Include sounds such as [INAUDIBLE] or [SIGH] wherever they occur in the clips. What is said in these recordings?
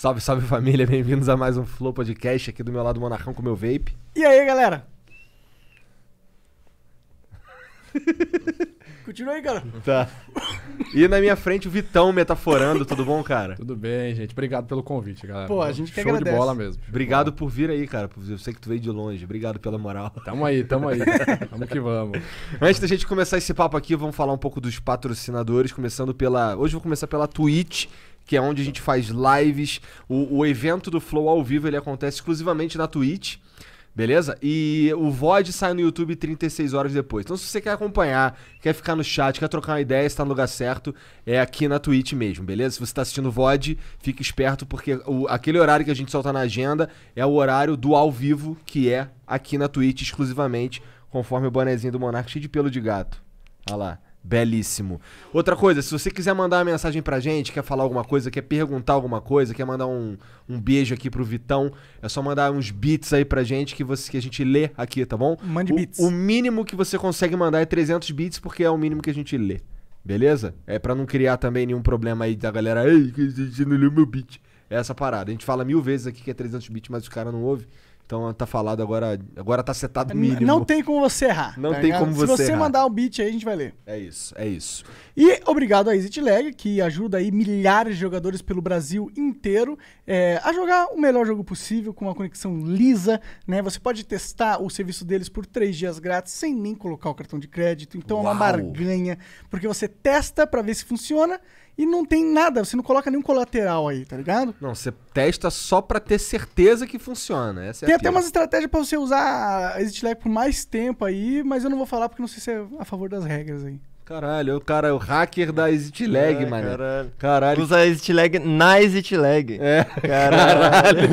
Salve, salve família, bem-vindos a mais um Flow Podcast aqui do meu lado, Monarcão com meu vape. E aí, galera? [LAUGHS] Continua aí, cara. Tá. E na minha frente o Vitão metaforando, tudo bom, cara? Tudo bem, gente. Obrigado pelo convite, galera. Pô, a gente que Show agradece. de bola mesmo. Show Obrigado por vir aí, cara. Eu sei que tu veio de longe. Obrigado pela moral. Tamo aí, tamo aí. Tamo [LAUGHS] que vamos. Antes da gente começar esse papo aqui, vamos falar um pouco dos patrocinadores, começando pela. Hoje eu vou começar pela Twitch, que é onde a gente faz lives. O, o evento do Flow ao vivo ele acontece exclusivamente na Twitch. Beleza? E o VOD sai no YouTube 36 horas depois. Então, se você quer acompanhar, quer ficar no chat, quer trocar uma ideia, está no lugar certo, é aqui na Twitch mesmo, beleza? Se você está assistindo VOD, fique esperto, porque o, aquele horário que a gente solta na agenda é o horário do ao vivo, que é aqui na Twitch exclusivamente, conforme o bonezinho do Monarca, cheio de pelo de gato. Olha lá belíssimo. Outra coisa, se você quiser mandar uma mensagem pra gente, quer falar alguma coisa, quer perguntar alguma coisa, quer mandar um, um beijo aqui pro Vitão, é só mandar uns beats aí pra gente que, você, que a gente lê aqui, tá bom? Mande o, beats. O mínimo que você consegue mandar é 300 beats, porque é o mínimo que a gente lê. Beleza? É para não criar também nenhum problema aí da galera, ei, você não leu meu beat. É essa parada. A gente fala mil vezes aqui que é 300 bits, mas os cara não ouvem. Então tá falado agora, agora tá setado mínimo. Não tem como você errar. Não tá tem ligado? como você Se você errar. mandar um beat aí, a gente vai ler. É isso, é isso. E obrigado a ExitLag, que ajuda aí milhares de jogadores pelo Brasil inteiro é, a jogar o melhor jogo possível, com uma conexão lisa, né? Você pode testar o serviço deles por três dias grátis, sem nem colocar o cartão de crédito. Então Uau. é uma barganha, porque você testa para ver se funciona, e não tem nada, você não coloca nenhum colateral aí, tá ligado? Não, você testa só para ter certeza que funciona. Essa é tem até umas estratégias para você usar exit lag por mais tempo aí, mas eu não vou falar porque não sei se é a favor das regras aí. Caralho, o cara, é o hacker da exit lag, é, mano. Caralho. caralho. Usa exit lag na exit lag. É. Caralho.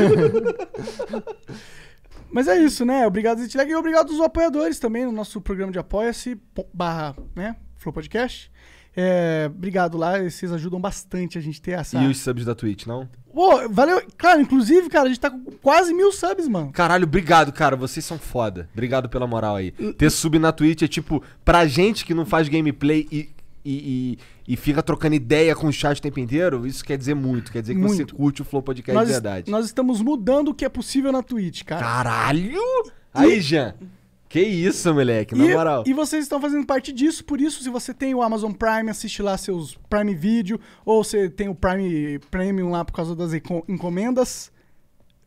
[LAUGHS] Mas é isso, né? Obrigado, Zitlag, e obrigado aos apoiadores também no nosso programa de apoia-se, barra, né? Flow Podcast. É, obrigado lá, vocês ajudam bastante a gente ter essa. E os subs da Twitch, não? Pô, valeu. Cara, inclusive, cara, a gente tá com quase mil subs, mano. Caralho, obrigado, cara. Vocês são foda. Obrigado pela moral aí. ter sub na Twitch é tipo, pra gente que não faz gameplay e, e, e, e, fica trocando ideia com o chat o tempo inteiro, isso quer dizer muito. Quer dizer que muito. você curte o Flow Podcast nós, de verdade. Nós estamos mudando o que é possível na Twitch, cara. Caralho! Aí, Jean. Que isso, moleque, na e, moral. E vocês estão fazendo parte disso, por isso, se você tem o Amazon Prime, assiste lá seus Prime Video, ou você tem o Prime Premium lá por causa das encomendas,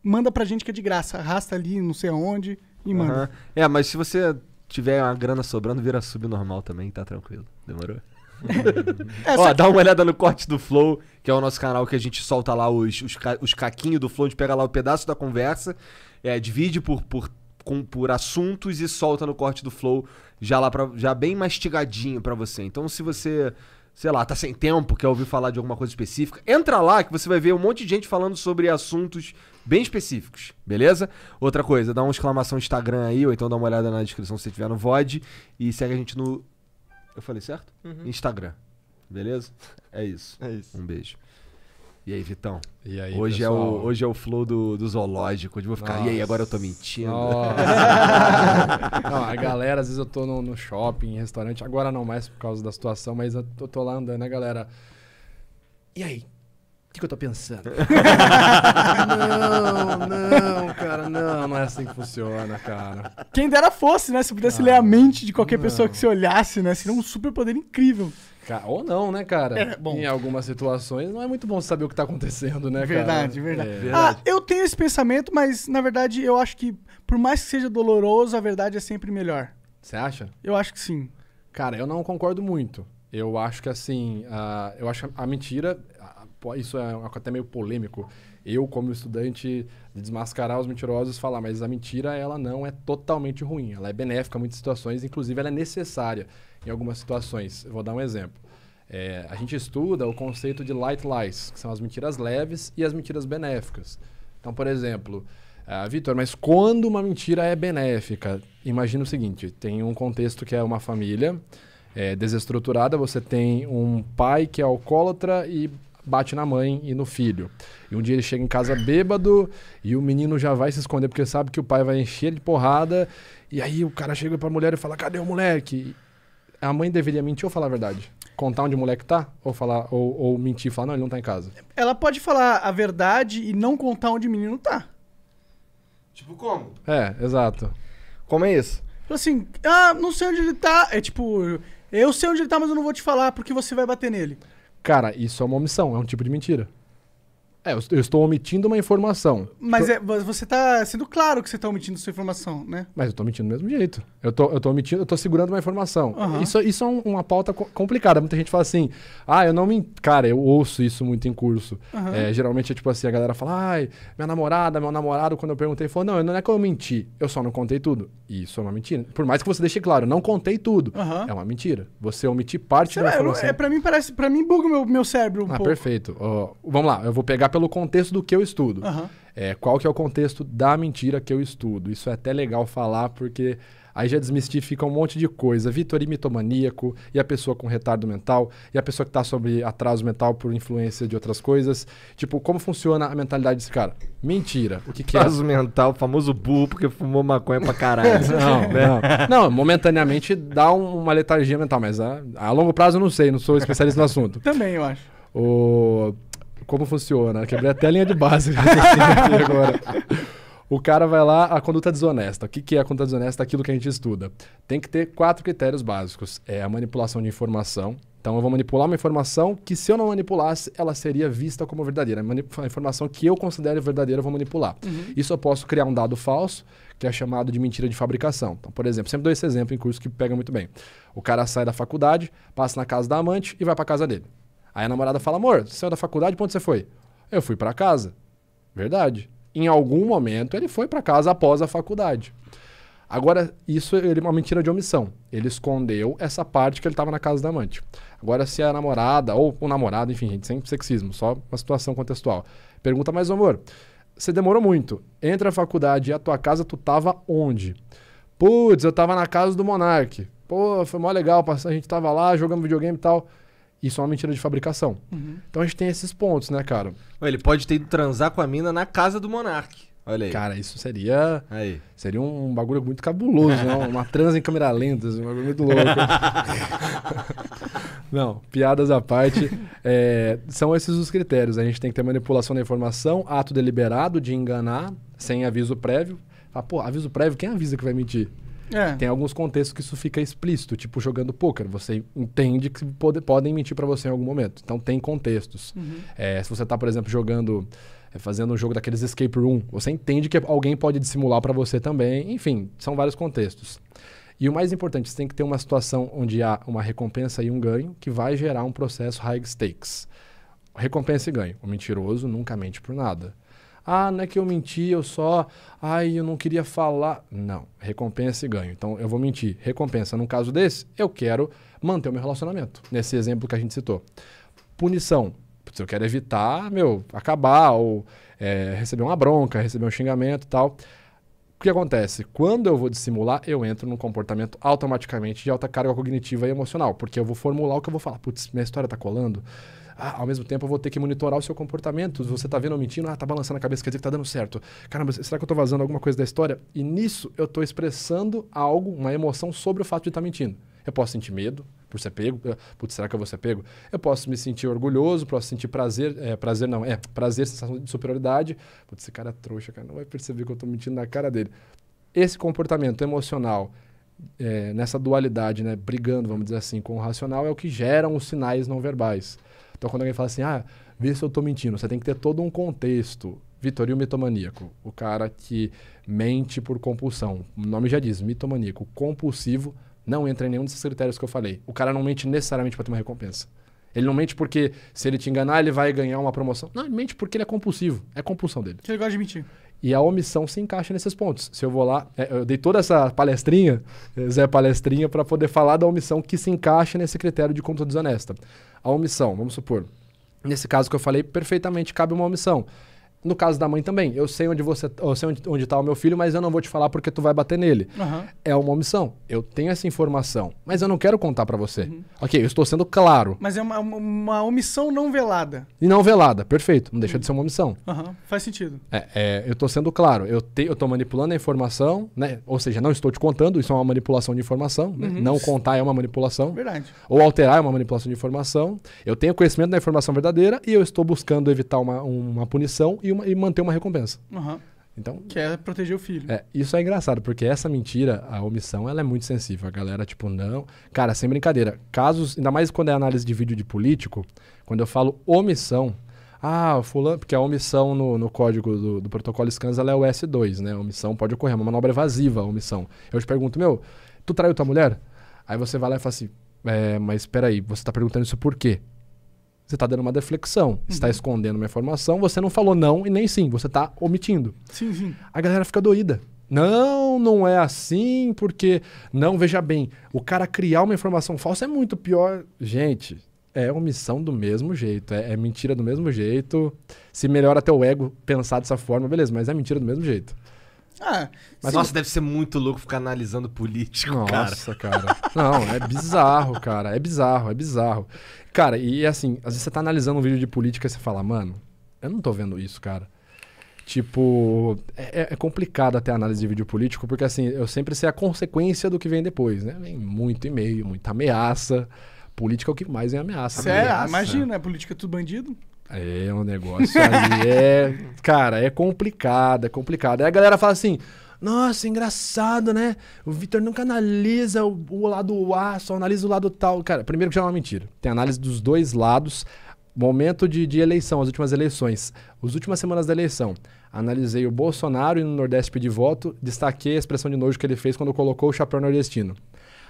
manda pra gente que é de graça. Arrasta ali, não sei aonde, e uhum. manda. É, mas se você tiver uma grana sobrando, vira subnormal também, tá tranquilo. Demorou? é, Ó, que... dá uma olhada no corte do Flow, que é o nosso canal que a gente solta lá os, os, ca... os caquinhos do Flow, a gente pega lá o pedaço da conversa, é, divide por, por com, por assuntos e solta no corte do flow já lá pra, já bem mastigadinho para você. Então se você, sei lá, tá sem tempo, quer ouvir falar de alguma coisa específica, entra lá que você vai ver um monte de gente falando sobre assuntos bem específicos, beleza? Outra coisa, dá uma exclamação Instagram aí ou então dá uma olhada na descrição se você tiver no VOD e segue a gente no eu falei certo? Uhum. Instagram. Beleza? É isso. É isso. Um beijo. E aí, Vitão? E aí, hoje, é o, hoje é o flow do, do zoológico, onde eu vou ficar. Nossa. E aí, agora eu tô mentindo. [LAUGHS] não, a galera, às vezes eu tô no, no, shopping, restaurante, agora não mais por causa da situação, mas eu tô, tô lá andando, né, galera? E aí? O que, que eu tô pensando? [LAUGHS] não, não, cara, não, não é assim que funciona, cara. Quem dera fosse, né? Se pudesse ah, ler a mente de qualquer não. pessoa que se olhasse, né? Seria um super poder incrível. Ou não, né, cara? É, bom. Em algumas situações não é muito bom saber o que tá acontecendo, né, verdade, cara? Verdade, é. verdade. Ah, eu tenho esse pensamento, mas na verdade eu acho que, por mais que seja doloroso, a verdade é sempre melhor. Você acha? Eu acho que sim. Cara, eu não concordo muito. Eu acho que assim, a, eu acho a mentira, isso é até meio polêmico. Eu, como estudante, de desmascarar os mentirosos falar, mas a mentira, ela não é totalmente ruim. Ela é benéfica em muitas situações, inclusive ela é necessária em algumas situações. Eu vou dar um exemplo. É, a gente estuda o conceito de light lies, que são as mentiras leves e as mentiras benéficas. Então, por exemplo, ah, Vitor, mas quando uma mentira é benéfica? Imagina o seguinte: tem um contexto que é uma família é, desestruturada, você tem um pai que é alcoólatra e bate na mãe e no filho. E um dia ele chega em casa bêbado e o menino já vai se esconder porque sabe que o pai vai encher de porrada. E aí o cara chega para a mulher e fala: Cadê o moleque? A mãe deveria mentir ou falar a verdade? contar onde o moleque tá? Ou falar, ou, ou mentir, falar, não, ele não tá em casa. Ela pode falar a verdade e não contar onde o menino tá. Tipo, como? É, exato. Como é isso? assim, ah, não sei onde ele tá. É tipo, eu sei onde ele tá, mas eu não vou te falar porque você vai bater nele. Cara, isso é uma omissão, é um tipo de mentira. É, eu estou omitindo uma informação. Mas é, você está sendo claro que você está omitindo sua informação, né? Mas eu estou omitindo do mesmo jeito. Eu estou eu tô omitindo, eu estou segurando uma informação. Uhum. Isso, isso é um, uma pauta complicada. Muita gente fala assim, ah, eu não me... Cara, eu ouço isso muito em curso. Uhum. É, geralmente é tipo assim, a galera fala, ai, minha namorada, meu namorado, quando eu perguntei, falou, não, não é que eu menti, eu só não contei tudo. E isso é uma mentira. Por mais que você deixe claro, não contei tudo. Uhum. É uma mentira. Você omitir parte Sei da informação. É, pra mim parece... para mim buga o meu, meu cérebro um ah, pouco. Ah, perfeito. vamos lá, eu vou pegar pegar pelo contexto do que eu estudo. Uhum. É, qual que é o contexto da mentira que eu estudo? Isso é até legal falar, porque aí já desmistifica um monte de coisa. Vitor e é mitomaníaco, e a pessoa com retardo mental, e a pessoa que está sobre atraso mental por influência de outras coisas. Tipo, como funciona a mentalidade desse cara? Mentira. O que, que é? Atraso mental, famoso burro, porque fumou maconha pra caralho. [LAUGHS] não, né? não, não. momentaneamente dá um, uma letargia mental, mas a, a longo prazo eu não sei, não sou especialista no assunto. Também, eu acho. O como funciona. Quebrei até a linha de base [LAUGHS] agora. O cara vai lá, a conduta é desonesta. O que, que é a conduta desonesta? Aquilo que a gente estuda. Tem que ter quatro critérios básicos. É a manipulação de informação. Então eu vou manipular uma informação que, se eu não manipulasse, ela seria vista como verdadeira. A informação que eu considero verdadeira, eu vou manipular. Uhum. Isso eu posso criar um dado falso, que é chamado de mentira de fabricação. Então, por exemplo, sempre dou esse exemplo em curso que pega muito bem. O cara sai da faculdade, passa na casa da amante e vai para casa dele. Aí a namorada fala: amor, você saiu da faculdade, pra onde você foi? Eu fui para casa. Verdade. Em algum momento ele foi para casa após a faculdade. Agora, isso é uma mentira de omissão. Ele escondeu essa parte que ele estava na casa da amante. Agora, se a namorada ou o namorado, enfim, gente, sem sexismo, só uma situação contextual. Pergunta, mais, amor, você demorou muito. Entre a faculdade e a tua casa, tu tava onde? Putz, eu tava na casa do Monark. Pô, foi mó legal, a gente tava lá, jogando videogame e tal. Isso é uma mentira de fabricação. Uhum. Então a gente tem esses pontos, né, cara? Ele pode ter ido transar com a mina na casa do monarque. Olha aí. Cara, isso seria. Aí. Seria um bagulho muito cabuloso, não? Né? Uma transa em câmera lenta, assim, um bagulho muito louco. [LAUGHS] não, piadas à parte. É, são esses os critérios. A gente tem que ter manipulação da informação, ato deliberado de enganar, sem aviso prévio. Ah, pô, aviso prévio, quem avisa que vai mentir? É. Tem alguns contextos que isso fica explícito, tipo jogando poker. Você entende que pode, podem mentir para você em algum momento. Então tem contextos. Uhum. É, se você está, por exemplo, jogando é, fazendo um jogo daqueles escape room. Você entende que alguém pode dissimular para você também. Enfim, são vários contextos. E o mais importante, você tem que ter uma situação onde há uma recompensa e um ganho que vai gerar um processo high stakes. Recompensa e ganho. O mentiroso nunca mente por nada. Ah, não é que eu menti, eu só. Ai, eu não queria falar. Não, recompensa e ganho. Então eu vou mentir. Recompensa, num caso desse, eu quero manter o meu relacionamento. Nesse exemplo que a gente citou. Punição. Se eu quero evitar, meu, acabar ou é, receber uma bronca, receber um xingamento e tal. O que acontece? Quando eu vou dissimular, eu entro num comportamento automaticamente de alta carga cognitiva e emocional, porque eu vou formular o que eu vou falar. Putz, minha história tá colando ah, ao mesmo tempo eu vou ter que monitorar o seu comportamento. Você está vendo ou mentindo? Ah, tá balançando a cabeça, quer dizer que tá dando certo. Caramba, será que eu estou vazando alguma coisa da história? E nisso eu estou expressando algo, uma emoção sobre o fato de estar tá mentindo. Eu posso sentir medo por ser pego. Putz, será que eu vou ser pego? Eu posso me sentir orgulhoso, posso sentir prazer. É, prazer não, é prazer, sensação de superioridade. Putz, esse cara é trouxa, cara. Não vai perceber que eu estou mentindo na cara dele. Esse comportamento emocional, é, nessa dualidade, né, brigando, vamos dizer assim, com o racional, é o que geram os sinais não verbais. Então, quando alguém fala assim, ah, vê se eu estou mentindo, você tem que ter todo um contexto. Vitorio mitomaníaco, o cara que mente por compulsão. O nome já diz, mitomaníaco. Compulsivo não entra em nenhum desses critérios que eu falei. O cara não mente necessariamente para ter uma recompensa. Ele não mente porque se ele te enganar, ele vai ganhar uma promoção. Não, ele mente porque ele é compulsivo. É compulsão dele. Que ele gosta de mentir. E a omissão se encaixa nesses pontos. Se eu vou lá, é, eu dei toda essa palestrinha, Zé Palestrinha, para poder falar da omissão que se encaixa nesse critério de conduta desonesta a omissão. Vamos supor, nesse caso que eu falei, perfeitamente cabe uma omissão. No caso da mãe também, eu sei onde você, eu sei onde, onde tá o meu filho, mas eu não vou te falar porque tu vai bater nele. Uhum. É uma omissão. Eu tenho essa informação, mas eu não quero contar para você. Uhum. Ok, eu estou sendo claro. Mas é uma, uma omissão não velada. E não velada, perfeito. Não deixa uhum. de ser uma omissão. Faz sentido. É, é, eu estou sendo claro. Eu te, eu estou manipulando a informação, né? Ou seja, não estou te contando. Isso é uma manipulação de informação. Né? Uhum. Não contar é uma manipulação. Verdade. Ou alterar é uma manipulação de informação. Eu tenho conhecimento da informação verdadeira e eu estou buscando evitar uma, uma punição e, uma, e manter uma recompensa. Uhum. Então, que é proteger o filho. É, isso é engraçado, porque essa mentira, a omissão, ela é muito sensível. A galera, tipo, não. Cara, sem brincadeira. Casos, ainda mais quando é análise de vídeo de político, quando eu falo omissão, ah, fulano, porque a omissão no, no código do, do, protocolo SCANS ela é o S2, né? A omissão pode ocorrer, é uma manobra evasiva a omissão. Eu te pergunto, meu, tu traiu tua mulher? Aí você vai lá e fala assim, é, mas peraí, você tá perguntando isso por quê? você está dando uma deflexão, está uhum. escondendo uma informação, você não falou não e nem sim, você está omitindo. Sim, sim. A galera fica doída. Não, não é assim, porque. Não, veja bem, o cara criar uma informação falsa é muito pior. Gente, é omissão do mesmo jeito, é, é mentira do mesmo jeito. Se melhora até o ego pensar dessa forma, beleza, mas é mentira do mesmo jeito. Ah, Mas, nossa, deve ser muito louco ficar analisando político, nossa, cara. cara. Não, é bizarro, cara. É bizarro, é bizarro. Cara, e assim, às vezes você tá analisando um vídeo de política e você fala, mano, eu não tô vendo isso, cara. Tipo, é, é, é, complicado até a análise de vídeo político, porque assim, eu sempre sei a consequência do que vem depois, né? Vem muito e-mail, muita ameaça. Política é o que mais é ameaça. Cê, é, ameaça. imagina, né? política é tudo bandido. É um negócio aí, é, cara, é complicado, é complicado. Aí a galera fala assim, nossa, engraçado, né? O Vitor nunca analisa o, o, lado A, só analisa o lado tal. Cara, primeiro que já é uma mentira. Tem análise dos dois lados. Momento de, de eleição, as últimas eleições. As últimas semanas da eleição. Analisei o Bolsonaro e no Nordeste pedir voto. Destaquei a expressão de nojo que ele fez quando colocou o chapéu nordestino.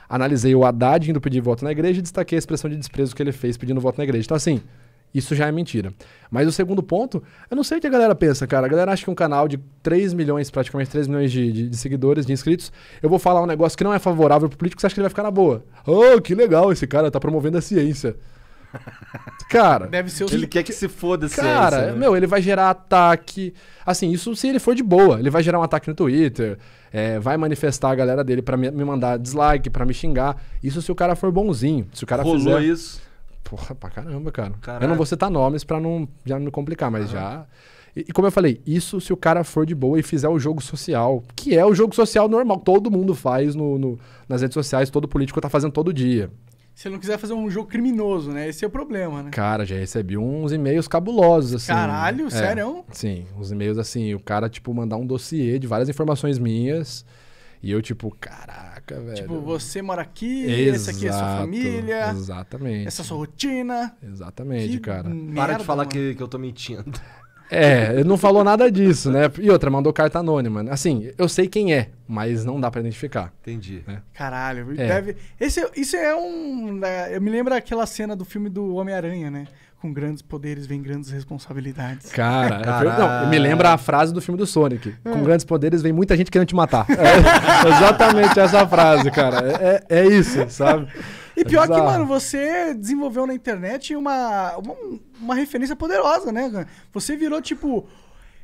Analisei o Haddad indo pedir voto na igreja e destaquei a expressão de desprezo que ele fez pedindo voto na igreja. Então, assim, isso já é mentira. Mas o segundo ponto, eu não sei o que a galera pensa, cara. A galera acha que um canal de 3 milhões, praticamente 3 milhões de, de, de seguidores, de inscritos, eu vou falar um negócio que não é favorável pro político, você acha que ele vai ficar na boa. Oh, que legal, esse cara tá promovendo a ciência. [LAUGHS] Cara, deve ser o... ele quer que se foda Cara, ciência, né? meu, ele vai gerar ataque. Assim, isso se ele for de boa. Ele vai gerar um ataque no Twitter, é, vai manifestar a galera dele para me mandar dislike, para me xingar. Isso se o cara for bonzinho. Se o cara Rolou fizer... isso. Porra, pra caramba, cara. Caraca. Eu não vou citar nomes pra não, já não me complicar, mas uhum. já. E, e, como eu falei, isso se o cara for de boa e fizer o jogo social, que é o jogo social normal, todo mundo faz no, no nas redes sociais, todo político tá fazendo todo dia. Se não quiser fazer um jogo criminoso, né? Esse é o problema, né? Cara, já recebi uns e-mails cabulosos, assim. Caralho, é, sério? Sim, uns e-mails assim, o cara, tipo, mandar um dossiê de várias informações minhas. E eu, tipo, caralho Caraca, velho. Tipo, você mora aqui, Exato, essa aqui é sua família. Exatamente. Essa é sua rotina. Exatamente, que cara. Merda, Para de falar que, que eu tô mentindo. É, ele não falou nada disso, né? E outra, mandou carta anônima. Assim, eu sei quem é, mas não dá para identificar. Entendi. Né? Caralho, é. deve. Esse, isso é um. Né, eu me lembro aquela cena do filme do Homem-Aranha, né? com grandes poderes vem grandes responsabilidades. Cara, é não, me lembra a frase do filme do Sonic. É. Com hum. grandes poderes vem muita gente querendo te matar. [LAUGHS] É exatamente essa frase, cara. É, é, é isso, sabe? E pior que, mano, você desenvolveu na internet uma, uma, uma referência poderosa, né? Você virou, tipo,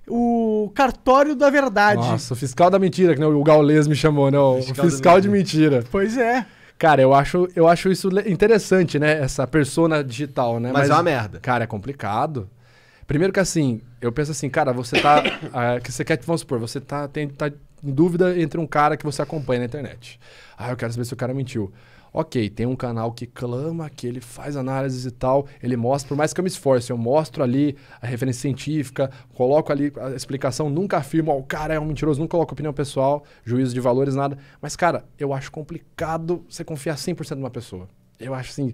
o cartório da verdade. Nossa, o fiscal da mentira, que né, o Gaules me chamou, né? O fiscal, fiscal de mentira. Pois é. Cara, eu acho, eu acho isso interessante, né? Essa persona digital, né? Mas, é Mas é uma merda. Cara, é complicado. Primeiro que assim, eu penso assim, cara, você tá. uh, [COUGHS] que você quer, vamos supor, você tá, tem, tá em dúvida entre um cara que você acompanha na internet. Ah, eu quero saber se o cara mentiu ok, tem um canal que clama, que ele faz análises e tal, ele mostra, por mais que eu me esforce, eu mostro ali a referência científica, coloco ali a explicação, nunca afirmo, ó, o cara é um mentiroso, não coloco opinião pessoal, juízo de valores, nada. Mas, cara, eu acho complicado você confiar 100% numa pessoa. Eu acho assim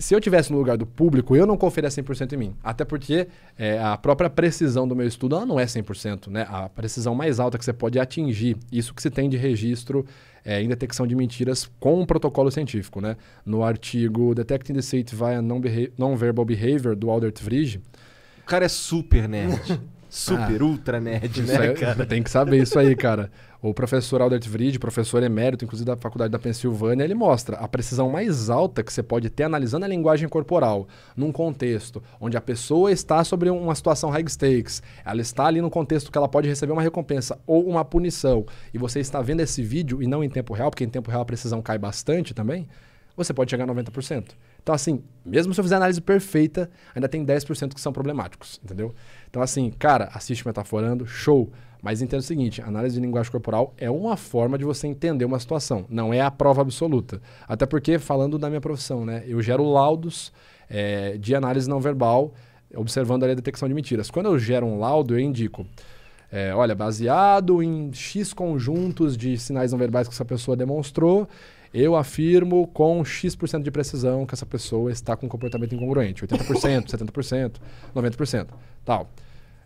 se eu tivesse no lugar do público, eu não confiaria 100% em mim. Até porque é, a própria precisão do meu estudo ela não é 100%, né? A precisão mais alta que você pode atingir, isso que se tem de registro é, em detecção de mentiras com um protocolo científico, né? No artigo Detecting Deceit via Non-Verbal Behavior, do Aldert Vrij. O cara é super nerd. [LAUGHS] super, ah, ultra nerd, né, aí, cara? Tem que saber isso aí, cara. O professor Albert Vrid, professor emérito, inclusive da Faculdade da Pensilvânia, ele mostra a precisão mais alta que você pode ter analisando a linguagem corporal, num contexto onde a pessoa está sobre uma situação high stakes, ela está ali no contexto que ela pode receber uma recompensa ou uma punição, e você está vendo esse vídeo e não em tempo real, porque em tempo real a precisão cai bastante também, você pode chegar a 90%. Então, assim, mesmo se eu fizer análise perfeita, ainda tem 10% que são problemáticos, entendeu? Então, assim, cara, assiste Metaforando, show! Mas entenda o seguinte: análise de linguagem corporal é uma forma de você entender uma situação, não é a prova absoluta. Até porque, falando da minha profissão, né, eu gero laudos é, de análise não verbal, observando ali a detecção de mentiras. Quando eu gero um laudo, eu indico. É, olha, baseado em X conjuntos de sinais não verbais que essa pessoa demonstrou, eu afirmo com X% de precisão que essa pessoa está com um comportamento incongruente. 80%, 70%, 90%. Tal.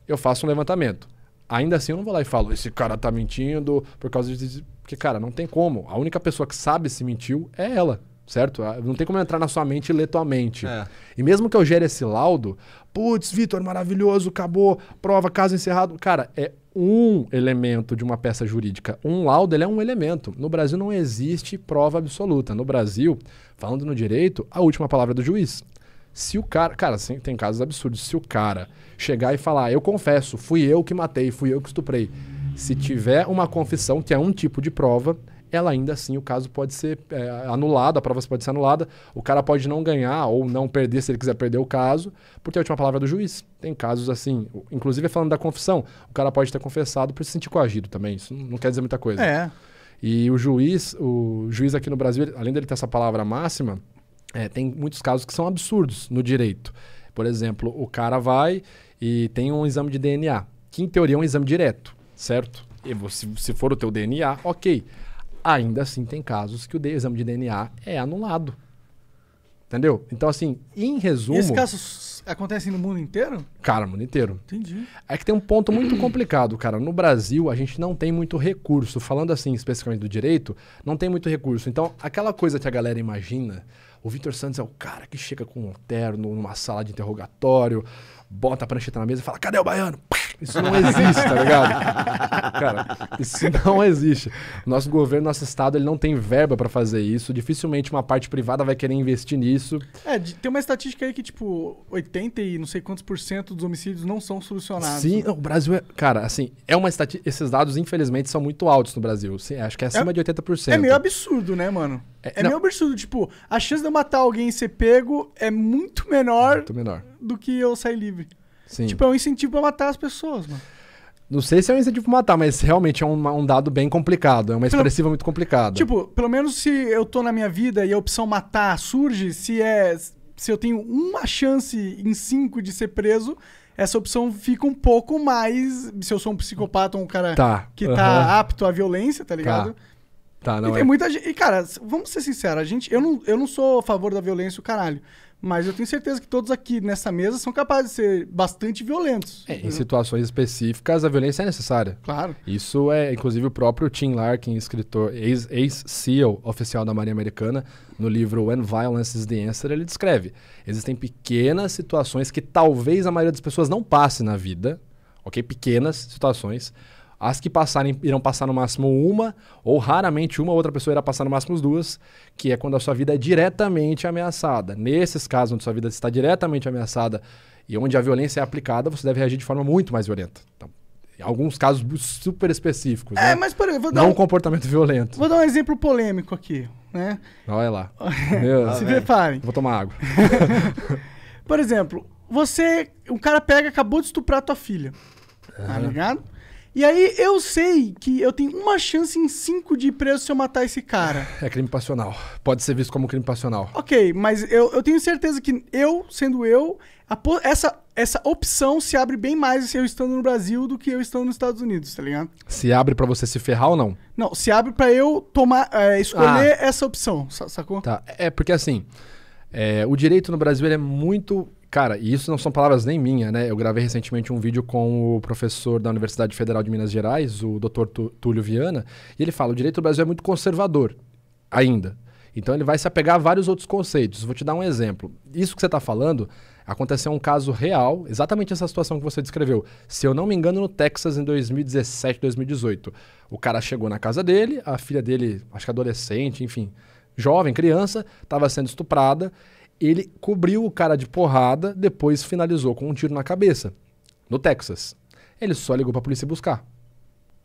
Eu faço um levantamento. Ainda assim, eu não vou lá e falo, esse cara tá mentindo por causa de. Porque, cara, não tem como. A única pessoa que sabe se mentiu é ela, certo? Ah, não tem como entrar na sua mente e ler tua mente. É. E mesmo que eu gere esse laudo, putz, Vitor, maravilhoso, acabou, prova, caso encerrado. Cara, é um elemento de uma peça jurídica. Um laudo ele é um elemento. No Brasil não existe prova absoluta. No Brasil, falando no direito, a última palavra é do juiz. Se o cara. Cara, tem casos absurdos. Se o cara chegar e falar, eu confesso, fui eu que matei, fui eu que estuprei. Se tiver uma confissão, que é um tipo de prova, ela ainda assim o caso pode ser é, anulado, a prova pode ser anulada, o cara pode não ganhar ou não perder se ele quiser perder o caso, porque é a última palavra do juiz. Tem casos assim, inclusive falando da confissão, o cara pode ter confessado por se sentir coagido também, isso não quer dizer muita coisa. É. E o juiz, o juiz aqui no Brasil, além dele ter essa palavra máxima, é, tem muitos casos que são absurdos no direito. Por exemplo, o cara vai e tem um exame de DNA, que em teoria é um exame direto, certo? E você, se for o teu DNA, ok. Ainda assim, tem casos que o exame de DNA é anulado. Entendeu? Então, assim, em resumo. esses casos acontecem no mundo inteiro? Cara, no mundo inteiro. Entendi. É que tem um ponto muito complicado, cara. No Brasil, a gente não tem muito recurso. Falando assim, especificamente do direito, não tem muito recurso. Então, aquela coisa que a galera imagina o Vitor Santos é o cara que chega com um terno numa sala de interrogatório, bota a prancheta na mesa e fala: cadê o baiano? Pá! Isso não existe, tá ligado? Cara, isso não existe. Nosso governo, nosso estado, ele não tem verba para fazer isso. Dificilmente uma parte privada vai querer investir nisso. É, tem uma estatística aí que, tipo, 80 e não sei quantos por cento dos homicídios não são solucionados. Sim, o Brasil é. Cara, assim, é uma estatística. Esses dados, infelizmente, são muito altos no Brasil. Sim, acho que é, é acima é, de 80%. É meio absurdo, né, mano? É, é meio absurdo. Tipo, a chance de eu matar alguém e ser pego é muito menor, muito menor. do que eu sair livre. Sim. Tipo, é um incentivo pra matar as pessoas, mano. Não sei se é um incentivo pra matar, mas realmente é um, um dado bem complicado. É uma pelo, expressiva muito complicada. Tipo, pelo menos se eu tô na minha vida e a opção matar surge, se é. Se eu tenho uma chance em cinco de ser preso, essa opção fica um pouco mais. Se eu sou um psicopata ou um cara tá, que uhum. tá apto à violência, tá ligado? Tá. tá não e é. tem é. muita gente. E, cara, vamos ser sinceros, a gente, eu, não, eu não sou a favor da violência, o caralho. Mas eu tenho certeza que todos aqui nessa mesa são capazes de ser bastante violentos. É, em uhum. situações específicas, a violência é necessária. Claro. Isso é, inclusive, o próprio Tim Larkin, escritor, ex seal ex oficial da Marinha Americana, no livro When Violence is the Answer, ele descreve. Existem pequenas situações que talvez a maioria das pessoas não passe na vida, ok? Pequenas situações as que passarem irão passar no máximo uma, ou raramente uma, outra pessoa irá passar no máximo duas, que é quando a sua vida é diretamente ameaçada. Nesses casos onde sua vida está diretamente ameaçada e onde a violência é aplicada, você deve reagir de forma muito mais violenta. Então, alguns casos super específicos. É, né? mas peraí, vou dar Não um comportamento violento. Vou dar um exemplo polêmico aqui, né? Olha lá. [LAUGHS] É, Meu, Se preparem. Vou tomar água. [LAUGHS] Por exemplo, você. O cara pega, acabou de estuprar tua filha. Uhum. Tá ligado? E aí eu sei que eu tenho uma chance em cinco de ir preso se eu matar esse cara. É crime passional. Pode ser visto como crime passional. Ok, mas eu, eu tenho certeza que eu, sendo eu, a, essa, essa opção se abre bem mais se eu estando no Brasil do que eu estando nos Estados Unidos, tá ligado? Se abre para você se ferrar ou não? Não, se abre para eu tomar, é, escolher ah. essa opção, sacou? Tá, é porque assim, é, o direito no Brasil é muito Cara, e isso não são palavras nem minha, né? Eu gravei recentemente um vídeo com o professor da Universidade Federal de Minas Gerais, o Dr. Túlio Viana, e ele fala: o direito do Brasil é muito conservador ainda. Então ele vai se apegar a vários outros conceitos. Vou te dar um exemplo. Isso que você está falando aconteceu um caso real, exatamente essa situação que você descreveu. Se eu não me engano, no Texas em 2017, 2018. O cara chegou na casa dele, a filha dele, acho que adolescente, enfim, jovem, criança, estava sendo estuprada ele cobriu o cara de porrada, depois finalizou com um tiro na cabeça, no Texas. Ele só ligou para a polícia buscar.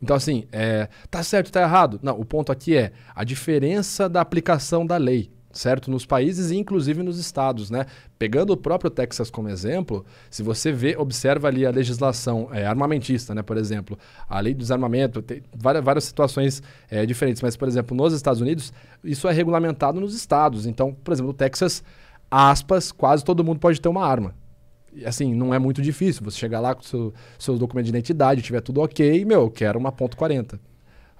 Então, assim, é, tá certo, tá errado? Não, o ponto aqui é a diferença da aplicação da lei, certo? Nos países e inclusive nos estados, né? Pegando o próprio Texas como exemplo, se você vê, observa ali a legislação é, armamentista, né? Por exemplo, a lei do desarmamento, tem várias, várias situações é, diferentes, mas, por exemplo, nos Estados Unidos, isso é regulamentado nos estados. Então, por exemplo, o Texas aspas, quase todo mundo pode ter uma arma. E, assim, não é muito difícil. Você chegar lá com seu, seus documentos de identidade, tiver tudo ok, meu, eu quero uma ponto .40.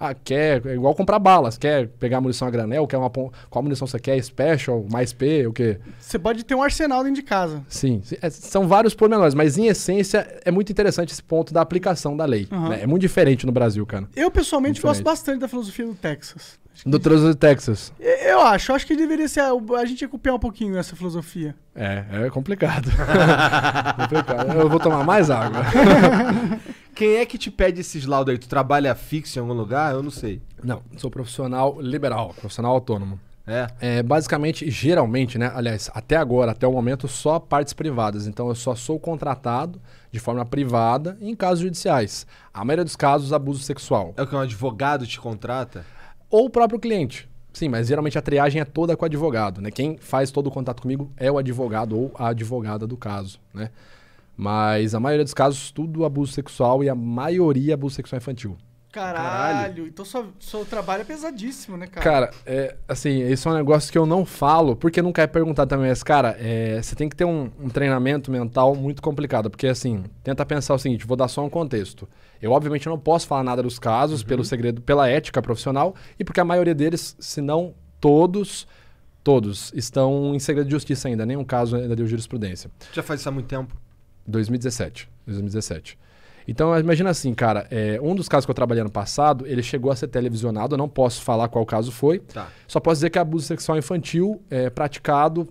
Ah, quer, é igual comprar balas, quer pegar munição a granel, quer uma qual munição você quer, special, mais P, o quê? Você pode ter um arsenal dentro de casa. Sim, é, são vários pormenores, mas em essência é muito interessante esse ponto da aplicação da lei. Uhum. Né? É muito diferente no Brasil, cara. Eu pessoalmente gosto bastante da filosofia do Texas. Do Trozo Texas. Eu acho, acho que deveria ser. A gente ia copiar um pouquinho essa filosofia. É, é complicado. [LAUGHS] complicado. Eu vou tomar mais água. [LAUGHS] Quem é que te pede esses laudos aí? Tu trabalha fixo em algum lugar? Eu não sei. Não, sou profissional liberal, profissional autônomo. É. é. Basicamente, geralmente, né? Aliás, até agora, até o momento, só partes privadas. Então eu só sou contratado de forma privada em casos judiciais. A maioria dos casos, abuso sexual. É o que um advogado te contrata? ou o próprio cliente. Sim, mas geralmente a triagem é toda com o advogado, né? Quem faz todo o contato comigo é o advogado ou a advogada do caso, né? Mas a maioria dos casos, tudo abuso sexual e a maioria abuso sexual infantil. Caralho. Caralho. Então sua, seu trabalho é pesadíssimo, né, cara? Cara, é, assim, isso é um negócio que eu não falo, porque nunca é perguntado também. Mas, cara, é, você tem que ter um, um, treinamento mental muito complicado. Porque, assim, tenta pensar o seguinte: vou dar só um contexto. Eu, obviamente, não posso falar nada dos casos, uhum. pelo segredo, pela ética profissional, e porque a maioria deles, se não todos, todos, estão em segredo de justiça ainda. Nenhum caso ainda é deu jurisprudência. Já faz isso há muito tempo? 2017. 2017. Então, imagina assim, cara, é, um dos casos que eu trabalhei no passado, ele chegou a ser televisionado, eu não posso falar qual caso foi. Tá. Só posso dizer que é abuso sexual infantil é praticado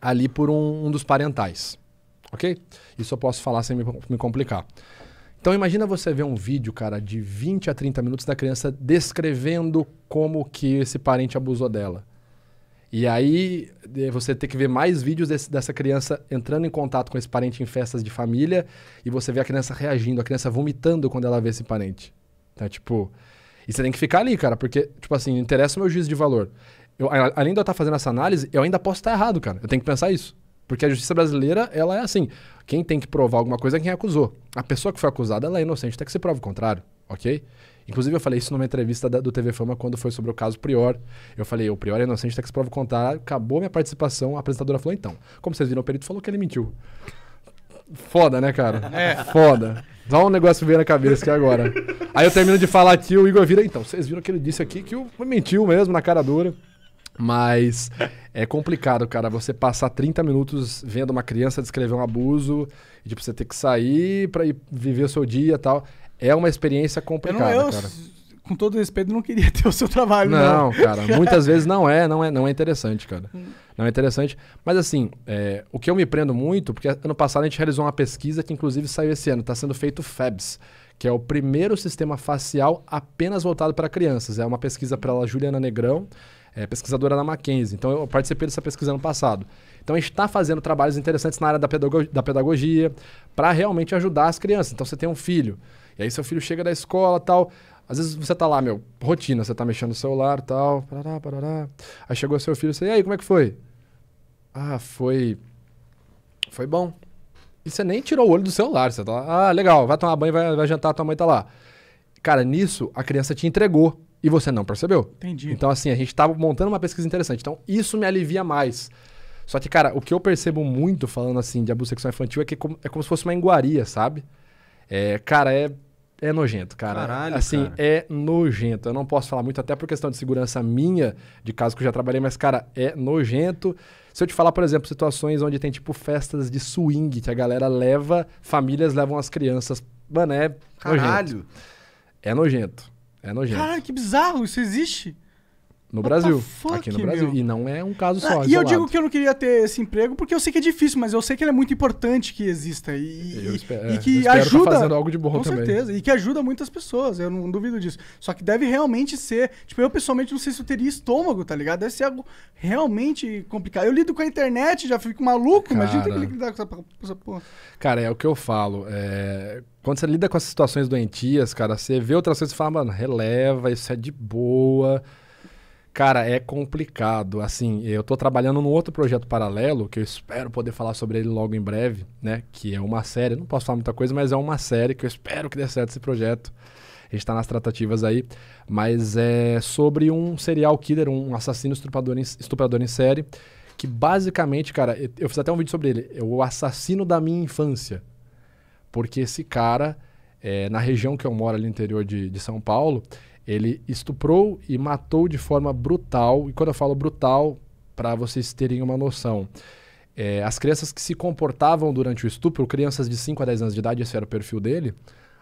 ali por um, um, dos parentais. Ok? Isso eu posso falar sem me, me complicar. Então imagina você ver um vídeo, cara, de 20 a 30 minutos da criança descrevendo como que esse parente abusou dela. E aí eh, você tem que ver mais vídeos desse, dessa criança entrando em contato com esse parente em festas de família e você vê a criança reagindo, a criança vomitando quando ela vê esse parente. tá tipo. E você tem que ficar ali, cara, porque, tipo assim, interessa o meu juízo de valor. Eu, além de eu estar tá fazendo essa análise, eu ainda posso estar tá errado, cara. Eu tenho que pensar isso. Porque a justiça brasileira, ela é assim: quem tem que provar alguma coisa é quem acusou. A pessoa que foi acusada, ela é inocente até que se prove o contrário, ok? Inclusive, eu falei isso numa entrevista da, do TV Fama quando foi sobre o caso Prior. Eu falei, o Prior é inocente, tem tá que se prova contar. Acabou minha participação, a apresentadora falou, então. Como vocês viram, o perito falou que ele mentiu. Foda, né, cara? É. Foda. dá um negócio veio na cabeça aqui agora. Aí eu termino de falar aqui, o Igor vira, então, vocês viram que ele disse aqui que o mentiu mesmo, na cara dura. Mas é complicado, cara, você passar 30 minutos vendo uma criança descrever um abuso, e, tipo, você ter que sair pra ir viver o seu dia e tal. É uma experiência complicada, eu não, eu, cara. Com todo respeito, não queria ter o seu trabalho, não. Não, cara, muitas [LAUGHS] vezes não é, não é, não é interessante, cara. Hum. Não é interessante. Mas assim, é, o que eu me prendo muito, porque ano passado a gente realizou uma pesquisa que inclusive saiu esse ano, está sendo feito FABS, que é o primeiro sistema facial apenas voltado para crianças. É uma pesquisa pela Juliana Negrão, é, pesquisadora da Mackenzie. Então eu participei dessa pesquisa ano passado. Então a gente está fazendo trabalhos interessantes na área da, pedagogia, da pedagogia para realmente ajudar as crianças. Então você tem um filho e aí seu filho chega da escola tal. Às vezes você tá lá, meu, rotina, você tá mexendo no celular tal, parará, parará. Aí chegou seu filho, você, e aí, como é que foi? Ah, foi. Foi bom. E você nem tirou o olho do celular, você tá lá, ah, legal, vai tomar banho, vai, vai jantar, tua mãe tá lá. Cara, nisso a criança te entregou e você não percebeu. Entendi. Então, assim, a gente tava tá montando uma pesquisa interessante. Então, isso me alivia mais. Só que, cara, o que eu percebo muito falando assim de abuso sexual infantil é que é como, é como se fosse uma enguaria, sabe? É, cara, é, é nojento, cara. Caralho, assim, cara. é nojento. Eu não posso falar muito, até por questão de segurança minha, de caso que eu já trabalhei, mas, cara, é nojento. Se eu te falar, por exemplo, situações onde tem, tipo, festas de swing, que a galera leva, famílias levam as crianças. Mano, é Caralho. nojento. É nojento. É nojento. Caralho, que bizarro, isso existe? No Brasil. Fuck, aqui no Brasil. Meu. E não é um caso ah, só. Ah, e eu digo que eu não queria ter esse emprego porque eu sei que é difícil, mas eu sei que ele é muito importante que exista. E, é, eu espero, e que eu ajuda. Tá fazendo algo de bom com também. certeza. E que ajuda muitas pessoas. Eu não duvido disso. Só que deve realmente ser. Tipo, eu pessoalmente não sei se eu teria estômago, tá ligado? Deve ser algo realmente complicado. Eu lido com a internet, já fico maluco. Cara... Imagina ter que lidar com essa, com essa porra. Cara, é o que eu falo. É quando você lida com as situações doentias, cara, você vê outras coisas e fala, mano, releva, isso é de boa. Cara, é complicado. Assim, eu tô trabalhando num outro projeto paralelo, que eu espero poder falar sobre ele logo em breve, né? Que é uma série. Não posso falar muita coisa, mas é uma série que eu espero que dê certo esse projeto. A gente tá nas tratativas aí. Mas é sobre um serial killer, um assassino estuprador em, estuprador em série. Que basicamente, cara, eu fiz até um vídeo sobre ele. É o assassino da minha infância. Porque esse cara, é, na região que eu moro ali no interior de, de São Paulo, ele estuprou e matou de forma brutal. E quando eu falo brutal, para vocês terem uma noção, é, as crianças que se comportavam durante o estupro, crianças de 5 a 10 anos de idade, esse era o perfil dele,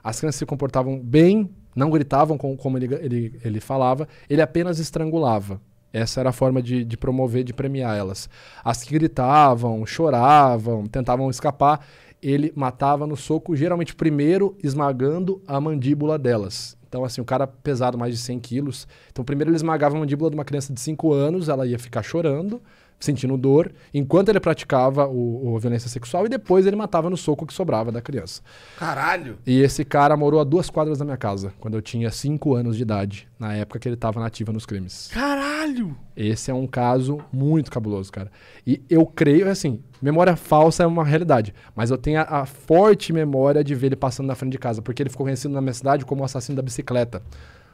as crianças se comportavam bem, não gritavam como ele, ele, ele falava, ele apenas estrangulava. Essa era a forma de, de promover, de premiar elas. As que gritavam, choravam, tentavam escapar, ele matava no soco, geralmente primeiro esmagando a mandíbula delas. Então, assim, o cara pesado mais de 100 quilos. Então, primeiro ele esmagava a mandíbula de uma criança de 5 anos, ela ia ficar chorando sentindo dor, enquanto ele praticava o, o, a violência sexual e depois ele matava no soco que sobrava da criança. Caralho! E esse cara morou a duas quadras da minha casa, quando eu tinha cinco anos de idade, na época que ele estava nativa nos crimes. Caralho! Esse é um caso muito cabuloso, cara. E eu creio, assim, memória falsa é uma realidade, mas eu tenho a, a forte memória de ver ele passando na frente de casa, porque ele ficou conhecido na minha cidade como o assassino da bicicleta.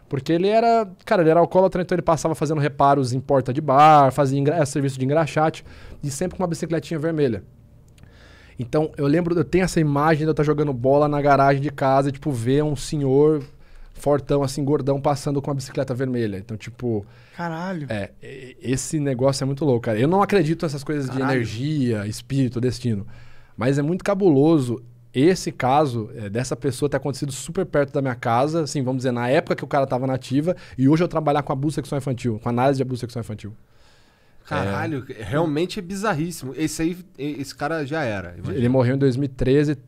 Porque ele era, cara, ele era alcoólatra, então ele passava fazendo reparos em porta de bar, fazia é, serviço de engraxate e sempre com uma bicicletinha vermelha. Então, eu lembro, eu tenho essa imagem de eu estar tá jogando bola na garagem de casa e, tipo, ver um senhor fortão, assim, gordão, passando com uma bicicleta vermelha. Então, tipo... Caralho! É, esse negócio é muito louco, cara. Eu não acredito nessas coisas Caralho. de energia, espírito, destino. Mas é muito cabuloso esse caso é, dessa pessoa ter acontecido super perto da minha casa, assim, vamos dizer, na época que o cara estava ativa, e hoje eu trabalhar com abuso sexual infantil, com análise de abuso sexual infantil. Caralho, é... realmente é bizarríssimo. Esse aí, esse cara já era. Imagina. Ele morreu em 2013.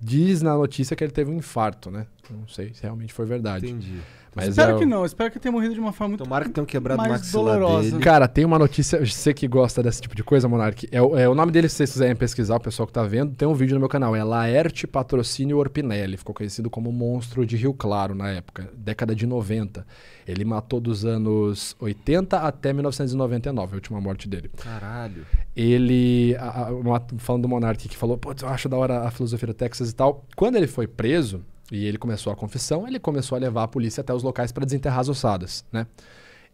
Diz na notícia que ele teve um infarto, né? Não sei se realmente foi verdade. Entendi. Mas espero é que não, espero que tenha morrido de uma forma muito Tomara que tenha quebrado mais maxilar dolorosa. Dele. Cara, tem uma notícia, você que gosta desse tipo de coisa, Monark. É, é, o nome dele, se vocês quiserem pesquisar, o pessoal que tá vendo, tem um vídeo no meu canal. É Laerte Patrocínio Orpinelli. Ficou conhecido como monstro de Rio Claro na época, década de 90. Ele matou dos anos 80 até 1999, a última morte dele. Caralho. Ele, a, a, falando do Monark que falou, pô, eu acho da hora a filosofia do Texas e tal. Quando ele foi preso, e ele começou a confissão, ele começou a levar a polícia até os locais para desenterrar as ossadas, né?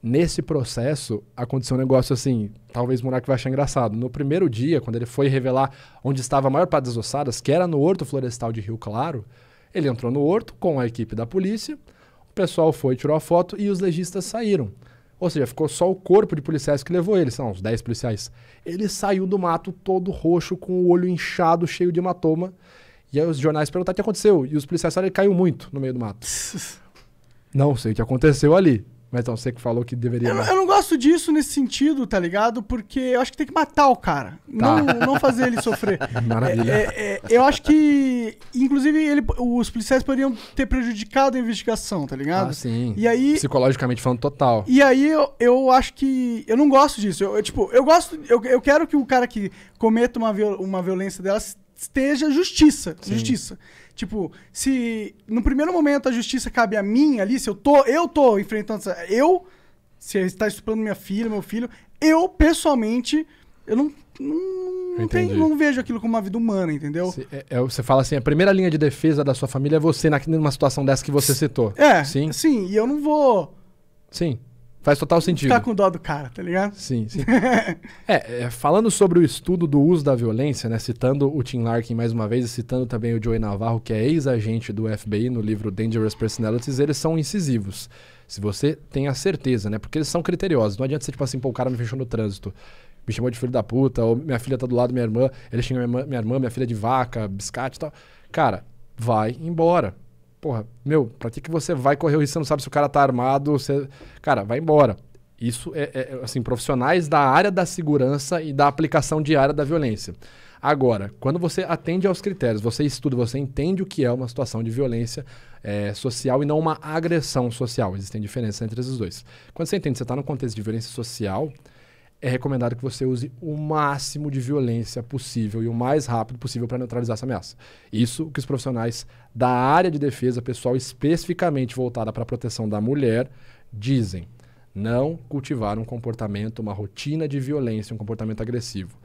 Nesse processo, aconteceu um negócio assim, talvez o que vai achar engraçado. No primeiro dia, quando ele foi revelar onde estava a maior parte das ossadas, que era no Horto Florestal de Rio Claro, ele entrou no horto com a equipe da polícia, o pessoal foi, tirou a foto e os legistas saíram. Ou seja, ficou só o corpo de policiais que levou ele, são uns 10 policiais. Ele saiu do mato todo roxo, com o olho inchado, cheio de hematoma. E aí os jornais perguntaram o que aconteceu. E os policiais falaram que caiu muito no meio do mato. [LAUGHS] não sei o que aconteceu ali. Mas então, você que falou que deveria. Eu, eu, não gosto disso nesse sentido, tá ligado? Porque eu acho que tem que matar o cara. Tá. Não, não fazer ele sofrer. [LAUGHS] É, Maravilha. É, é, é, eu acho que, inclusive, ele, os policiais poderiam ter prejudicado a investigação, tá ligado? Ah, sim. E aí, Psicologicamente falando, total. E aí eu, eu acho que. Eu não gosto disso. Eu, eu tipo, eu gosto. Eu, eu quero que o cara que cometa uma, viol, uma violência dela esteja justiça. Sim. Justiça. Tipo, se no primeiro momento a justiça cabe a mim ali, se eu tô, eu tô enfrentando. Eu, se está estuprando minha filha, meu filho, eu pessoalmente, eu não. Não, não, tem, não vejo aquilo como uma vida humana, entendeu? é, é, você fala assim, a primeira linha de defesa da sua família é você na, numa situação dessa que você citou. É, sim. Sim, e eu não vou. Sim Faz total sentido. Ficar com dó do cara, tá ligado? Sim, sim. [LAUGHS] é, é, falando sobre o estudo do uso da violência, né? Citando o Tim Larkin mais uma vez e citando também o Joey Navarro, que é ex-agente do FBI no livro Dangerous Personalities, eles são incisivos. Se você tem a certeza, né? Porque eles são criteriosos. Não adianta ser tipo assim, pô, o cara me fechou no trânsito. Me chamou de filho da puta, ou minha filha tá do lado minha irmã, ele xinga minha minha irmã, minha filha de vaca, biscate e tal. Cara, vai embora porra, meu, pra que, que você vai correr o risco? Você não sabe se o cara tá armado. Você... Cara, vai embora. Isso é, é, é, assim, profissionais da área da segurança e da aplicação diária da violência. Agora, quando você atende aos critérios, você estuda, você entende o que é uma situação de violência é, social e não uma agressão social. Existem diferenças entre esses dois. Quando você entende que você está num contexto de violência social, é recomendado que você use o máximo de violência possível e o mais rápido possível para neutralizar essa ameaça. Isso que os profissionais da área de defesa pessoal especificamente voltada para a proteção da mulher dizem. Não cultivar um comportamento, uma rotina de violência, um comportamento agressivo.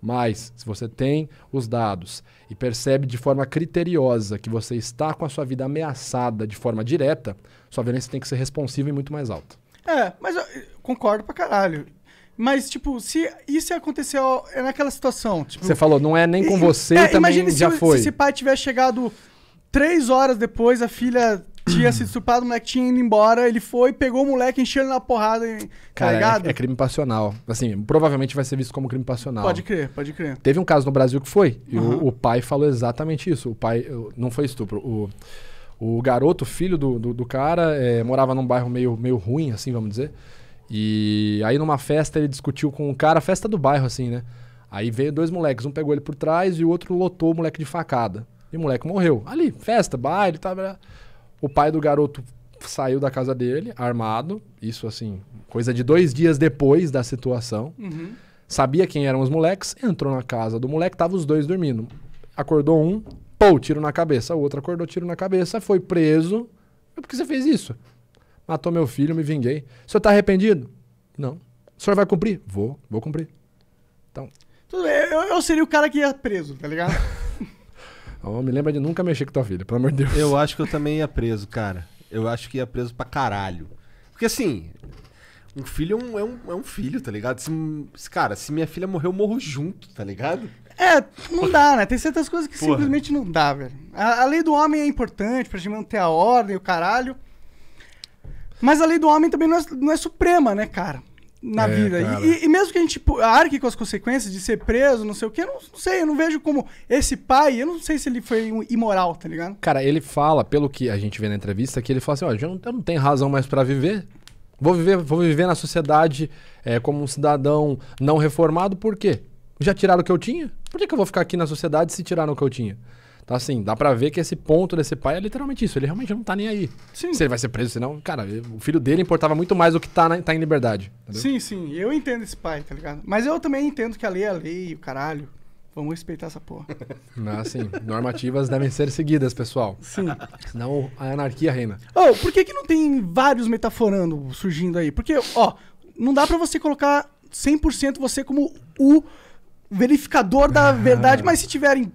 Mas, se você tem os dados e percebe de forma criteriosa que você está com a sua vida ameaçada de forma direta, sua violência tem que ser responsiva e muito mais alta. É, mas eu concordo pra caralho. Mas, tipo, se isso aconteceu é naquela situação. Tipo, você falou, não é nem com você, é, também já se, já foi. Se esse pai tiver chegado três horas depois, a filha tinha sido estuprada, o moleque tinha ido embora, ele foi, pegou o moleque, encheu ele na porrada, tá é- ligado? É, é, crime passional. Assim, provavelmente vai ser visto como crime passional. Pode crer, pode crer. Teve um caso no Brasil que foi, e uhum. o, o, pai falou exatamente isso. O pai, não foi estupro, o... O garoto, filho do, do, do cara, é, morava num bairro meio, meio ruim, assim, vamos dizer. E aí numa festa ele discutiu com um cara, festa do bairro assim, né? Aí veio dois moleques, um pegou ele por trás e o outro lotou o moleque de facada. E o moleque morreu. Ali, festa, baile, tá. O pai do garoto saiu da casa dele, armado. Isso assim, coisa de dois dias depois da situação. Uhum. Sabia quem eram os moleques, entrou na casa do moleque, tava os dois dormindo. Acordou um, pô, tiro na cabeça. O outro acordou, tiro na cabeça, foi preso. Por que você fez isso? Matou meu filho, me vinguei. O senhor está arrependido? Não. O senhor vai cumprir? Vou, vou cumprir. Então. Tudo bem, eu, eu seria o cara que ia preso, tá ligado? oh, [LAUGHS] me lembra de nunca mexer com tua filha, pelo amor de Deus. Eu acho que eu também ia preso, cara. Eu acho que ia preso pra caralho. Porque assim, um filho é um, é um, é um filho, tá ligado? Se, cara, se minha filha morrer, eu morro junto, tá ligado? É, não dá, né? Tem certas coisas que Porra. simplesmente não dá, velho. A, a lei do homem é importante pra gente manter a ordem, o caralho. Mas a lei do homem também não é, não é suprema, né, cara? Na é, vida. E, e, mesmo que a gente arque com as consequências de ser preso, não sei o quê, não, não, sei, eu não vejo como esse pai, eu não sei se ele foi imoral, tá ligado? Cara, ele fala, pelo que a gente vê na entrevista, que ele fala assim: ó, eu, não, eu não tenho razão mais para viver. Vou viver, vou viver na sociedade é, como um cidadão não reformado, por quê? Já tiraram o que eu tinha? Por que, que eu vou ficar aqui na sociedade se tiraram o que eu tinha? Então, assim, dá pra ver que esse ponto desse pai é literalmente isso. Ele realmente não tá nem aí. Sim. Se ele vai ser preso, senão, cara, o filho dele importava muito mais do que tá, na, tá em liberdade. Entendeu? Sim, sim. Eu entendo esse pai, tá ligado? Mas eu também entendo que a lei é a lei, o caralho. Vamos respeitar essa porra. Ah, [LAUGHS] sim. Normativas devem ser seguidas, pessoal. Sim. Senão a anarquia reina. Oh, por que, que não tem vários metaforando surgindo aí? Porque, ó, não dá para você colocar 100% você como o verificador da ah. [LAUGHS] verdade, mas se tiverem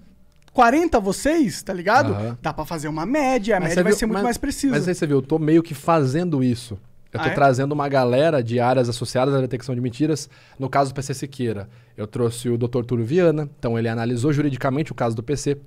40 vocês, tá ligado? Aham. Dá pra fazer uma média, a Mas média vai viu- ser muito mas- mais precisa. Mas aí você viu, eu tô meio que fazendo isso. Eu tô Ah, é? trazendo uma galera de áreas associadas à detecção de mentiras. No caso do PC Siqueira, eu trouxe o Dr. Túlio Viana, então ele analisou juridicamente o caso do PC.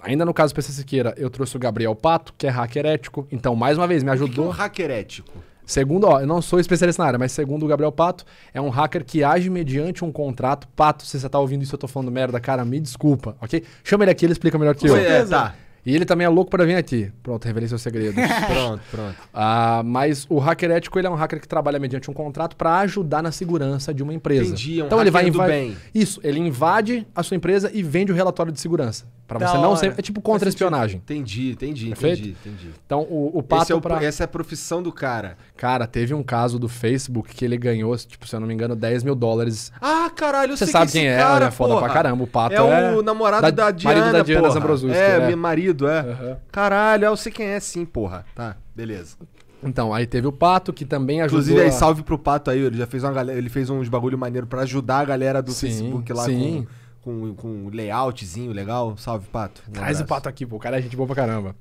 Ainda no caso do PC Siqueira, eu trouxe o Gabriel Pato, que é hacker ético. Então, mais uma vez, me O que é um ajudou. hacker ético? Segundo, ó, eu não sou especialista na área, mas segundo o Gabriel Pato, é um hacker que age mediante um contrato. Pato, se você tá ouvindo isso, eu tô falando merda, cara, me desculpa, ok? Chama ele aqui, ele explica melhor que eu. É, tá. E ele também é louco para vir aqui. Pronto, revelei seus segredos. [LAUGHS] pronto, pronto. Ah, mas o hacker ético ele é um hacker que trabalha mediante um contrato para ajudar na segurança de uma empresa. Entendi, é um então ele vai invadir. Bem. Isso, ele invade a sua empresa e vende o relatório de segurança. Para você não ser. É tipo contra-espionagem. Entendi, entendi, Perfeito? entendi, entendi. Então o, o É o, pra... Essa é a profissão do cara. Cara, teve um caso do Facebook que ele ganhou, tipo, se eu não me engano, 10 mil dólares. Ah, caralho, Você sabe quem é, cara, é foda porra. pra caramba. O pato é. É o namorado da, da Diana. Marido da Diana Zambrosuzzi. É, é, meu marido conhecido, é. Uhum. Caralho, eu sei quem é sim, porra. Tá, beleza. Então, aí teve o Pato, que também ajudou. Inclusive, aí, a... salve pro Pato aí, ele já fez uma galera, ele fez uns bagulho maneiro para ajudar a galera do sim, Facebook lá sim. com. Com, com um layoutzinho legal. Salve, Pato. Um Traz abraço. o Pato aqui, pô. O cara é gente boa pra caramba.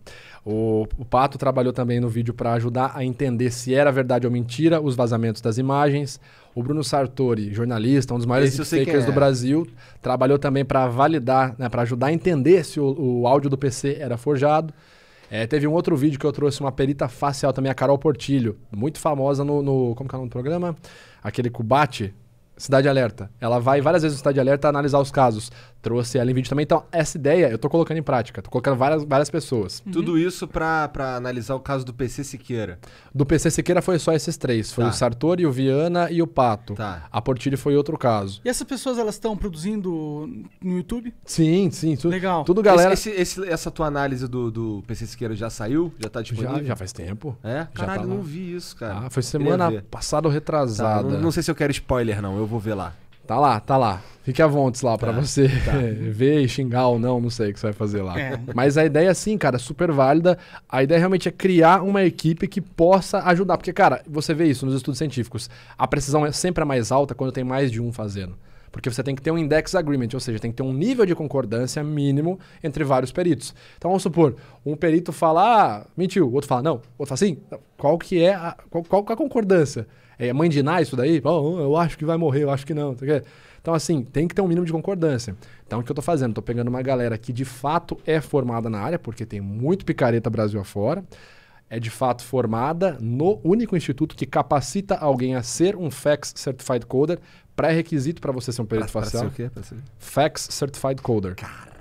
O, o Pato trabalhou também no vídeo para ajudar a entender se era verdade ou mentira os vazamentos das imagens. O Bruno Sartori, jornalista, um dos maiores fakers é. do Brasil, trabalhou também para validar, né, para ajudar a entender se o, o áudio do PC era forjado. É, teve um outro vídeo que eu trouxe uma perita facial também, a Carol Portilho, muito famosa no. no como que é o nome do programa? Aquele Cubate. Cidade Alerta. Ela vai várias vezes no Cidade Alerta analisar os casos. Trouxe ela em vídeo também. Então, essa ideia eu tô colocando em prática. Tô colocando várias, várias pessoas. Uhum. Tudo isso pra, analisar o caso do PC Siqueira. Do PC Siqueira foi só esses três. Foi tá. o Sartori, o Viana e o Pato. Tá. A Portilho foi outro caso. E essas pessoas, elas estão produzindo no YouTube? Sim, sim. Tu, Legal. Tudo galera... Esse, esse, essa tua análise do, do PC Siqueira já saiu? Já tá disponível? Já, já faz tempo. É? Caralho, já tá não vi isso, cara. Ah, foi semana passada ou retrasada. Tá, não, não, sei se eu quero spoiler, não. Eu eu vou ver lá. Tá lá, tá lá. Fique à vontade lá tá, para você tá. [LAUGHS] ver e xingar ou não, não sei o que você vai fazer lá. É. Mas a ideia, sim, cara, super válida. A ideia realmente é criar uma equipe que possa ajudar. Porque, cara, você vê isso nos estudos científicos. A precisão é sempre a mais alta quando tem mais de um fazendo. Porque você tem que ter um index agreement, ou seja, tem que ter um nível de concordância mínimo entre vários peritos. Então vamos supor, um perito fala, ah, mentiu, o outro fala, não, o outro fala sim. Qual que é a, qual, qual é a concordância? é mandinar isso daí? Oh, eu acho que vai morrer, eu acho que não. Então, assim, tem que ter um mínimo de concordância. Então, o que eu estou fazendo? Estou pegando uma galera que de fato é formada na área, porque tem muito picareta Brasil afora. É de fato formada no único instituto que capacita alguém a ser um Fax Certified Coder. Pré-requisito para você ser um perito facial. ser o quê? Ser... Fax Certified Coder. Cara.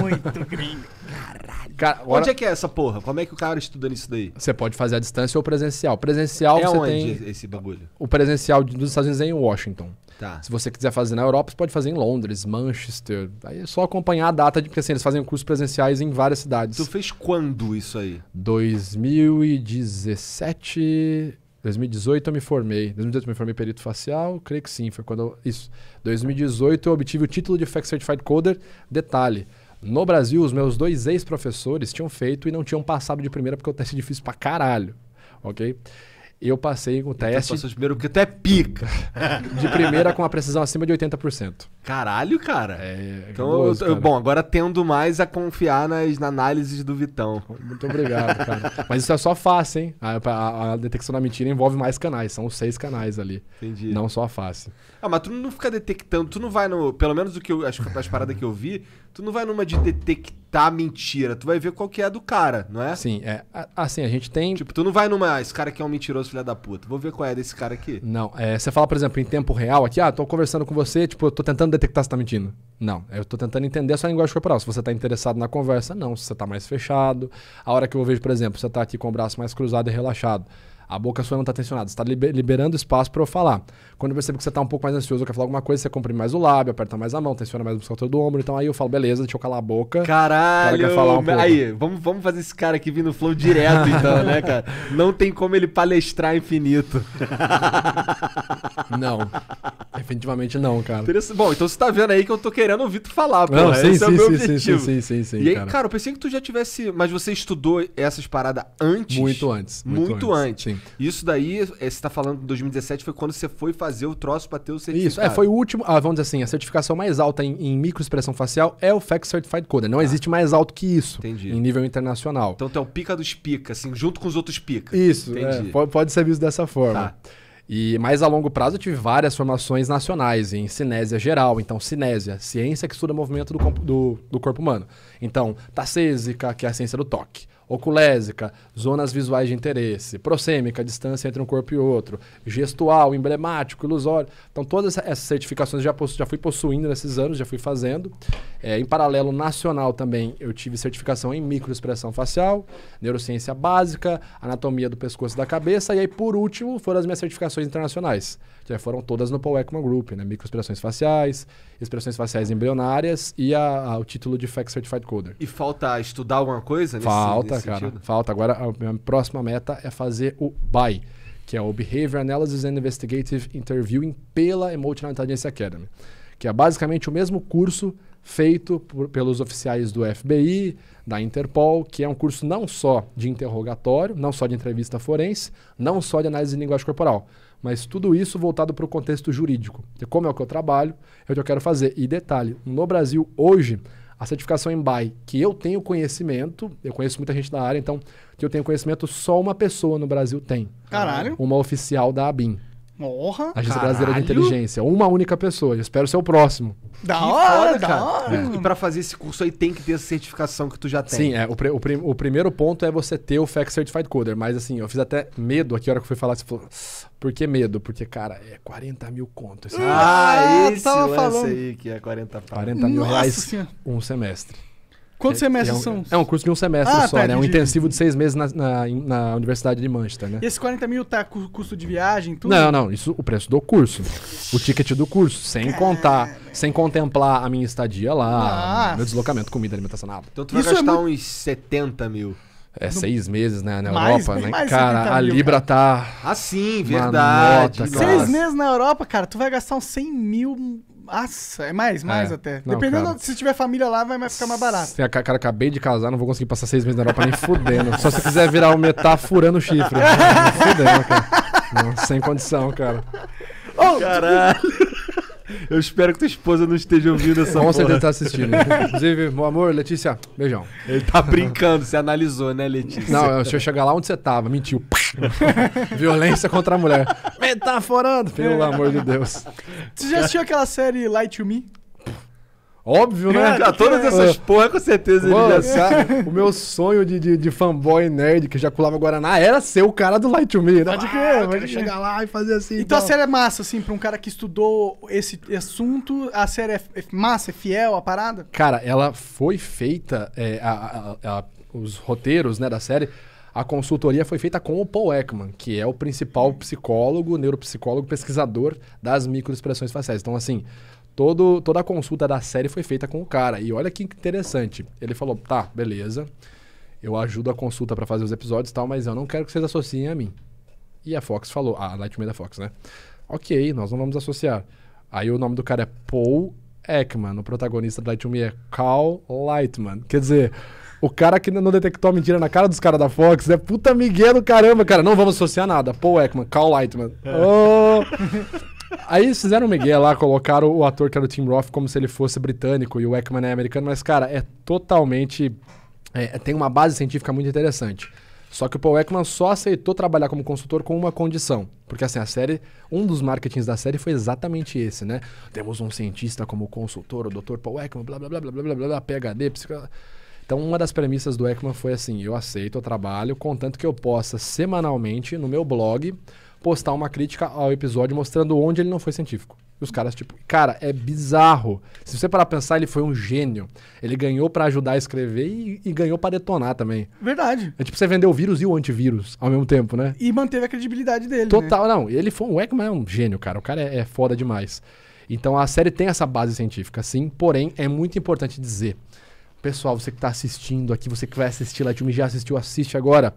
Muito gringo. Caralho. Cara, agora... Onde é que é essa porra? Como é que o cara estuda nisso daí? Você pode fazer a distância ou presencial. Presencial é você onde tem... esse bagulho? O presencial dos Estados Unidos é em Washington. Tá. Se você quiser fazer na Europa, você pode fazer em Londres, Manchester. Aí é só acompanhar a data de porque assim, eles fazem cursos presenciais em várias cidades. Tu fez quando isso aí? 2017 2018 eu me formei. 2018 eu me formei perito facial, creio que sim, foi quando eu, isso. 2018 eu obtive o título de Fact Certified Coder. Detalhe, no Brasil os meus dois ex-professores tinham feito e não tinham passado de primeira porque o teste é difícil pra caralho, OK? eu passei com o teste. Você primeiro porque tu é pica. [LAUGHS] de primeira com a precisão acima de 80%. Caralho, cara. É, é então, eu, cara. bom, agora tendo mais a confiar nas, nas análises do Vitão. Muito obrigado, cara. [LAUGHS] Mas isso é só face, hein? A, a, a, detecção da mentira envolve mais canais, são os seis canais ali. Entendi. Não só a face. Ah, mas tu não fica detectando, tu não vai no. Pelo menos o que eu. As, as paradas que eu vi, tu não vai numa de detectar mentira. Tu vai ver qual que é a do cara, não é? Sim, é. Assim, a gente tem. Tipo, tu não vai numa. Ah, esse cara aqui é um mentiroso, filha da puta. Vou ver qual é desse cara aqui. Não, é, você fala, por exemplo, em tempo real aqui, ah, tô conversando com você, tipo, eu tô tentando detectar se tá mentindo. Não, eu tô tentando entender a sua linguagem corporal. Se você tá interessado na conversa, não. Se você tá mais fechado. A hora que eu vejo, por exemplo, você tá aqui com o braço mais cruzado e relaxado. A boca sua não está tensionada, está liberando espaço para eu falar. Quando eu percebo que você está um pouco mais ansioso, eu quero falar alguma coisa, você comprime mais o lábio, aperta mais a mão, tensiona mais o musculatura do ombro. Então aí eu falo, beleza, deixa eu calar a boca. Caralho! Um aí, vamos, vamos fazer esse cara aqui vir no flow direto, [LAUGHS] então, né, cara? Não tem como ele palestrar infinito. não. Definitivamente não, cara. Bom, então você tá vendo aí que eu tô querendo ouvir tu falar, pô. Não, sim, Esse sim, é o meu sim, objetivo. Sim, sim, sim, sim, E aí, cara. cara. eu pensei que tu já tivesse. Mas você estudou essas paradas antes? Muito antes. Muito, muito antes. antes. Isso daí, é, você está falando de 2017, foi quando você foi fazer o troço para ter o certificado. Isso, é, foi o último, ah, vamos dizer assim, a certificação mais alta em, em microexpressão facial é o FAC Certified Coder. Não ah. existe mais alto que isso Entendi. em nível internacional. Então, tu é o pica dos pica, assim, junto com os outros picas. Isso, é, pode ser visto dessa forma. Tá. E mais a longo prazo eu tive várias formações nacionais em cinésia geral, então cinésia, ciência que estuda movimento do, do, do corpo humano. Então, Tacêsica, tá que é a ciência do toque oculésica, zonas visuais de interesse, prosêmica, distância entre um corpo e outro, gestual, emblemático, ilusório. Então, todas essas certificações já, já fui possuindo nesses anos, já fui fazendo. É, em paralelo, nacional também, eu tive certificação em microexpressão facial, neurociência básica, anatomia do pescoço e da cabeça, e aí, por último, foram as minhas certificações internacionais que foram todas no Paul Ekman Group, né? Microexpressões faciais, expressões faciais embrionárias e a, a, o título de Fact Certified Coder. E falta estudar alguma coisa nesse Falta, nesse cara. Sentido? Falta. Agora, a minha próxima meta é fazer o BI, que é o Behavior Analysis and Investigative Interviewing pela Emotional Intelligence Academy, que é basicamente o mesmo curso feito por, pelos oficiais do FBI, da Interpol, que é um curso não só de interrogatório, não só de entrevista forense, não só de análise de linguagem corporal, mas tudo isso voltado para o contexto jurídico. E como é o que eu trabalho, é o que eu quero fazer. E detalhe, no Brasil, hoje, a certificação em BAI, que eu tenho conhecimento, eu conheço muita gente da área, então, que eu tenho conhecimento, só uma pessoa no Brasil tem. Caralho! Uma oficial da ABIN. Morra, Agência caralho. Brasileira de Inteligência. Uma única pessoa. Eu espero ser o próximo. Da que hora, foda, da cara. hora. É. E para fazer esse curso aí tem que ter essa certificação que tu já tem. Sim, é, o, o, prim o primeiro ponto é você ter o FAC Certified Coder. Mas assim, eu fiz até medo aqui, a hora que eu fui falar, você falou... Por que medo? Porque, cara, é 40 mil contos. ah, ah, esse tava lance falando. aí que é 40 40 mil reais senhora. um semestre. Quantos semestres é, é um, são? É um curso de um semestre ah, só, tá, né? É um intensivo de seis meses na, na, na, Universidade de Manchester, né? E esse 40 mil tá com custo de viagem, tudo? Não, não. Isso o preço do curso. O ticket do curso, sem Caramba. contar, sem contemplar a minha estadia lá, Nossa. meu deslocamento, comida, alimentação, nada. Então tu vai Isso é gastar é muito... uns 70 mil. É no... seis meses, né? Na mais, Europa, né? Cara, a Libra mil, cara. tá. Assim, verdade. Nota, seis meses na Europa, cara, tu vai gastar uns 100 mil nossa, é mais, mais é. até. Não, Dependendo cara, se tiver família lá, vai ficar mais barato. A cara, acabei de casar, não vou conseguir passar seis meses na Europa nem fudendo. Só se quiser virar o metá furando o chifre. [LAUGHS] fudendo, cara. Não, sem condição, cara. Oh, Caralho. [LAUGHS] Eu espero que tua esposa não esteja ouvindo essa Nossa, porra. certeza tá assistindo. Né? Inclusive, meu amor, Letícia, beijão. Ele tá brincando, você analisou, né, Letícia? Não, eu chegar lá onde você tava, mentiu. [LAUGHS] Violência contra a mulher. Metaforando, pelo amor de Deus. Você já assistiu aquela série Light to Me? Óbvio, né? a todas é. essas porra, com certeza Mano, ele já sabe. O meu sonho de, de, de, fanboy nerd que já colava Guaraná era ser o cara do Light to Me, né? Pode ah, crer, ah, pode chegar lá e fazer assim. Então tal. a então. série é massa, assim, pra um cara que estudou esse assunto, a série é, é massa, é fiel à parada? Cara, ela foi feita, é, a, a, a, os roteiros né, da série, a consultoria foi feita com o Paul Ekman, que é o principal psicólogo, neuropsicólogo, pesquisador das microexpressões faciais. Então, assim, Todo, toda a consulta da série foi feita com o cara. E olha que interessante. Ele falou: tá, beleza. Eu ajudo a consulta para fazer os episódios e tal, mas eu não quero que vocês associem a mim. E a Fox falou: ah, a Nightmare da Fox, né? Ok, nós não vamos associar. Aí o nome do cara é Paul Ekman. O protagonista da Lightman é Carl Lightman. Quer dizer, o cara que não detectou a mentira na cara dos caras da Fox é puta migué do caramba, cara. Não vamos associar nada. Paul Ekman, Carl Lightman. É. Oh. [LAUGHS] Aí eles fizeram o Miguel lá, colocaram o ator que era o Tim Roth como se ele fosse britânico e o Ekman é americano, mas, cara, é totalmente. É, é, tem uma base científica muito interessante. Só que o Paul Ekman só aceitou trabalhar como consultor com uma condição. Porque assim, a série, um dos marketings da série foi exatamente esse, né? Temos um cientista como consultor, o Dr. Paul Ekman, blá blá blá blá blá blá, blá PhD, psico... Então, uma das premissas do Ekman foi assim: eu aceito o trabalho, contanto que eu possa semanalmente no meu blog postar uma crítica ao episódio mostrando onde ele não foi científico. E os caras, tipo, cara, é bizarro. Se você parar pra pensar, ele foi um gênio. Ele ganhou para ajudar a escrever e, e ganhou para detonar também. Verdade. É tipo você vendeu o vírus e o antivírus ao mesmo tempo, né? E manteve a credibilidade dele. Né? Total, né? não. Ele foi. O Eggman é um gênio, cara. O cara é, é foda demais. Então a série tem essa base científica, sim, porém é muito importante dizer. Pessoal, você que está assistindo aqui, você que vai assistir lá, me já assistiu, assiste agora.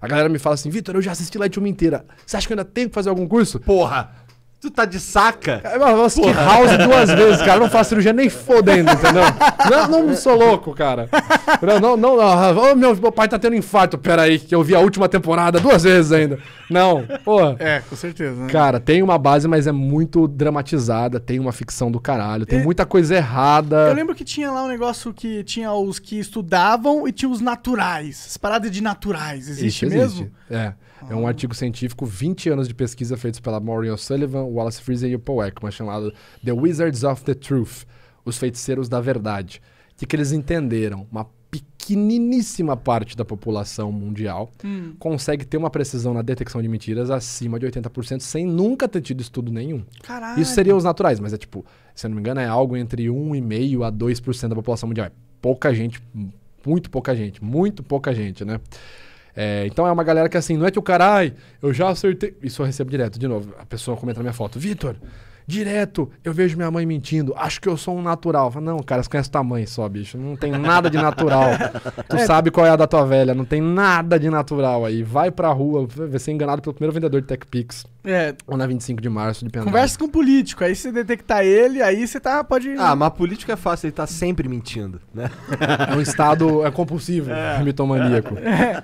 A galera me fala assim, Vitor, eu já assisti Lightroom inteira. Você acha que eu ainda tenho que fazer algum curso? Porra! Tu tá de saca? Cara, mas que house [LAUGHS] duas vezes, cara. Eu não faço cirurgia nem fodendo, entendeu? Não, não sou louco, cara. Não, não, não. Oh, meu pai tá tendo infarto. Pera aí, que eu vi a última temporada duas vezes ainda. Não, porra. É, com certeza, né? Cara, tem uma base, mas é muito dramatizada. Tem uma ficção do caralho. Tem e... muita coisa errada. Eu lembro que tinha lá um negócio que tinha os que estudavam e tinha os naturais. As paradas de naturais. Existe, existe mesmo? Existe. É. É um ah. artigo científico, 20 anos de pesquisa feitos pela Maureen O'Sullivan, Wallace Friesen e o Paul Ekman, chamado The Wizards of the Truth, Os Feiticeiros da Verdade. O que, que eles entenderam? Uma pequeniníssima parte da população mundial hum. consegue ter uma precisão na detecção de mentiras acima de 80% sem nunca ter tido estudo nenhum. Caralho. Isso seria os naturais, mas é tipo, se eu não me engano, é algo entre 1,5% a 2% da população mundial. É pouca gente, muito pouca gente, muito pouca gente, né? É, então é uma galera que assim, não é que o cara, ai, eu já acertei. Isso eu recebo direto, de novo. A pessoa comenta na minha foto, Vitor, Direto eu vejo minha mãe mentindo. Acho que eu sou um natural. Falo, não, cara, você conhece tua mãe só, bicho. Não tem nada de natural. [LAUGHS] tu é. sabe qual é a da tua velha. Não tem nada de natural aí. Vai pra rua, vai ser enganado pelo primeiro vendedor de TechPix. É. Ou na 25 de março, de Conversa com o político. Aí você detectar ele, aí você tá, pode... Ah, mas político é fácil. Ele tá sempre mentindo, né? É um estado é compulsivo, [LAUGHS] é. mitomaníaco. É.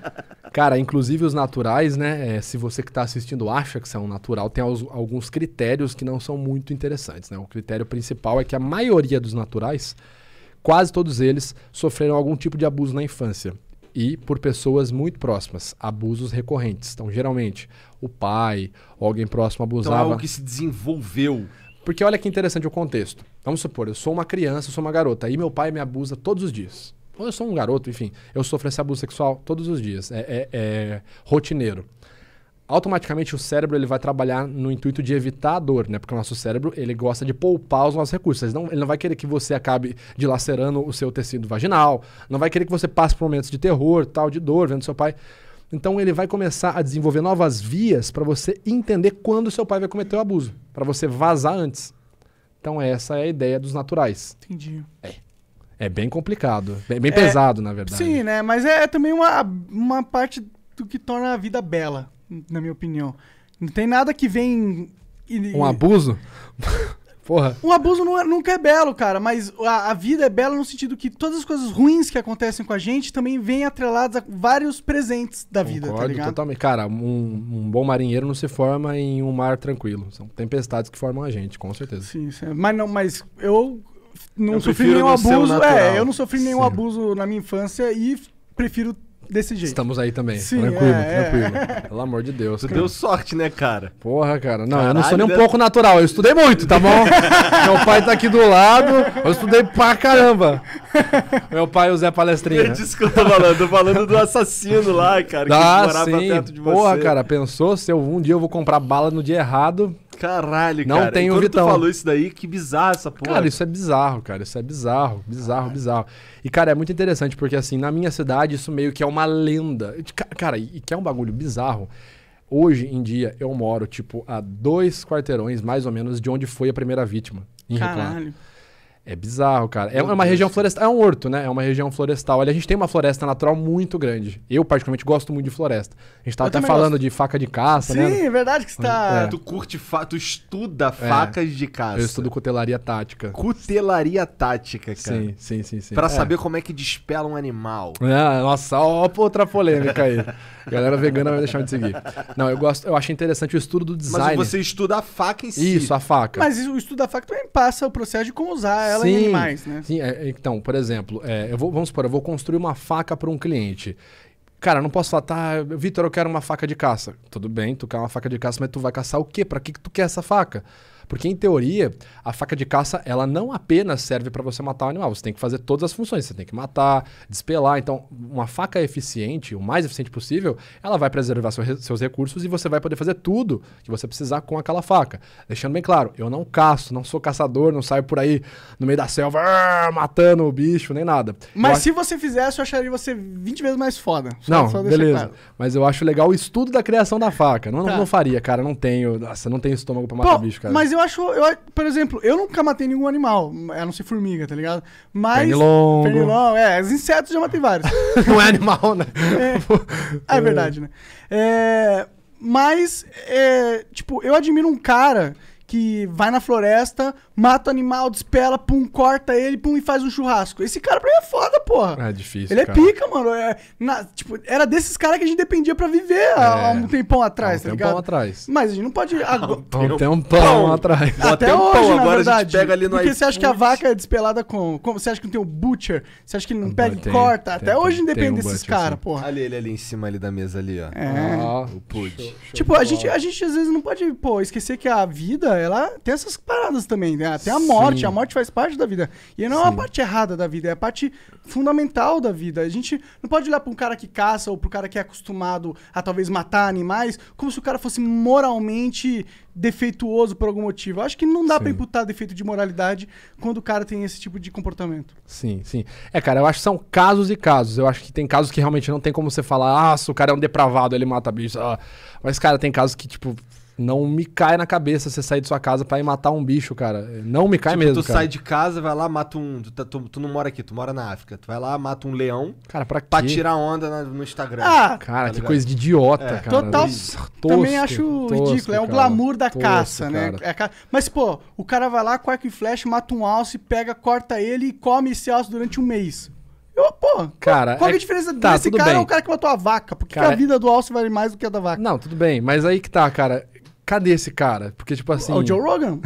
Cara, inclusive os naturais, né? É, se você que está assistindo acha que são natural, tem aos, alguns critérios que não são muito interessantes, né? O critério principal é que a maioria dos naturais, quase todos eles, sofreram algum tipo de abuso na infância e por pessoas muito próximas, abusos recorrentes. Então, geralmente, o pai ou alguém próximo então, é abusava. Então, algo que se desenvolveu. Porque olha que interessante o contexto. Vamos supor, eu sou uma criança, eu sou uma garota, e meu pai me abusa todos os dias ou eu sou um garoto, enfim, eu sofro esse abuso sexual todos os dias, é, é, é rotineiro. Automaticamente o cérebro ele vai trabalhar no intuito de evitar a dor, né? Porque o nosso cérebro ele gosta de poupar os nossos recursos. Ele não, ele não vai querer que você acabe dilacerando o seu tecido vaginal, não vai querer que você passe por momentos de terror, tal, de dor, vendo seu pai. Então ele vai começar a desenvolver novas vias para você entender quando seu pai vai cometer o abuso, para você vazar antes. Então essa é a ideia dos naturais. Entendi. É. É bem complicado. É bem, bem é, pesado, na verdade. Sim, né? Mas é, é também uma, uma parte do que torna a vida bela, na minha opinião. Não tem nada que vem. E, um abuso? [LAUGHS] Porra. Um abuso não é, nunca é belo, cara, mas a, a, vida é bela no sentido que todas as coisas ruins que acontecem com a gente também vêm atreladas a vários presentes da Concordo, vida, tá ligado? totalmente. Cara, um, um, bom marinheiro não se forma em um mar tranquilo. São tempestades que formam a gente, com certeza. Sim, sim. Mas não, mas eu não eu sofri nenhum abuso. É, eu não sofri nenhum Sim. abuso na minha infância e prefiro desse jeito. Estamos aí também. Sim, tranquilo, é, é. tranquilo. É. Pelo amor de Deus. Você cara. deu sorte, né, cara? Porra, cara. Não, Caralho, eu não sou nem um deu... pouco natural. Eu estudei muito, tá bom? [LAUGHS] Meu pai tá aqui do lado. Eu estudei pra caramba. Meu pai, o Zé Palestrinha. É disso que eu tô falando. Tô falando do assassino lá, cara. Dá, que ah, morava sim. perto de Porra, você. Porra, cara. Pensou se eu, um dia eu vou comprar bala no dia errado Caralho, não cara. Tem Quando o Vitão. tu falou isso daí, que bizarro essa porra. Cara, isso é bizarro, cara. Isso é bizarro, bizarro, Caralho. bizarro. E, cara, é muito interessante, porque assim, na minha cidade, isso meio que é uma lenda. Cara, e que é um bagulho bizarro. Hoje em dia, eu moro, tipo, a dois quarteirões, mais ou menos, de onde foi a primeira vítima. Em Caralho. Reclamo. É bizarro, cara. É uma região florestal. É um horto, né? É uma região florestal. Ali a gente tem uma floresta natural muito grande. Eu, particularmente, gosto muito de floresta. A gente tá Eu até falando gosto. de faca de caça, Sim, né? Sim, verdade que você tá. É. Tu curte, fa... tu estuda é. facas de caça. Eu estudo cutelaria tática. Cutelaria tática, cara. Sim, sim, sim. sim. Pra é. saber como é que despela um animal. É, nossa, ó, outra polêmica aí. [LAUGHS] Galera vegana vai deixar de seguir. Não, eu gosto, eu acho interessante o estudo do design. Mas você estuda a faca em si. Isso, a faca. Mas o estudo da faca também passa o processo de como usar ela sim, em animais, né? Sim, é, então, por exemplo, é, eu vou, vamos supor, eu vou construir uma faca para um cliente. Cara, não posso falar, tá, Vitor, eu quero uma faca de caça. Tudo bem, tu quer uma faca de caça, mas tu vai caçar o quê? Para que, que tu quer essa faca? Porque, em teoria, a faca de caça ela não apenas serve para você matar o um animal. Você tem que fazer todas as funções. Você tem que matar, despelar. Então, uma faca eficiente, o mais eficiente possível, ela vai preservar seu, seus recursos e você vai poder fazer tudo que você precisar com aquela faca. Deixando bem claro, eu não caço, não sou caçador, não saio por aí no meio da selva ah, matando o bicho, nem nada. Mas eu se acho... você fizesse, eu acharia você 20 vezes mais foda. Só, não, só beleza. Claro. Mas eu acho legal o estudo da criação da faca. Não, tá. não faria, cara. Não tenho. Nossa, não tenho estômago para matar Pô, bicho, cara. Mas eu acho, eu, por exemplo, eu nunca matei nenhum animal, a não ser formiga, tá ligado? Mas. Pernilongo. Pernilongo, é, os insetos já matei vários. [LAUGHS] não é animal, né? É, é verdade, né? É, mas, é, tipo, eu admiro um cara que vai na floresta, mata o animal, despela, pum, corta ele, pum, e faz um churrasco. Esse cara pra mim é foda, porra. É difícil. Ele é cara. é pica, mano. É, na, tipo, era desses caras que a gente dependia pra viver é. há, um tempão atrás, há um tá tempão atrás. Mas a gente não pode. Agora... um tempão atrás. Até hoje, na agora verdade. pega ali no Porque você acha que a vaca é despelada com. Como? Você acha que não tem o um Butcher? Você acha que ele não, não pega tem, e corta? Tem, Até tem, hoje depende desses caras, assim. porra. Ali, ele ali em cima ali da mesa ali, ó. É. Ah, o pud. Tipo, a gente, a gente às vezes não pode, pô, esquecer que a vida ela tem essas paradas também, né? Até a morte, Sim. a morte faz parte da vida. E não Sim. é uma parte errada da vida, é a parte fundamental da vida. A gente não pode olhar para um cara que caça ou para um cara que é acostumado a talvez matar animais como se o cara fosse moralmente defeituoso por algum motivo. Eu acho que não dá para imputar defeito de moralidade quando o cara tem esse tipo de comportamento. Sim, sim. É, cara, eu acho que são casos e casos. Eu acho que tem casos que realmente não tem como você falar, ah, se o cara é um depravado, ele mata bicho. Ah. Mas, cara, tem casos que, tipo, não me cai na cabeça você sair de sua casa para ir matar um bicho, cara. Não me cai tipo, mesmo. Tu cara. sai de casa, vai lá, mata um. Tu, tá, tu, tu, não mora aqui, tu mora na África. Tu vai lá, mata um leão. Cara, pra quê? Pra tirar onda na, no Instagram. Ah, tá cara, tá que coisa de idiota, é. cara. Total. Tosco, também acho tosco, ridículo. É o glamour da caça, né? É ca... Mas, pô, o cara vai lá com arco e flecha, mata um alce, pega, corta ele e come esse alce durante um mês. Eu, pô, cara, qual é, a é diferença tá, desse cara bem. é o cara que matou a vaca? Porque cara, a é vida do alce vale mais do que a da vaca. Não, tudo bem, mas aí que tá, cara. Cadê esse cara? Porque, tipo assim. É o Joe Rogan?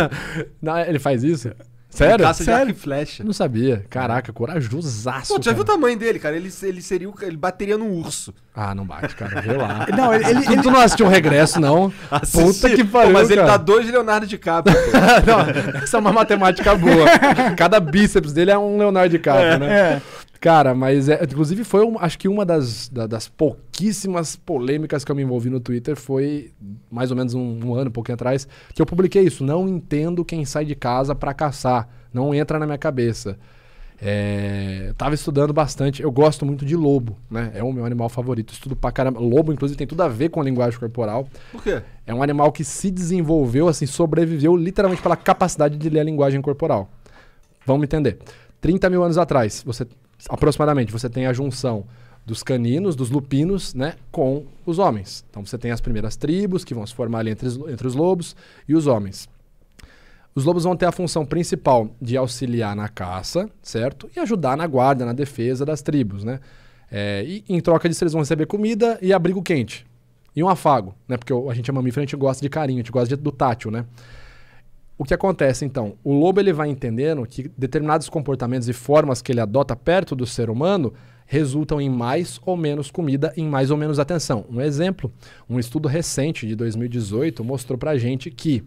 [LAUGHS] Não, ele faz isso? Sério? Caça de flecha. Não sabia. Caraca, corajosaço. Pô, tu já viu o tamanho dele, cara? Ele, ele seria o, Ele bateria no urso. Ah, não bate, cara. Vê lá. [LAUGHS] não, ele, ele, tu, tu não assistiu o regresso, não. Assisti. Puta que pariu. mas cara. ele tá dois Leonardo DiCaprio. [LAUGHS] não, essa é uma matemática boa. Cada bíceps dele é um Leonardo DiCaprio, é, né? É. Cara, mas é, inclusive foi, um, acho que uma das, da, das pouquíssimas polêmicas que eu me envolvi no Twitter foi mais ou menos um, um ano, um pouquinho atrás, que eu publiquei isso. Não entendo quem sai de casa para caçar. Não entra na minha cabeça. É, tava estudando bastante. Eu gosto muito de lobo, né? É o meu animal favorito. Estudo pra caramba. Lobo, inclusive, tem tudo a ver com a linguagem corporal. Por quê? É um animal que se desenvolveu, assim, sobreviveu literalmente pela capacidade de ler a linguagem corporal. Vamos entender. 30 mil anos atrás, você aproximadamente, você tem a junção dos caninos, dos lupinos, né, com os homens. Então você tem as primeiras tribos que vão se formar ali entre, entre os lobos e os homens. Os lobos vão ter a função principal de auxiliar na caça, certo? E ajudar na guarda, na defesa das tribos, né? É, e em troca disso, eles vão receber comida e abrigo quente. E um afago, né? Porque a gente é mamífero, a gente gosta de carinho, a gente gosta de, do tátil, né? o que acontece então? O lobo ele vai entendendo que determinados comportamentos e formas que ele adota perto do ser humano resultam em mais ou menos comida, em mais ou menos atenção. Um exemplo, um estudo recente de 2018 mostrou pra gente que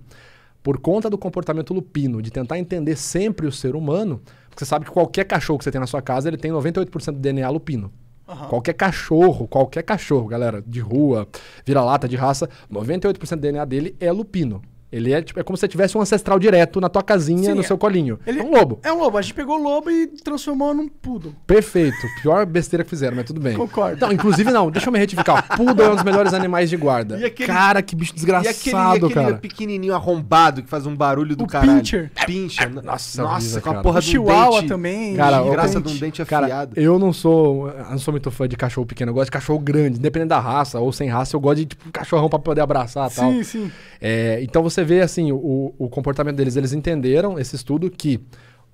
por conta do comportamento lupino, de tentar entender sempre o ser humano, você sabe que qualquer cachorro que você tem na sua casa, ele tem 98% de DNA lupino. Uhum. Qualquer cachorro, qualquer cachorro, galera, de rua, vira-lata, de raça, 98% do DNA dele é lupino. Ele é, tipo, é como se você tivesse um ancestral direto na tua casinha, Sim, no é. seu colinho. É Ele é um lobo. É um lobo. A gente pegou o lobo e transformou num poodle. Perfeito. Pior besteira que fizeram, mas tudo bem. Concordo. não inclusive, não, deixa eu me retificar. O poodle é um dos melhores animais de guarda. Aquele... Cara, que bicho desgraçado, e aquele, e aquele cara. pequenininho arrombado que faz um barulho do o caralho. Pincher. Pincher. Né? Nossa, Nossa brisa, com a porra do de Chihuahua também. Cara, de graça dente. de um dente afiado. Cara, eu não sou, não sou muito fã de cachorro pequeno. Eu gosto de cachorro grande, dependendo da raça ou sem raça. Eu gosto de tipo, cachorrão pra poder abraçar e tal. Sim, sim. É, então você você vê assim o, o comportamento deles. Eles entenderam esse estudo que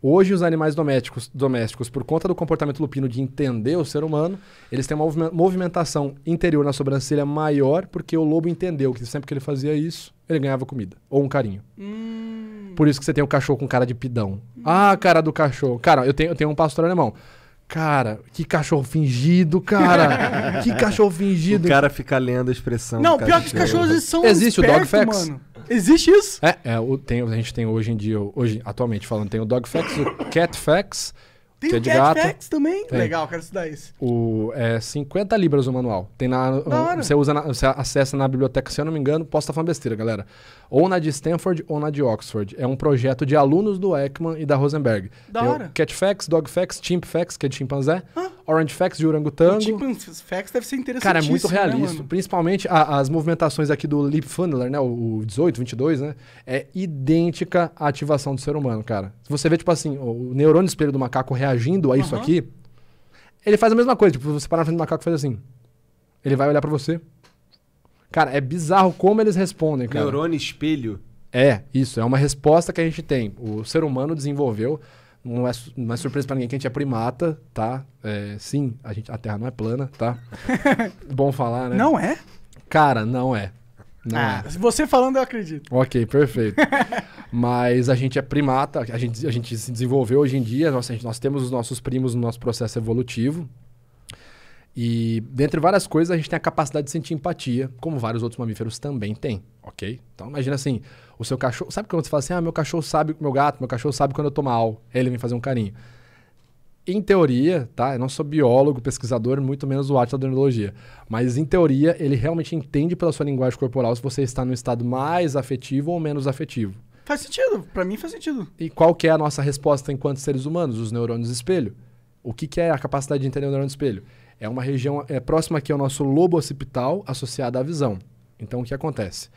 hoje os animais domésticos, domésticos, por conta do comportamento lupino de entender o ser humano, eles têm uma movimentação interior na sobrancelha maior porque o lobo entendeu que sempre que ele fazia isso, ele ganhava comida ou um carinho. Hum. Por isso que você tem o um cachorro com cara de pidão. Hum. Ah, cara do cachorro. Cara, eu tenho, eu tenho um pastor alemão. Cara, que cachorro fingido, cara. [LAUGHS] que cachorro fingido. O cara fica lendo a expressão. Não, pior que os cachorros são Existe o dog facts. Mano. Existe isso? É, é o, tem, a gente tem hoje em dia, hoje, atualmente falando, tem o Dog Facts, o Cat Facts tem que é de gato. Facts também? Tem. Legal, quero estudar isso. O, é 50 libras o manual. Tem na, você, usa na, você acessa na biblioteca, se eu não me engano, posso estar tá falando besteira, galera. Ou na de Stanford ou na de Oxford. É um projeto de alunos do Ekman e da Rosenberg. Da Tem hora. Cat Facts, Dog Facts, Chimp Facts, que é de chimpanzé. Hã? Orange Facts de orangotango. Chimp tipo, Facts deve ser interessante. Cara, é muito né, realista. Né, principalmente a, as movimentações aqui do Leap Funneler, né? O, o 18, 22, né? É idêntica à ativação do ser humano, cara. Se você vê, tipo assim, o neurônio espelho do macaco reage reagindo a isso aqui, ele faz a mesma coisa. Tipo, você parar na frente do macaco e faz assim. Ele vai olhar para você. Cara, é bizarro como eles respondem, cara. Neurônio espelho. É, isso. É uma resposta que a gente tem. O ser humano desenvolveu. Não é, não é surpresa para ninguém que a gente é primata, tá? É, sim, a, gente, a Terra não é plana, tá? [LAUGHS] Bom falar, né? Não é? Cara, não é. Não ah, é. você falando eu acredito. Ok, perfeito. [LAUGHS] Mas a gente é primata, a gente, a gente se desenvolveu hoje em dia, nós, gente, nós temos os nossos primos no nosso processo evolutivo. E, dentre várias coisas, a gente tem a capacidade de sentir empatia, como vários outros mamíferos também têm, ok? Então, imagina assim, o seu cachorro... Sabe quando você fala assim, ah, meu cachorro sabe, meu gato, meu cachorro sabe quando eu tô mal, ele vem fazer um carinho em teoria, tá? Eu não sou biólogo, pesquisador, muito menos o arte da neurologia. Mas em teoria, ele realmente entende pela sua linguagem corporal se você está no estado mais afetivo ou menos afetivo. Faz sentido, para mim faz sentido. E qual que é a nossa resposta enquanto seres humanos, os neurônios espelho? O que, que é a capacidade de entender o neurônio espelho? É uma região é, próxima aqui ao nosso lobo occipital associada à visão. Então o que acontece?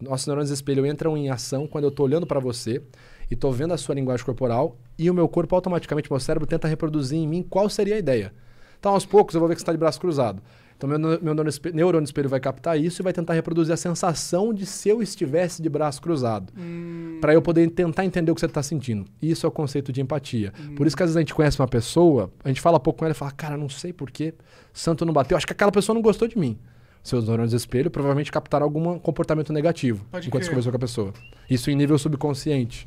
Nossos neurônios espelho entram em ação quando eu estou olhando para você e estou vendo a sua linguagem corporal e o meu corpo automaticamente, meu cérebro tenta reproduzir em mim qual seria a ideia. Então, aos poucos, eu vou ver que você está de braço cruzado. Então, meu, meu neurônio espelho vai captar isso e vai tentar reproduzir a sensação de se eu estivesse de braço cruzado. Hum. Para eu poder tentar entender o que você está sentindo. Isso é o conceito de empatia. Hum. Por isso que às vezes a gente conhece uma pessoa, a gente fala pouco com ela e fala, cara, não sei porquê, santo não bateu, acho que aquela pessoa não gostou de mim. Seus neurônios espelho provavelmente captaram algum comportamento negativo Pode enquanto crer. você conversou com a pessoa. Isso em nível subconsciente.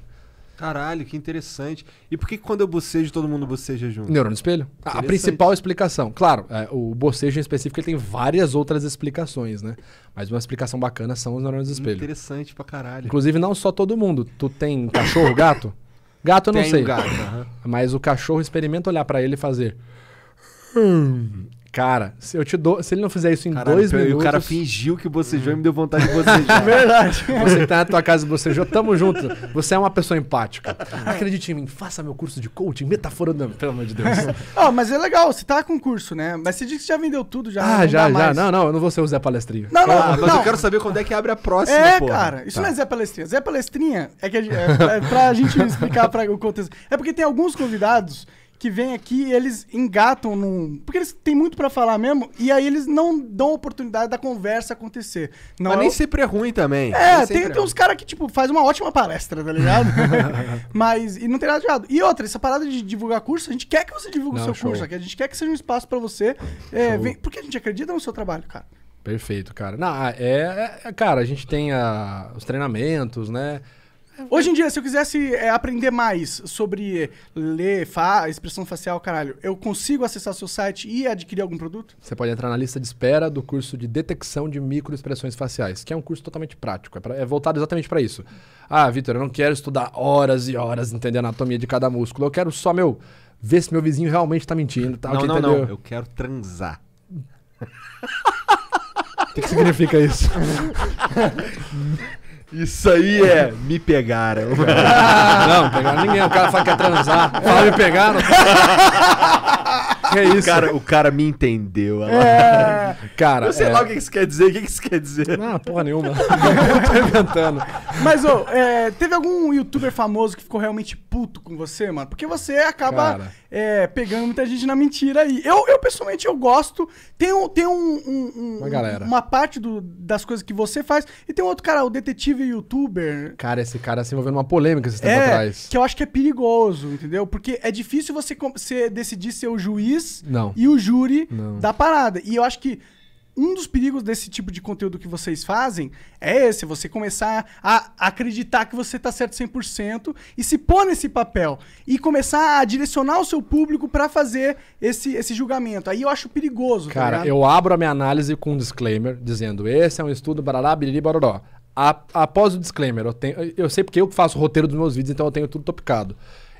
Caralho, que interessante. E por que quando eu bocejo, todo mundo boceja junto? Neurônio espelho. Ah, a principal explicação. Claro, é, o bocejo em específico tem várias outras explicações, né? Mas uma explicação bacana são os neurônios espelho. Interessante pra caralho. Inclusive, não só todo mundo. Tu tem cachorro, gato? Gato eu não sei. Gato, uhum. Mas o cachorro experimenta olhar para ele e fazer. Hum. Cara, se eu te dou, se ele não fizer isso em Caralho, dois minutos. E o cara fingiu que bocejou e me deu vontade de [LAUGHS] É Verdade. Você tá na tua casa e bocejou, tamo junto. Você é uma pessoa empática. Acredite em mim, faça meu curso de coaching, metaforando, pelo amor de Deus. oh, [LAUGHS] mas é legal, você tá com curso, né? Mas você disse que já vendeu tudo, já. Ah, já, já. Mais. Não, não, eu não vou ser o Zé Palestrinho. Não, não, ah, não. Mas eu quero saber quando é que abre a próxima. É, porra. cara, isso tá. não é Zé Palestrinha. Zé Palestrinha é que é, é, pra gente explicar pra, o contexto. É porque tem alguns convidados que vem aqui eles engatam num. Porque eles têm muito para falar mesmo, e aí eles não dão oportunidade da conversa acontecer. Não Mas é nem o... sempre é ruim também. É, tem, é tem uns caras que, tipo, faz uma ótima palestra, tá ligado? [LAUGHS] Mas. E não tem nada de errado. E outra, essa parada de divulgar curso, a gente quer que você divulgue o seu show. curso, a gente quer que seja um espaço para você. É, vem... Porque a gente acredita no seu trabalho, cara. Perfeito, cara. Não, é, é, é cara, a gente tem a, os treinamentos, né? Hoje em dia, se eu quisesse é, aprender mais sobre ler, fa, expressão facial, caralho, eu consigo acessar o seu site e adquirir algum produto? Você pode entrar na lista de espera do curso de detecção de microexpressões faciais, que é um curso totalmente prático, é, pra, é voltado exatamente para isso. Ah, Vitor, eu não quero estudar horas e horas, entender a anatomia de cada músculo, eu quero só, meu, ver se meu vizinho realmente tá mentindo. Tá, não, não, entendeu? não, eu quero transar. [LAUGHS] O que, que significa isso? [LAUGHS] Isso aí é. Me pegaram. [LAUGHS] Não, pegaram ninguém. O cara fala que quer é transar. Fala, me pegaram. [LAUGHS] [LAUGHS] É isso. O cara, o cara me entendeu. É... Cara, eu sei é... lá o que isso quer dizer, o que isso quer dizer. Não, porra nenhuma. [LAUGHS] tô inventando. Mas, ô, é, teve algum youtuber famoso que ficou realmente puto com você, mano? Porque você acaba é, pegando muita gente na mentira aí. Eu, eu pessoalmente, eu gosto. Tem, tem um, um, um uma, galera. uma parte do, das coisas que você faz. E tem um outro cara, o detetive youtuber. Cara, esse cara se envolveu numa polêmica esses tempos é, atrás. Que eu acho que é perigoso, entendeu? Porque é difícil você, você decidir ser o juiz juiz não. e o júri não. da parada. E eu acho que um dos perigos desse tipo de conteúdo que vocês fazem é esse, você começar a acreditar que você está certo 100% e se pôr nesse papel e começar a direcionar o seu público para fazer esse, esse julgamento. Aí eu acho perigoso, tá Cara, tá eu abro a minha análise com um disclaimer dizendo: "Esse é um estudo barará biriri baroró". após o disclaimer, eu tenho eu sei porque eu faço o roteiro dos meus vídeos, então eu tenho tudo topicado.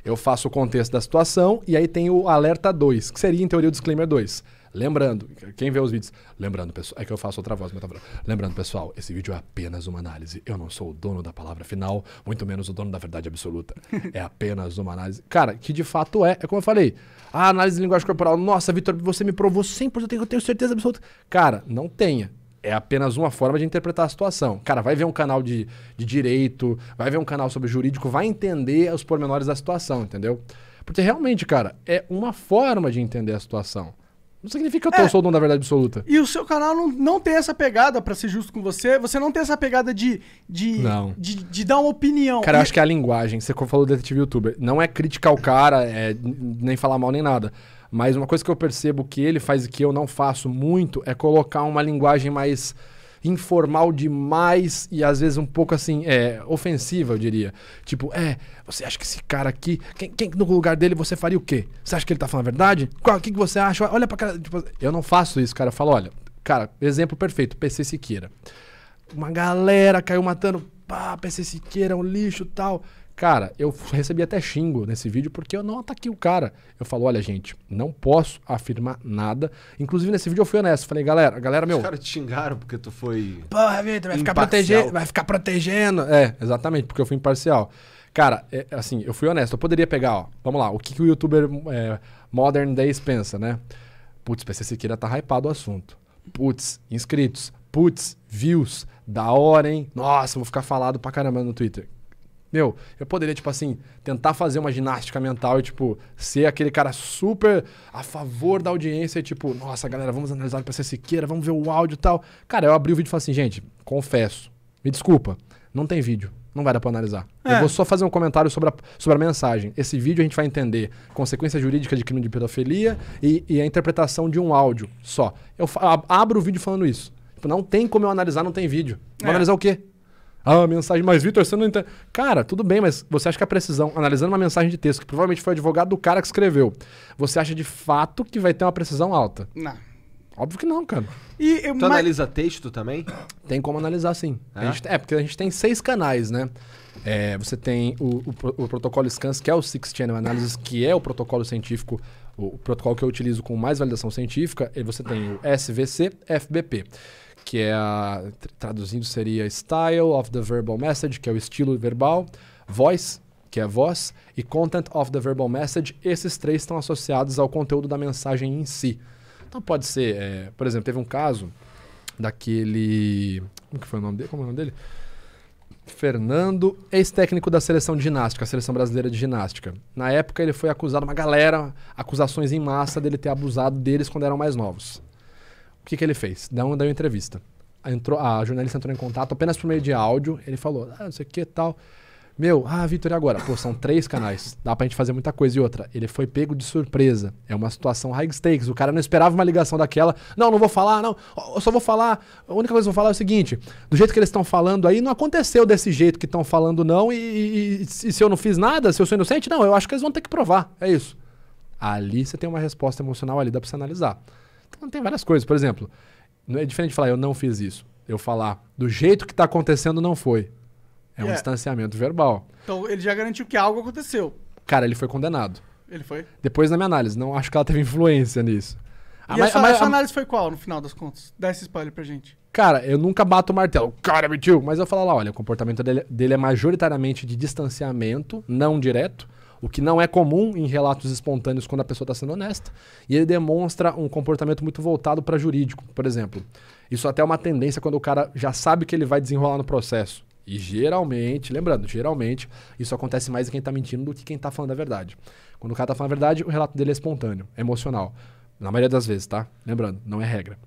Eu faço o contexto da situação e aí tem o alerta 2, que seria, em teoria, o disclaimer 2. Lembrando, quem vê os vídeos, lembrando, pessoal, é que eu faço outra voz, mas tá falando. Lembrando, pessoal, esse vídeo é apenas uma análise. Eu não sou o dono da palavra final, muito menos o dono da verdade absoluta. [LAUGHS] É apenas uma análise. Cara, que de fato é, é como eu falei. A análise de linguagem corporal, nossa, Vitor, você me provou 100%, eu tenho, eu tenho certeza absoluta. Cara, não tenha é apenas uma forma de interpretar a situação. Cara, vai ver um canal de, de direito, vai ver um canal sobre jurídico, vai entender os pormenores da situação, entendeu? Porque realmente, cara, é uma forma de entender a situação. Não significa que eu, é. sou o dono da verdade absoluta. E o seu canal não, não tem essa pegada, para ser justo com você, você não tem essa pegada de. de não. De, de dar uma opinião. Cara, e... eu acho que é a linguagem. Você falou do detetive youtuber. Não é criticar o cara, é, nem falar mal nem nada. Mas uma coisa que eu percebo que ele faz e que eu não faço muito é colocar uma linguagem mais informal demais e às vezes um pouco assim, é, ofensiva, eu diria. Tipo, é, você acha que esse cara aqui, quem, quem no lugar dele você faria o quê? Você acha que ele tá falando a verdade? O que, que você acha? Olha pra cara. Tipo, eu não faço isso, cara. Eu falo, olha, cara, exemplo perfeito, PC Siqueira. Uma galera caiu matando, pá, PC Siqueira é um lixo tal. Cara, eu recebi até xingo nesse vídeo porque eu não ataquei o cara. Eu falo, olha, gente, não posso afirmar nada. Inclusive, nesse vídeo eu fui honesto. Falei, galera, galera, meu. Os caras te xingaram porque tu foi. Porra, Vitor, vai ficar, protege... vai ficar protegendo. É, exatamente, porque eu fui imparcial. Cara, é, assim, eu fui honesto. Eu poderia pegar, ó, vamos lá, o que, que o youtuber é, Modern Days pensa, né? Putz, PC Siqueira tá hypado o assunto. Putz, inscritos. Putz, views. Da hora, hein? Nossa, vou ficar falado pra caramba no Twitter. Meu, eu poderia, tipo assim, tentar fazer uma ginástica mental e, tipo, ser aquele cara super a favor da audiência e, tipo, nossa, galera, vamos analisar para ser Siqueira, vamos ver o áudio e tal. Cara, eu abri o vídeo e falei assim, gente, confesso, me desculpa, não tem vídeo. Não vai dar pra analisar. É. Eu vou só fazer um comentário sobre a, sobre a mensagem. Esse vídeo a gente vai entender consequência jurídica de crime de pedofilia e, e a interpretação de um áudio só. Eu abro o vídeo falando isso. Tipo, não tem como eu analisar, não tem vídeo. Vou é. analisar o quê? Ah, mensagem, mas Vitor, você não entende. Cara, tudo bem, mas você acha que a precisão, analisando uma mensagem de texto, que provavelmente foi o advogado do cara que escreveu, você acha de fato que vai ter uma precisão alta? Não. Óbvio que não, cara. E, tu mas... analisa texto também? Tem como analisar, sim. É? Gente, é, porque a gente tem seis canais, né? É, você tem o, o, o, protocolo SCANS, que é o Six Channel Analysis, que é o protocolo científico, o, o protocolo que eu utilizo com mais validação científica. E você tem o SVC, FBP que é a, traduzindo seria Style of the Verbal Message, que é o estilo verbal, Voice, que é a voz, e Content of the Verbal Message. Esses três estão associados ao conteúdo da mensagem em si. Então pode ser, é, por exemplo, teve um caso daquele. Como que foi o nome dele? Como é o nome dele? Fernando, ex-técnico da seleção de ginástica, a seleção brasileira de ginástica. Na época ele foi acusado, uma galera, acusações em massa dele ter abusado deles quando eram mais novos que, que ele fez? Não deu entrevista. Entrou, a jornalista entrou em contato apenas por meio de áudio. Ele falou, ah, não sei o que tal. Meu, ah, Vitor, e agora? Pô, são três canais. Dá pra gente fazer muita coisa. E outra, ele foi pego de surpresa. É uma situação high stakes. O cara não esperava uma ligação daquela. Não, não vou falar, não. Eu só vou falar. A única coisa que eu vou falar é o seguinte: do jeito que eles estão falando aí, não aconteceu desse jeito que estão falando, não. E, e, e, se eu não fiz nada, se eu sou inocente, não. Eu acho que eles vão ter que provar. É isso. Ali você tem uma resposta emocional ali, dá pra você analisar. Então tem várias coisas. Por exemplo, não é diferente de falar eu não fiz isso. Eu falar do jeito que está acontecendo não foi. É um é. distanciamento verbal. Então ele já garantiu que algo aconteceu. Cara, ele foi condenado. Ele foi? Depois da minha análise. Não acho que ela teve influência nisso. A ah, e a, sua, ah, a sua ah, análise foi qual, no final das contas? Dá esse spoiler pra gente. Cara, eu nunca bato o martelo. Cara, mentiu. Mas eu falo lá, olha, o comportamento dele, dele é majoritariamente de distanciamento, não direto o que não é comum em relatos espontâneos quando a pessoa está sendo honesta, e ele demonstra um comportamento muito voltado para jurídico, por exemplo. Isso até é uma tendência quando o cara já sabe que ele vai desenrolar no processo. E geralmente, lembrando, geralmente, isso acontece mais em quem está mentindo do que quem está falando a verdade. Quando o cara está falando a verdade, o relato dele é espontâneo, é emocional. Na maioria das vezes, tá? Lembrando, não é regra.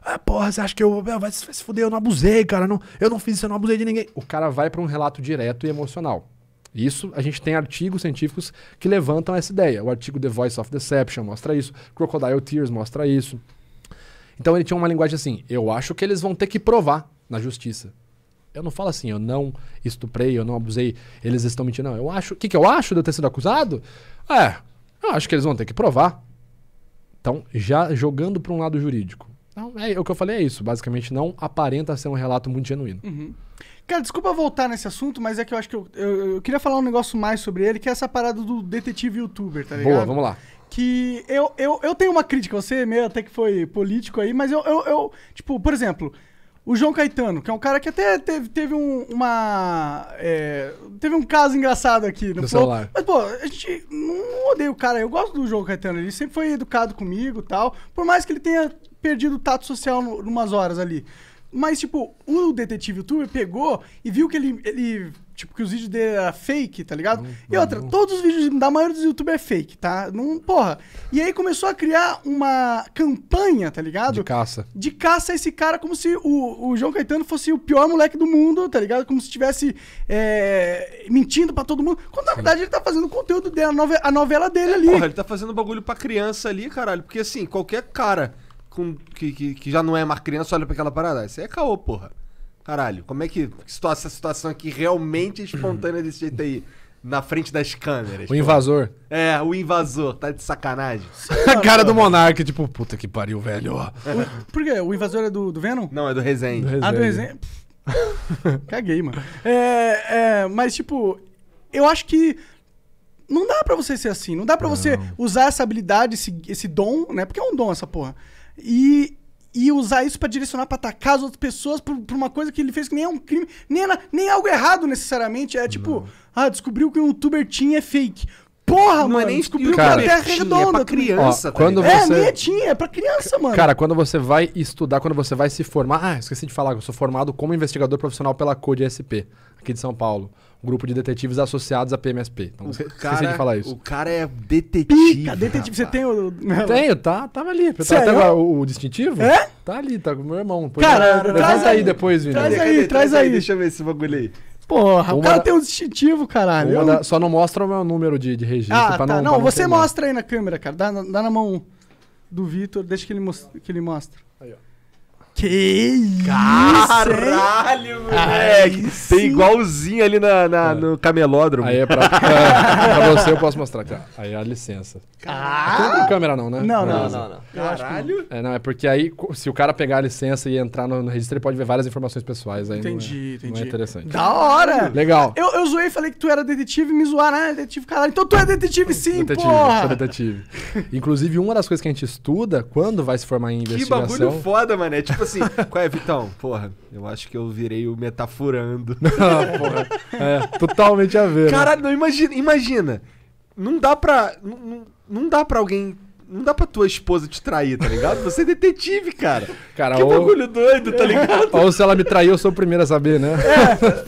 Ah, porra, você acha que eu. Vai se fuder, eu não abusei, cara. Não, eu não fiz isso, eu não abusei de ninguém. O cara vai para um relato direto e emocional. Isso a gente tem artigos científicos que levantam essa ideia. O artigo The Voice of Deception mostra isso, Crocodile Tears mostra isso. Então ele tinha uma linguagem assim: eu acho que eles vão ter que provar na justiça. Eu não falo assim, eu não estuprei, eu não abusei, eles estão mentindo. Não, eu acho. O que, que eu acho de eu ter sido acusado? É, eu acho que eles vão ter que provar. Então, já jogando para um lado jurídico. Então, é, o que eu falei é isso. Basicamente, não aparenta ser um relato muito genuíno. Uhum. Cara, desculpa voltar nesse assunto, mas é que eu acho que eu, eu, eu, queria falar um negócio mais sobre ele, que é essa parada do detetive youtuber, tá ligado? Boa, vamos lá. Que eu, eu, eu tenho uma crítica, você meio até que foi político aí, mas eu, eu, eu tipo, por exemplo, o João Caetano, que é um cara que até teve, teve um, uma. É, teve um caso engraçado aqui no celular. Mas, pô, a gente não odeia o cara. Eu gosto do João Caetano. Ele sempre foi educado comigo tal. Por mais que ele tenha perdido o tato social em umas horas ali. Mas, tipo, o detetive youtuber pegou e viu que ele. ele tipo, que os vídeos dele eram fake, tá ligado? Não, e outra, não. todos os vídeos da maioria dos youtubers é fake, tá? Não, porra. E aí começou a criar uma campanha, tá ligado? De caça. De caça a esse cara como se o, o João Caetano fosse o pior moleque do mundo, tá ligado? Como se estivesse é, mentindo pra todo mundo. Quando na Sim. verdade ele tá fazendo o conteúdo dele, a, novela, a novela dele é, ali. Porra, ele tá fazendo bagulho pra criança ali, caralho. Porque assim, qualquer cara com, que, que, que, já não é mais criança olha pra aquela parada. Isso é caô, porra. Caralho, como é que, que situação, essa situação aqui realmente é espontânea desse jeito aí? Na frente das câmeras. O invasor. É, o invasor. Tá de sacanagem. A [LAUGHS] cara do Monark, tipo, puta que pariu, velho. Ó. O, por quê? O invasor é do, do Venom? Não, é do Resende. Ah, do Resende. Caguei, mano. É, é, mas, tipo, eu acho que não dá para você ser assim. Não dá para você usar essa habilidade, esse, esse dom, né? Porque é um dom essa porra e, e usar isso para direcionar para atacar as outras pessoas por, por, uma coisa que ele fez que nem é um crime, nem, é, nem é algo errado necessariamente. É tipo, não. ah, descobriu que um youtuber tinha é fake. Porra, não é mano, é nem descobriu cara, que a Terra é redonda. É pra tá criança, Ó, tá quando é, você... É, tinha, é pra criança, mano. Cara, quando você vai estudar, quando você vai se formar... Ah, esqueci de falar, eu sou formado como investigador profissional pela Code SP aqui de São Paulo. Um grupo de detetives associados à PMSP. Então, o você, cara, de falar isso. O cara é detetive. Pica, detetive. Rapaz. Você tem o. Não. Tenho, tá, tava ali. Tá você Tava, é o, o, distintivo? É? Tá ali, tá com o meu irmão. cara, é. traz aí, aí depois, Vini. Traz aí, cadê, traz, aí. Deixa eu ver esse bagulho aí. Porra, uma o cara tem um distintivo, caralho. Eu... Só não mostra o meu número de, de registro. Ah, tá. não, não, não você mostra aí na câmera, cara. Dá, dá na mão do Vitor, deixa que ele, most... que ele que Caralho, é moleque! Tem igualzinho ali na, na é. no camelódromo. Aí é pra, [LAUGHS] pra, você eu posso mostrar. Aqui. Aí a licença. Caralho! Não tem câmera não, né? Não, não, não. não. Caralho! É, não, é porque aí se o cara pegar a licença e entrar no, no registro, ele pode ver várias informações pessoais. Aí entendi, não é, entendi. Não é interessante. Da hora! Legal. Eu, eu zoei, falei que tu era detetive, me zoaram, né? Detetive, caralho. Então tu é detetive sim, detetive, porra! Sou detetive. Inclusive, uma das coisas que a gente estuda quando vai se formar em investigação... Que bagulho foda, mano. É tipo tipo assim, qual é, Vitão? Porra, eu acho que eu virei o metaforando. Não, [LAUGHS] ah, porra. É, totalmente a ver. Caralho, né? não imagina, imagina. Não dá pra. Não, não dá pra alguém não dá pra tua esposa te trair, tá ligado? Você é detetive, cara. cara que ou... bagulho doido, tá ligado? [LAUGHS] Ou se ela me traiu, eu sou o primeiro a saber, né? É.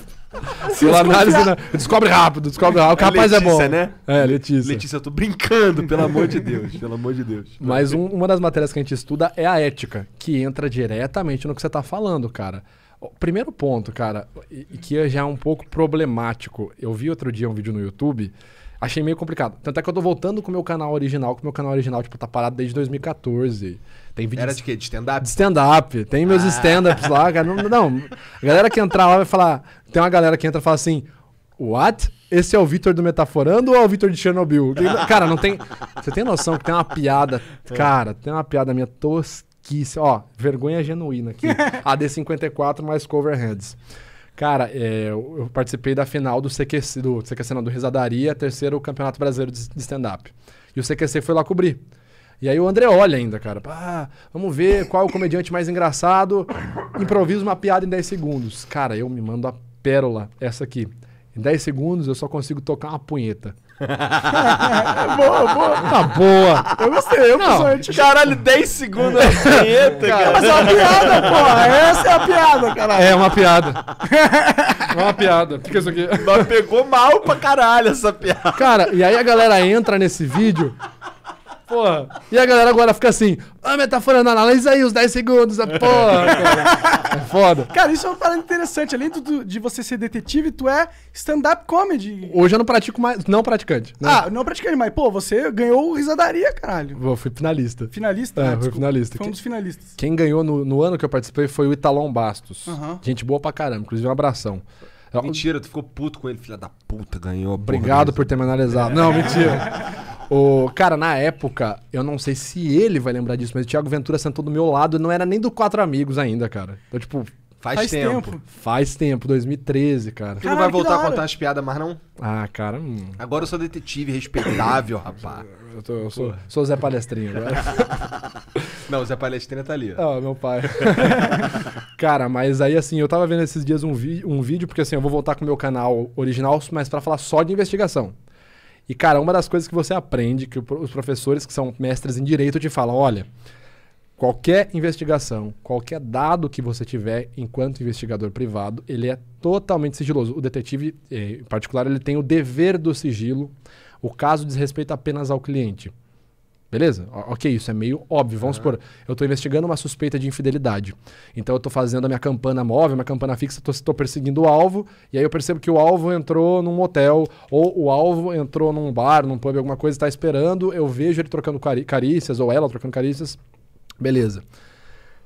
Se [LAUGHS] análise. Né? Descobre rápido, descobre rápido. O rapaz é, é, Letícia, é bom. né? É, Letícia. Letícia, eu tô brincando, pelo amor de Deus. Pelo amor de Deus. Mas um, uma das matérias que a gente estuda é a ética, que entra diretamente no que você tá falando, cara. Primeiro ponto, cara, e que já é um pouco problemático. Eu vi outro dia um vídeo no YouTube Achei meio complicado. Tanto é que eu tô voltando com o meu canal original, que o meu canal original, tipo, tá parado desde 2014. Tem vídeo. Era de quê? De stand-up? De stand-up. Tem meus ah. stand-ups lá, cara. Não, não. A galera que entrar lá vai falar. Tem uma galera que entra e fala assim: What? Esse é o Vitor do Metaforando ou é o Vitor de Chernobyl? Cara, não tem. Você tem noção que tem uma piada. Cara, tem uma piada minha tosquice. Ó, vergonha genuína aqui. AD54 mais coverheads. Cara, é, eu participei da final do CQC, do CQC não, do Rezadaria, terceiro campeonato brasileiro de, de stand-up. E o CQC foi lá cobrir. E aí o André olha ainda, cara. vamos ver qual é o comediante mais engraçado. Improvisa uma piada em 10 segundos. Cara, eu me mando a pérola, essa aqui. Em 10 segundos eu só consigo tocar uma punheta. [LAUGHS] boa, boa. Tá boa. Eu gostei, eu não. pessoalmente. Caralho, 10 segundos é [LAUGHS] vinheta, cara. Mas é uma piada, porra. Essa é a piada, caralho. É uma piada. É uma piada. Fica isso aqui. Mas pegou mal pra caralho essa piada. Cara, e aí a galera entra nesse vídeo Porra. E a galera agora fica assim, ah, tá na analisa aí os 10 segundos, a é porra, É foda. Cara, isso é uma parada interessante. Além do, de você ser detetive, tu é stand-up comedy. Hoje eu não pratico mais, não praticante. Né? Ah, não praticante, mas, pô, você ganhou risadaria, caralho. Eu fui finalista. Finalista? É, né? fui finalista. Foi um dos finalistas. Quem ganhou no, no, ano que eu participei foi o Italão Bastos. Uhum. Gente boa pra caramba, inclusive um abração. Mentira, tu ficou puto com ele, filha da puta, ganhou. Obrigado por ter me analisado. É. Não, mentira. [LAUGHS] O, cara, na época, eu não sei se ele vai lembrar disso, mas o Thiago Ventura sentou do meu lado e não era nem do Quatro Amigos ainda, cara. Então, tipo. Faz, faz tempo. tempo. Faz tempo, 2013, cara. Tu não vai voltar a contar as piadas mais, não? Ah, cara. Hum. Agora eu sou detetive respeitável, rapaz. Eu, tô, eu sou, sou Zé Palestrinho né? agora. [LAUGHS] não, o Zé Palestrinho tá ali. Ó. Ah, meu pai. [LAUGHS] cara, mas aí assim, eu tava vendo esses dias um, um vídeo, porque assim, eu vou voltar com o meu canal original, mas para falar só de investigação. E, cara, uma das coisas que você aprende, que os professores que são mestres em direito te falam, olha, qualquer investigação, qualquer dado que você tiver enquanto investigador privado, ele é totalmente sigiloso. O detetive, eh, em particular, ele tem o dever do sigilo. O caso diz respeito apenas ao cliente. Beleza? Ok, isso é meio óbvio. Vamos uhum. supor, eu estou investigando uma suspeita de infidelidade. Então eu estou fazendo a minha campana móvel, minha campana fixa, estou perseguindo o alvo, e aí eu percebo que o alvo entrou num hotel, ou o alvo entrou num bar, num pub, alguma coisa, está esperando, eu vejo ele trocando carícias, ou ela trocando carícias. Beleza.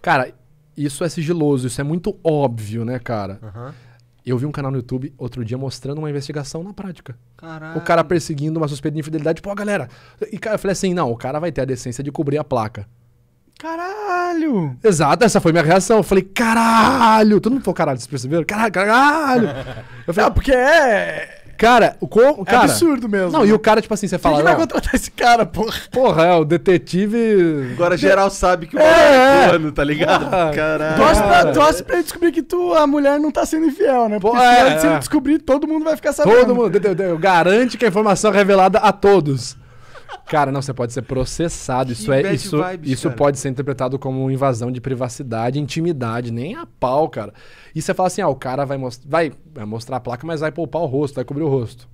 Cara, isso é sigiloso, isso é muito óbvio, né, cara? Uhum. Eu vi um canal no YouTube outro dia mostrando uma investigação na prática. Caralho. O cara perseguindo uma suspeita de infidelidade. Pô, galera. E eu falei assim: não, o cara vai ter a decência de cobrir a placa. Caralho! Exato, essa foi minha reação. Eu falei, caralho! Todo mundo falou caralho, vocês perceberam? Caralho, caralho! Eu falei, ah, porque é. Cara, o co... É cara, é absurdo mesmo. Não, e né? o cara, tipo assim, você fala. Quem vai contratar esse cara, porra? Porra, é, o detetive. Agora geral sabe que o é, é, é. plano, tá ligado? Caralho. Torce pra, ele descobrir que tu, a mulher não tá sendo infiel, né? Porque Pô, se, é, se ele é. descobrir, todo mundo vai ficar sabendo. Todo mundo. Eu, garante que a informação é revelada a todos. Cara, não, você pode ser processado. Isso que é isso, vibes, isso cara. pode ser interpretado como invasão de privacidade, intimidade, nem a pau, cara. E você fala assim: ah, o cara vai, most vai, vai mostrar a placa, mas vai poupar o rosto, vai cobrir o rosto.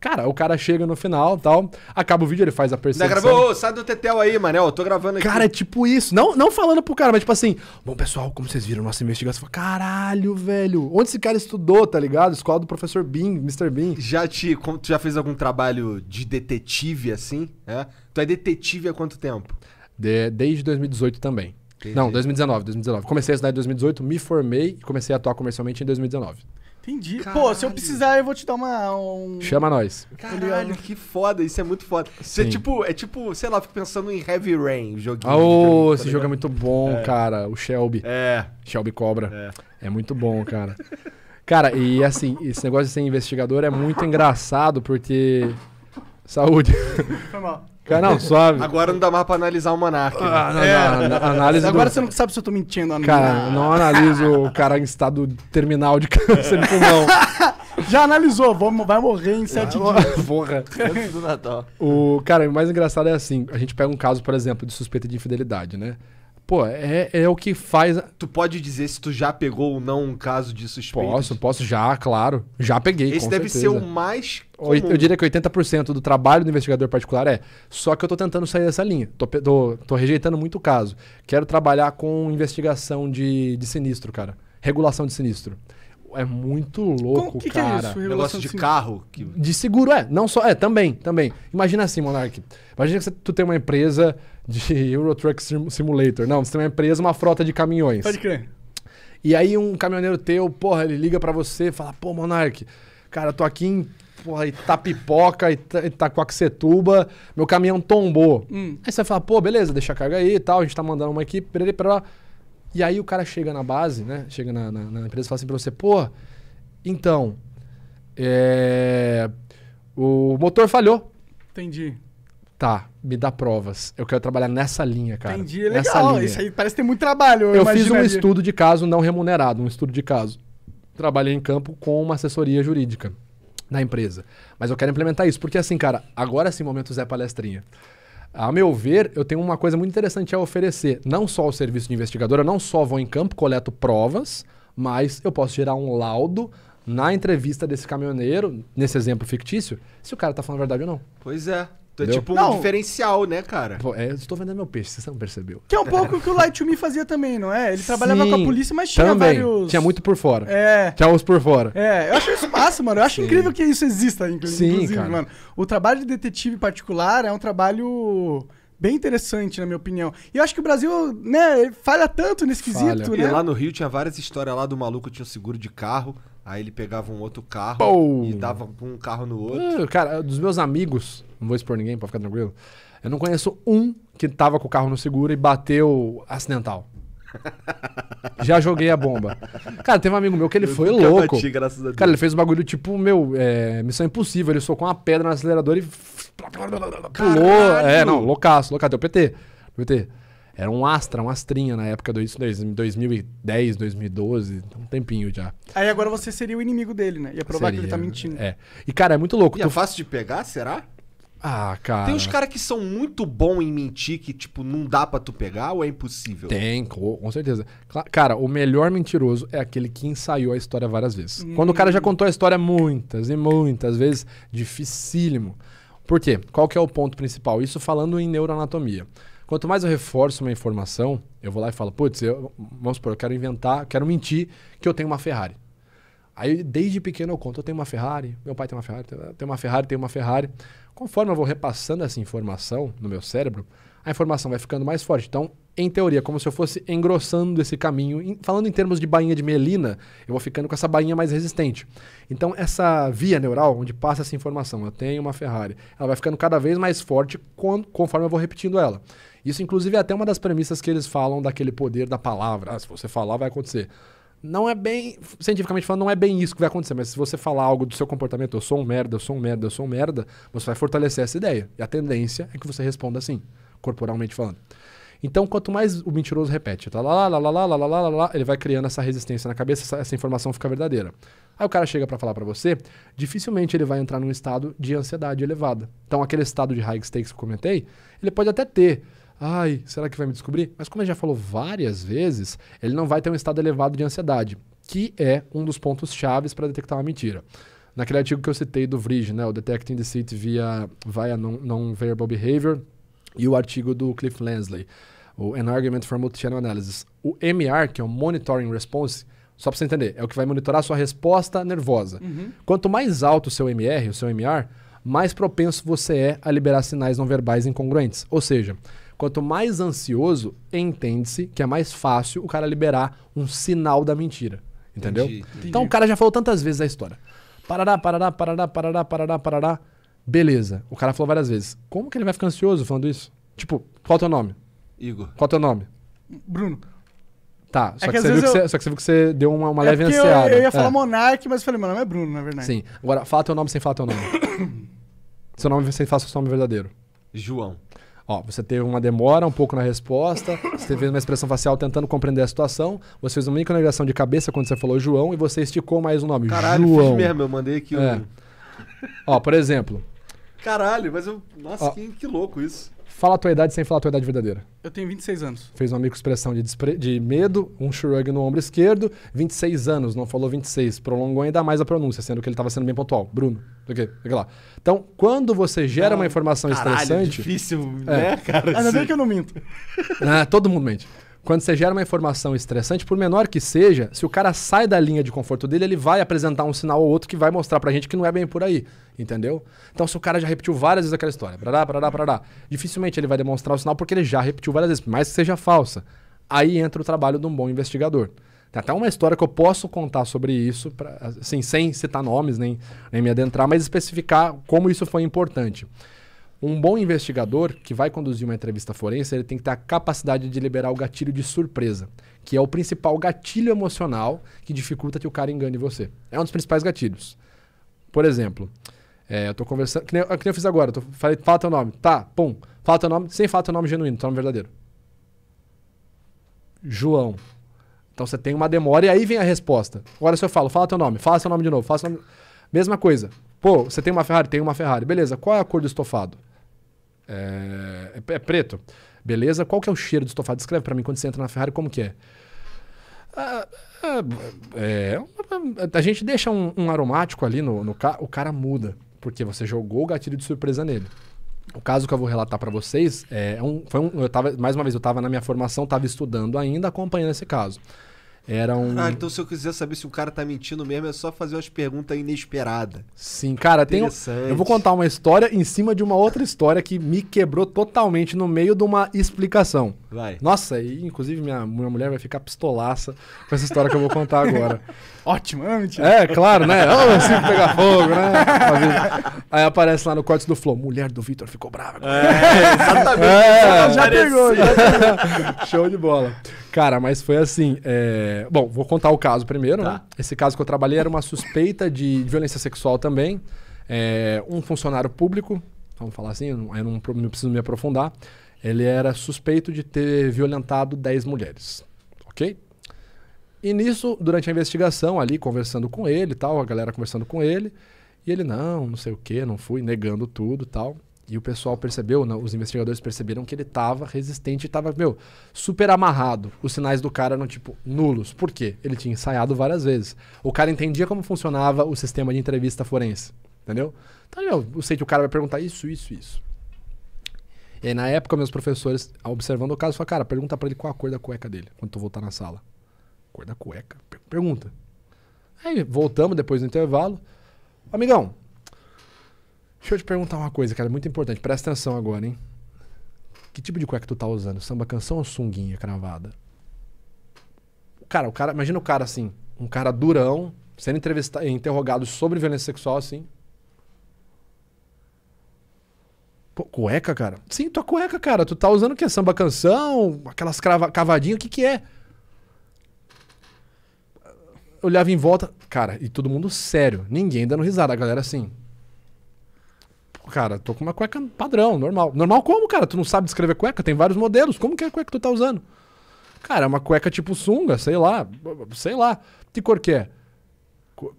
Cara, o cara chega no final tal, acaba o vídeo, ele faz a percepção. Ainda gravou, oh, sai do Tetel aí, Manel, eu tô gravando aqui. Cara, é tipo isso. Não, não falando pro cara, mas tipo assim, bom, pessoal, como vocês viram nossa investigação? Caralho, velho, onde esse cara estudou, tá ligado? Escola do professor Bing, Mr. Bing. Já te. tu já fez algum trabalho de detetive assim? É? Tu é detetive há quanto tempo? De, desde 2018 também. Entendi. Não, 2019, 2019. Comecei a estudar em 2018, me formei e comecei a atuar comercialmente em 2019. Entendi. Caralho. Pô, se eu precisar, eu vou te dar uma. Um... Chama nós. Caralho, que foda, isso é muito foda. Isso é tipo, é tipo, sei lá, fico pensando em Heavy Rain, o joguinho. Ah, oh, esse tá jogo é muito bom, é. cara. O Shelby. É. Shelby Cobra. É, é muito bom, cara. cara, e assim, esse negócio de ser investigador é muito engraçado, porque. Saúde. Foi mal. Cara, suave. Agora não dá mais pra analisar o Monark. Né? Ah, não, é. não, análise Agora do... você não sabe se eu tô mentindo ou não. Cara, não analiso o cara em estado terminal de [LAUGHS] câncer de pulmão. [LAUGHS] Já analisou, vai morrer em sete dias. Porra. Antes do Natal. O, cara, o mais engraçado é assim: a gente pega um caso, por exemplo, de suspeita de infidelidade, né? Pô, é, é o que faz. Tu pode dizer se tu já pegou ou não um caso de suspeita? Posso, posso já, claro. Já peguei. Esse deve certeza. ser o mais eu uhum. diria que 80% do trabalho do investigador particular é. Só que eu estou tentando sair dessa linha. tô rejeitando muito o caso. Quero trabalhar com investigação de, de sinistro, cara. Regulação de sinistro. É muito louco, que cara. Que é Negócio de, de carro. Que... De seguro, é. Não só. É, também, também. Imagina assim, Monark. Imagina que você, tu tem uma empresa de [LAUGHS] Euro Truck Simulator. Não, você tem uma empresa, uma frota de caminhões. Pode crer. E aí um caminhoneiro teu, porra, ele liga para você e fala, pô, Monark, cara, tô aqui em porra, Itapipoca, Ita, Itacoaxetuba, meu caminhão tombou. Hum. Aí você fala, pô, beleza, deixa a carga aí e tal, a gente tá mandando uma equipe, peraí, peraí. lá. E aí o cara chega na base, né? Chega na, na, na empresa e fala assim pra você, pô, então, é, o motor falhou. Entendi. Tá, me dá provas. Eu quero trabalhar nessa linha, cara. Entendi, é nessa legal. Linha. Isso aí parece ter muito trabalho. Eu, eu fiz um estudo de caso não remunerado, um estudo de caso. Trabalhei em campo com uma assessoria jurídica na empresa. Mas eu quero implementar isso, porque assim, cara, agora sim, momento Zé Palestrinha. A meu ver, eu tenho uma coisa muito interessante a oferecer. Não só o serviço de investigador, eu não só vou em campo, coleto provas, mas eu posso gerar um laudo na entrevista desse caminhoneiro, nesse exemplo fictício, se o cara tá falando a verdade ou não. Pois é. Tu é tipo um Não. diferencial, né, cara? Pô, é, eu estou vendendo meu peixe, você não percebeu. Que é um pouco o que o Light to Me fazia também, não é? Ele trabalhava com a polícia, mas tinha Também. vários. Tinha muito por fora. É. Tinha uns por fora. É, eu acho isso massa, mano. Eu acho incrível que isso exista, inclusive, Sim, inclusive, cara. mano. O trabalho de detetive particular é um trabalho bem interessante, na minha opinião. E eu acho que o Brasil, né, falha tanto nesse Falha. quesito, E né? lá no Rio tinha várias histórias lá do maluco, tinha o seguro de carro. Aí ele pegava um outro carro e dava um carro no outro. Cara, dos meus amigos, não vou expor ninguém pra ficar tranquilo. Eu não conheço um que tava com o carro no seguro e bateu acidental. [LAUGHS] Já joguei a bomba. Cara, teve um amigo meu que ele eu foi louco. Bati, Cara, ele fez um bagulho tipo, meu, é, missão impossível. Ele socou uma pedra no acelerador e. Caralho. Pulou. É, não, loucaço, loucaço. Deu PT. PT. Era um Astra, um Astrinha na época do 2010, 2012, um tempinho já. Aí agora você seria o inimigo dele, né? Ia provar seria, que ele tá mentindo. É. E, cara, é muito louco. E é tu... é fácil de pegar, será? Ah, cara. Tem uns caras que são muito bom em mentir que, tipo, não dá pra tu pegar ou é impossível? Tem, com, certeza. Cara, o melhor mentiroso é aquele que ensaiou a história várias vezes. Hum. Quando o cara já contou a história muitas e muitas vezes, dificílimo. Por quê? Qual que é o ponto principal? Isso falando em neuroanatomia. Quanto mais eu reforço uma informação, eu vou lá e falo, putz, eu, vamos supor, eu quero inventar, quero mentir que eu tenho uma Ferrari. Aí, desde pequeno, eu conto, eu tenho uma Ferrari, meu pai tem uma Ferrari, tem uma Ferrari, tem uma Ferrari. Conforme eu vou repassando essa informação no meu cérebro, a informação vai ficando mais forte. Então, em teoria, como se eu fosse engrossando esse caminho, falando em termos de bainha de melina, eu vou ficando com essa bainha mais resistente. Então, essa via neural, onde passa essa informação, eu tenho uma Ferrari, ela vai ficando cada vez mais forte conforme eu vou repetindo ela. Isso, inclusive, é até uma das premissas que eles falam daquele poder da palavra. Ah, se você falar, vai acontecer. Não é bem. Cientificamente falando, não é bem isso que vai acontecer, mas se você falar algo do seu comportamento, eu sou um merda, eu sou um merda, eu sou um merda, você vai fortalecer essa ideia. E a tendência é que você responda assim, corporalmente falando. Então, quanto mais o mentiroso repete, tá lá, lá, lá, lá, lá, lá, lá, lá, ele vai criando essa resistência na cabeça, essa, essa informação fica verdadeira. Aí o cara chega para falar para você, dificilmente ele vai entrar num estado de ansiedade elevada. Então, aquele estado de high stakes que eu comentei, ele pode até ter, ai, será que vai me descobrir? Mas como ele já falou várias vezes, ele não vai ter um estado elevado de ansiedade, que é um dos pontos chaves para detectar uma mentira. Naquele artigo que eu citei do Vrij, né, o Detecting Deceit via via Non-Verbal Behavior, e o artigo do Cliff Lansley, o An Argument for Multi-Channel Analysis. O MR, que é o Monitoring Response, só para você entender, é o que vai monitorar a sua resposta nervosa. Uhum. Quanto mais alto o seu MR, o seu MR, mais propenso você é a liberar sinais não verbais incongruentes. Ou seja, Quanto mais ansioso, entende-se que é mais fácil o cara liberar um sinal da mentira. Entendeu? Entendi, entendi. Então o cara já falou tantas vezes a história. Parará, parará, parará, parará, parará, parará. Beleza. O cara falou várias vezes. Como que ele vai ficar ansioso falando isso? Tipo, qual é teu nome? Igor. Qual é teu nome? Bruno. Tá, é só, é que que eu... você, só, que você viu que você deu uma, uma é leve ansiada. Eu, eu ia falar é. Monark, mas eu falei, meu nome é Bruno, na verdade. Sim. Agora, fala teu nome sem falar teu nome. [COUGHS] seu nome sem falar seu nome verdadeiro. João. Ó, você teve uma demora um pouco na resposta, você teve uma expressão facial tentando compreender a situação, você fez uma micronegação de cabeça quando você falou João e você esticou mais o um nome. Caralho, João. fiz mesmo, eu mandei aqui é. um... Ó, por exemplo. Caralho, mas eu. Nossa, Ó, que, que louco isso. Fala a tua idade sem falar a tua idade verdadeira. Eu tenho 26 anos. Fez uma microexpressão de, despre... de medo, um shrug no ombro esquerdo, 26 anos, não falou 26. Prolongou ainda mais a pronúncia, sendo que ele estava sendo bem pontual. Bruno, do que, lá. Então, quando você gera uma informação caralho, estressante. É difícil, é. né, cara? Ainda bem que eu não minto. É, todo mundo mente quando você gera uma informação estressante, por menor que seja, se o cara sai da linha de conforto dele, ele vai apresentar um sinal ou outro que vai mostrar pra gente que não é bem por aí, entendeu? Então, se o cara já repetiu várias vezes aquela história, parará, parará, parará, dificilmente ele vai demonstrar o sinal porque ele já repetiu várias vezes, por mais que seja falsa. Aí entra o trabalho de um bom investigador. Tem até uma história que eu posso contar sobre isso, pra, assim, sem citar nomes, nem, nem me adentrar, mas especificar como isso foi importante. Um bom investigador que vai conduzir uma entrevista forense, ele tem que ter a capacidade de liberar o gatilho de surpresa, que é o principal gatilho emocional que dificulta que o cara engane você. É um dos principais gatilhos. Por exemplo, é, eu tô conversando. Que nem, que nem eu fiz agora, eu tô, falei, fala teu nome. Tá, pum. Fala teu nome, sem falar teu nome genuíno, teu nome verdadeiro. João. Então você tem uma demora e aí vem a resposta. Agora se eu falo, fala teu nome, fala seu nome de novo, fala seu nome. Mesma coisa. Pô, você tem uma Ferrari? Tem uma Ferrari. Beleza, qual é a cor do estofado? É, é preto. Beleza? Qual que é o cheiro do estofado? Descreve para mim quando você entra na Ferrari como que é. Ah, ah, é, é a gente deixa um, um aromático ali no, no carro, o cara muda, porque você jogou o gatilho de surpresa nele. O caso que eu vou relatar para vocês é, é um, foi um, eu tava, mais uma vez eu estava na minha formação, estava estudando ainda, acompanhando esse caso. Era um. Ah, então se eu quiser saber se o cara tá mentindo mesmo, é só fazer umas perguntas inesperadas. Sim, cara, tem. Eu vou contar uma história em cima de uma outra história que me quebrou totalmente no meio de uma explicação. Vai. Nossa, e inclusive minha, minha mulher vai ficar pistolaça com essa história que eu vou contar agora. [LAUGHS] Ótimo, é mentira. É, claro, né? Oh, assim pegar fogo, né? [LAUGHS] Aí aparece lá no corte do Flow, mulher do Vitor ficou brava. É, exatamente. [LAUGHS] É, já pegou. Já. Show de bola. Cara, mas foi assim. É... Bom, vou contar o caso primeiro, tá. né? Esse caso que eu trabalhei era uma suspeita de violência sexual também. É... Um funcionário público, vamos falar assim, eu não, eu não preciso me aprofundar ele era suspeito de ter violentado 10 mulheres, ok? E nisso, durante a investigação, ali conversando com ele e tal, a galera conversando com ele, e ele, não, não sei o que, não fui, negando tudo e tal. E o pessoal percebeu, não, os investigadores perceberam que ele estava resistente e meu, super amarrado. Os sinais do cara eram, tipo, nulos. Por quê? Ele tinha ensaiado várias vezes. O cara entendia como funcionava o sistema de entrevista forense, entendeu? Então, eu sei que o cara vai perguntar isso, isso, isso. E aí, na época, meus professores, observando o caso, falaram, cara, pergunta pra ele qual a cor da cueca dele, quando tu voltar na sala. Cor da cueca? Pergunta. Aí voltamos depois do intervalo. Amigão, deixa eu te perguntar uma coisa, cara, muito importante. Presta atenção agora, hein? Que tipo de cueca tu tá usando? Samba canção ou sunguinha cravada? Cara, o cara, imagina o cara assim, um cara durão, sendo entrevistado, interrogado sobre violência sexual assim. Pô, cueca, cara? Sim, tua cueca, cara. Tu tá usando o que? Samba canção? Aquelas cavadinhas? O que que é? Olhava em volta. Cara, e todo mundo sério. Ninguém dando risada. A galera assim. Pô, cara, tô com uma cueca padrão, normal. Normal como, cara? Tu não sabe descrever cueca? Tem vários modelos. Como que é a cueca que tu tá usando? Cara, é uma cueca tipo sunga, sei lá. Sei lá. Que cor que é?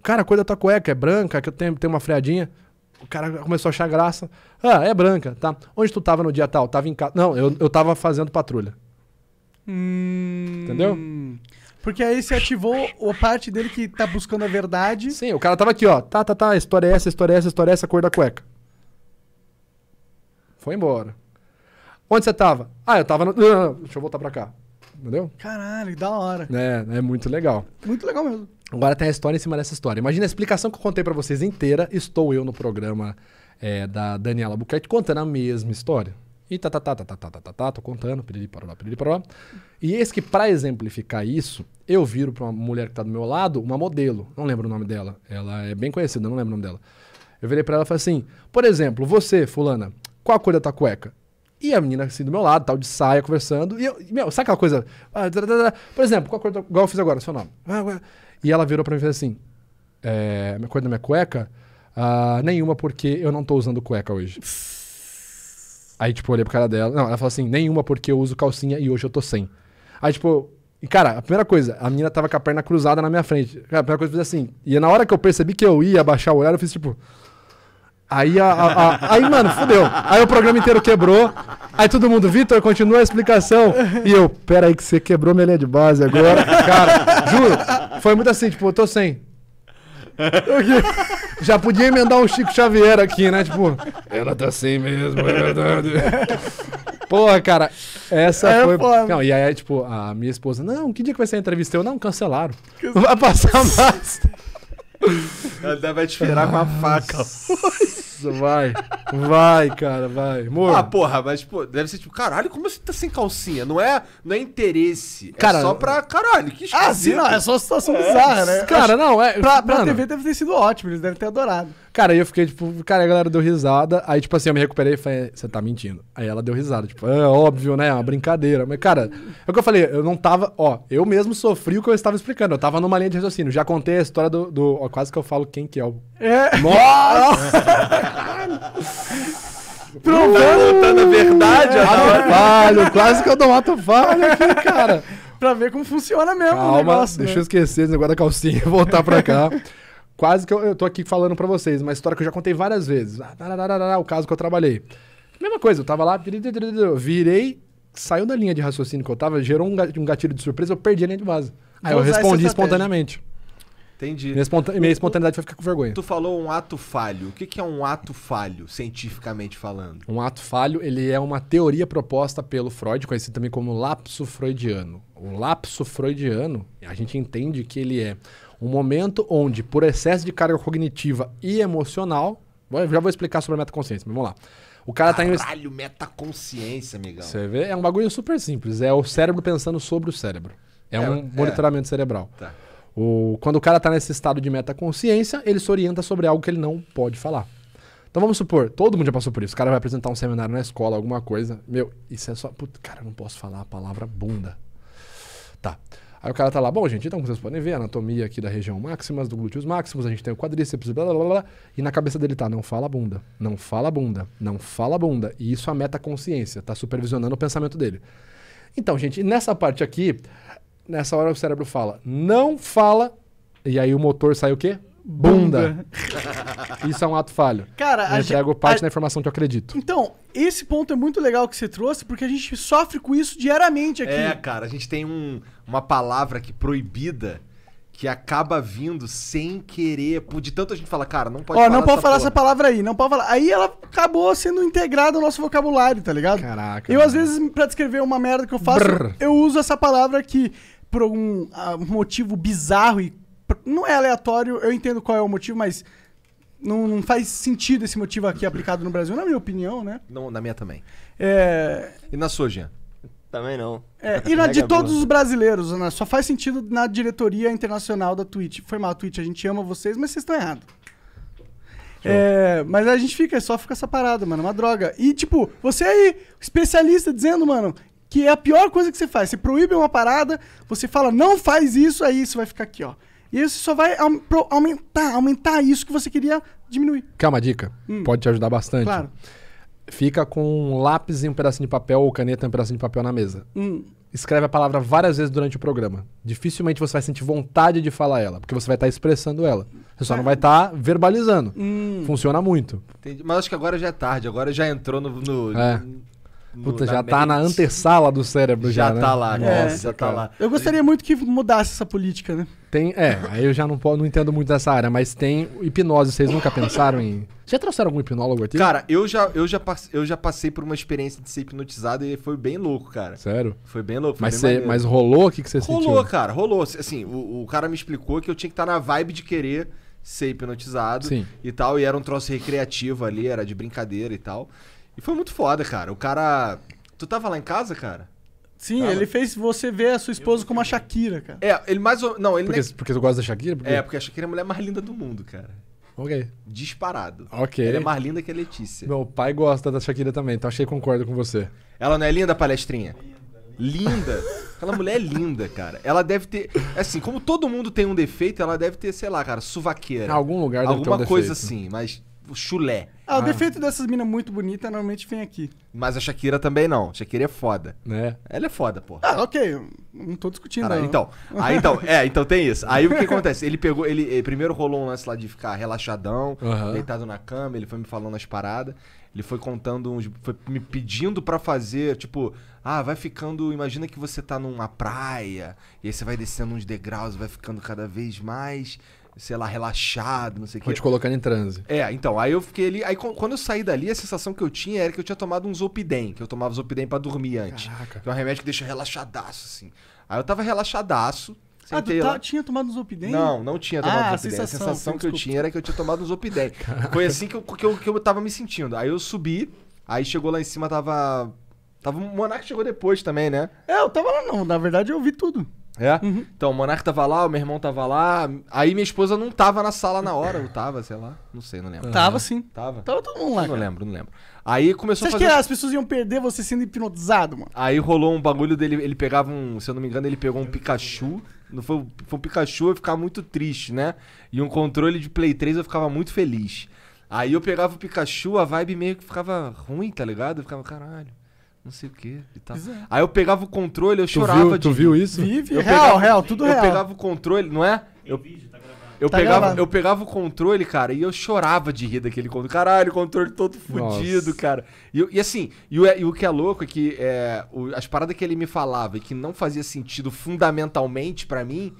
Cara, a da tua cueca é branca, que eu tenho, tenho uma freadinha. O cara começou a achar graça. Ah, é branca, tá? Onde tu tava no dia tal? Tava em casa. Não, eu, eu tava fazendo patrulha. Hum... Entendeu? Porque aí se ativou a parte dele que tá buscando a verdade. Sim, o cara tava aqui, ó. Tá, tá, tá, história é essa, história é essa, história é essa, cor da cueca. Foi embora. Onde você tava? Ah, eu tava no. Não, [LAUGHS] Deixa eu voltar pra cá. Entendeu? Caralho, da hora. É, é muito legal. Muito legal mesmo. Agora tem a história em cima dessa história. Imagina a explicação que eu contei para vocês inteira. Estou eu no programa é, da Daniela Buquete contando a mesma história. E tá, tá, tá, tá, tá, tá, tá, tá, tá tô contando, piriri, parolá, piriri, parolá. E esse que, para exemplificar isso, eu viro para uma mulher que tá do meu lado, uma modelo, não lembro o nome dela, ela é bem conhecida, não lembro o nome dela. Eu virei para ela e falei assim, por exemplo, você, fulana, qual a cor da tua cueca? E a menina, assim, do meu lado, tal, de saia, conversando, e eu, meu, sabe aquela coisa, ah, por exemplo, qual a cor, da, igual eu fiz agora, seu nome, ah, e ela virou para mim e fez assim: é, coisa da minha cueca? Ah, nenhuma, porque eu não tô usando cueca hoje. Aí, tipo, eu olhei pro cara dela. Não, ela falou assim: nenhuma, porque eu uso calcinha e hoje eu tô sem. Aí, tipo, e cara, a primeira coisa, a menina tava com a perna cruzada na minha frente. Cara, a primeira coisa eu fiz assim. E na hora que eu percebi que eu ia abaixar o olhar, eu fiz tipo. Aí, a, a, a, aí, mano, fudeu. Aí o programa inteiro quebrou. Aí todo mundo, Vitor, continua a explicação. E eu, pera aí que você quebrou minha linha de base agora. Cara, juro, foi muito assim, tipo, eu tô sem. [LAUGHS] Já podia emendar um Chico Xavier aqui, né? Tipo, ela tá sem mesmo, é verdade. [LAUGHS] Porra, cara, essa é, foi. Não, e aí, tipo, a minha esposa, não, que dia que vai ser a entrevista? Eu, não, cancelaram. Vai passar mais. Ela vai te ferar com a faca. vai. Vai, cara, vai. Amor. Ah, porra, mas pô, deve ser tipo, caralho, como você tá sem calcinha? Não é, não é interesse. É cara, é só pra caralho, que esquisito. Ah, sim, não, é só situação é. bizarra, né? Cara, não, é. Pra, pra TV deve ter sido ótimo, eles devem ter adorado. Cara, aí eu fiquei, tipo, cara, a galera deu risada. Aí, tipo assim, eu me recuperei e falei, você tá mentindo. Aí ela deu risada, tipo, é óbvio, né? É uma brincadeira. Mas, cara, é o que eu falei, eu não tava, ó, eu mesmo sofri o que eu estava explicando. Eu tava numa linha de raciocínio. Já contei a história do. do ó, quase que eu falo quem que é o. É. Nossa! [LAUGHS] Provando, tá verdade, é, falho, quase que eu dou mato falho aqui, cara. pra ver como funciona mesmo Calma, o negócio. Deixa né? eu esquecer esse negócio da calcinha e voltar pra cá quase que eu, eu tô aqui falando para vocês, uma história que eu já contei várias vezes. Ah, o caso que eu trabalhei. Mesma coisa, eu tava lá, virei, saiu da linha de raciocínio que eu tava, gerou um gatilho de surpresa, eu perdi a linha de base. Aí Vou eu respondi espontaneamente. Entendi. Minha, espontan minha espontaneidade vai ficar com vergonha. Tu falou um ato falho. O que, que é um ato falho, cientificamente falando? Um ato falho, ele é uma teoria proposta pelo Freud, conhecido também como lapso freudiano. O lapso freudiano, a gente entende que ele é um momento onde, por excesso de carga cognitiva e emocional, já vou explicar sobre a metaconsciência, mas vamos lá. O cara Caralho, tá em. Caralho, metaconsciência, amigão. Você vê? É um bagulho super simples. É o cérebro pensando sobre o cérebro. É, é um é. monitoramento cerebral. Tá. O... Quando o cara tá nesse estado de metaconsciência, ele se orienta sobre algo que ele não pode falar. Então vamos supor, todo mundo já passou por isso. O cara vai apresentar um seminário na escola, alguma coisa. Meu, isso é só. Putz, cara, eu não posso falar a palavra bunda. Tá. Aí o cara tá lá, bom, gente, então como vocês podem ver, a anatomia aqui da região máxima, do glúteos máximos, a gente tem o quadríceps, blá, blá, blá, blá, e na cabeça dele tá, não fala bunda, não fala bunda, não fala bunda. E isso a metaconsciência, tá supervisionando o pensamento dele. Então, gente, nessa parte aqui, nessa hora o cérebro fala, não fala, e aí o motor sai o quê? Bunda. [LAUGHS] Isso é um ato falho. Cara, eu entrego gente, parte a... da informação que eu acredito. Então, esse ponto é muito legal que você trouxe, porque a gente sofre com isso diariamente aqui. É, cara, a gente tem um, uma palavra que proibida que acaba vindo sem querer. De tanto a gente fala, cara, não pode Ó, falar. Ó, não pode essa falar porra. essa palavra aí, não pode falar. Aí ela acabou sendo integrada ao nosso vocabulário, tá ligado? Caraca. Eu, às vezes, pra descrever uma merda que eu faço, Brrr. eu uso essa palavra que por algum ah, motivo bizarro e não é aleatório, eu entendo qual é o motivo, mas não, não faz sentido esse motivo aqui aplicado no Brasil, na minha opinião, né? Não, na minha também. É... E na sua, Jean? Também não. É, e na de todos os brasileiros, né? Só faz sentido na diretoria internacional da Twitch. Foi mal, Twitch, a gente ama vocês, mas vocês estão errados. É, mas a gente fica, é só fica essa parada, mano. É uma droga. E, tipo, você aí, especialista, dizendo, mano, que é a pior coisa que você faz. Você proíbe uma parada, você fala, não faz isso, aí isso vai ficar aqui, ó. E isso só vai aumentar, aumentar isso que você queria diminuir. Quer uma dica? Hum. Pode te ajudar bastante. Claro. Fica com um lápis e um pedacinho de papel ou caneta e um pedacinho de papel na mesa. Hum. Escreve a palavra várias vezes durante o programa. Dificilmente você vai sentir vontade de falar ela, porque você vai estar tá expressando ela. Você só é. não vai estar tá verbalizando. Hum. Funciona muito. Entendi. Mas acho que agora já é tarde, agora já entrou no. no... É. Puta, no, já tá na antessala do cérebro já, já né? tá lá, é. já tá, tá lá. Eu gostaria muito que mudasse essa política, né? Tem, é, aí eu já não, não entendo muito dessa área, mas tem hipnose, vocês nunca pensaram em... Já trouxeram algum hipnólogo aqui? Cara, eu já, eu, já eu já passei por uma experiência de ser hipnotizado e foi bem louco, cara. Sério? Foi bem louco. Foi mas, bem cê, mas rolou? O que, que você rolou, sentiu? Rolou, cara, rolou. Assim, o, o cara me explicou que eu tinha que estar tá na vibe de querer ser hipnotizado Sim. e tal, e era um troço recreativo ali, era de brincadeira e tal. E foi muito foda, cara. O cara. Tu tava lá em casa, cara? Sim, Tava. ele fez você ver a sua esposa como a Shakira, cara. É, ele mais ou... Não, ele... Porque, nem- porque tu gosta da Shakira? Porque... É, porque a Shakira é a mulher mais linda do mundo, cara. Ok. Disparado. Ok. Ela é mais linda que a Letícia. Meu pai gosta da Shakira também, então achei que concordo com você. Ela não é linda, palestrinha? Linda. Aquela mulher é linda, cara. Ela deve ter. Assim, como todo mundo tem um defeito, ela deve ter, sei lá, cara, Em suvaqueira. algum lugar deve ter um Alguma coisa assim, mas chulé. Ah, o ah. defeito dessas minas muito bonitas normalmente vem aqui. Mas a Shakira também não. A Shakira é foda. Né? Ela é foda, pô. Ah, ok. Não tô discutindo. Caralho, então. Aí então, é, então tem isso. Aí o que acontece? Ele pegou, ele, ele eh, primeiro rolou um lance lá de ficar relaxadão, uhum. deitado na cama, ele foi me falando as paradas. Ele foi contando uns. Foi me pedindo para fazer, tipo, ah, vai ficando. Imagina que você tá numa praia, e aí você vai descendo uns degraus, vai ficando cada vez mais sei lá, relaxado, não sei o quê. Foi te colocando em transe. É, então, aí eu fiquei ali. Aí quando eu saí dali, a sensação que eu tinha era que eu tinha tomado um Zopidem, que eu tomava Zopidem para dormir antes. Caraca. Que é um remédio que deixa relaxadaço, assim. Aí eu tava relaxadaço. Ah, tu tá, tinha tomado um Zopidem? Não, não tinha tomado ah, A sensação, a sensação que desculpa. eu tinha era que eu tinha tomado um Zopidem. Foi assim que eu, que, eu, que eu tava me sentindo. Aí eu subi, aí chegou lá em cima, tava... Tava o Monark chegou depois também, né? É, eu tava lá não. Na verdade, eu vi tudo. É? Uhum. Então, o Monark tava lá, o meu irmão tava lá. Aí minha esposa não tava na sala na hora, eu tava, sei lá. Não sei, não lembro. Tava sim. Tava? Tava todo mundo lá. Não cara. lembro, não lembro. Aí começou Você a fazer... acha que as pessoas iam perder você sendo hipnotizado, mano? Aí rolou um bagulho dele, ele pegava um, se eu não me engano, ele pegou um Pikachu. Não foi, foi um Pikachu, eu ficava muito triste, né? E um controle de Play 3 eu ficava muito feliz. Aí eu pegava o Pikachu, a vibe meio que ficava ruim, tá ligado? Eu ficava, caralho não sei o que e tal. É. Aí eu pegava o controle, eu tu chorava viu, de. Tu viu isso? Vive, eu real, pegava, real, tudo real. Eu pegava o controle, não é? Tá eu, tá Eu, pegava, eu pegava o controle, cara, e eu chorava de rir daquele controle. Caralho, o controle todo fodido, cara. E, e assim, e o, é, e o, que é louco é que é, o, as paradas que ele me falava e que não fazia sentido fundamentalmente para mim,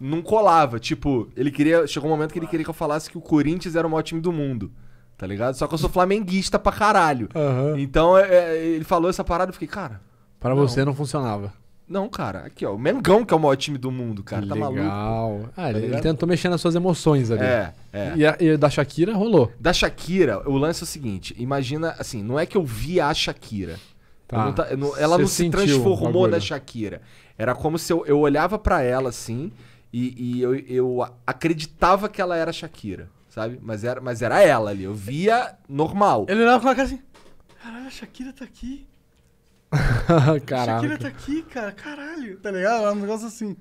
não colava. Tipo, ele queria. Chegou um momento que ele queria que eu falasse que o Corinthians era o maior time do mundo tá ligado? Só que eu sou flamenguista pra caralho. Uhum. Então é, é, ele falou essa parada, eu fiquei, cara. Para não. você não funcionava. Não, cara, aqui ó, o Mengão que é o maior time do mundo, cara, tá Legal. tá maluco. Ah, tá ele, ele, tentou mexer nas suas emoções ali. É, é. E, a, e da Shakira rolou. Da Shakira, o lance é o seguinte, imagina, assim, não é que eu via a Shakira. Tá. Não tá, não, ela Cê não se transformou na Shakira. Era como se eu, eu olhava para ela assim e, e eu, eu acreditava que ela era a Shakira sabe? Mas era, mas era ela ali, eu via normal. Ele olhava com a cara assim, caralho, a Shakira tá aqui. caralho. [LAUGHS] Shakira tá aqui, cara, caralho, tá ligado? um negócio assim.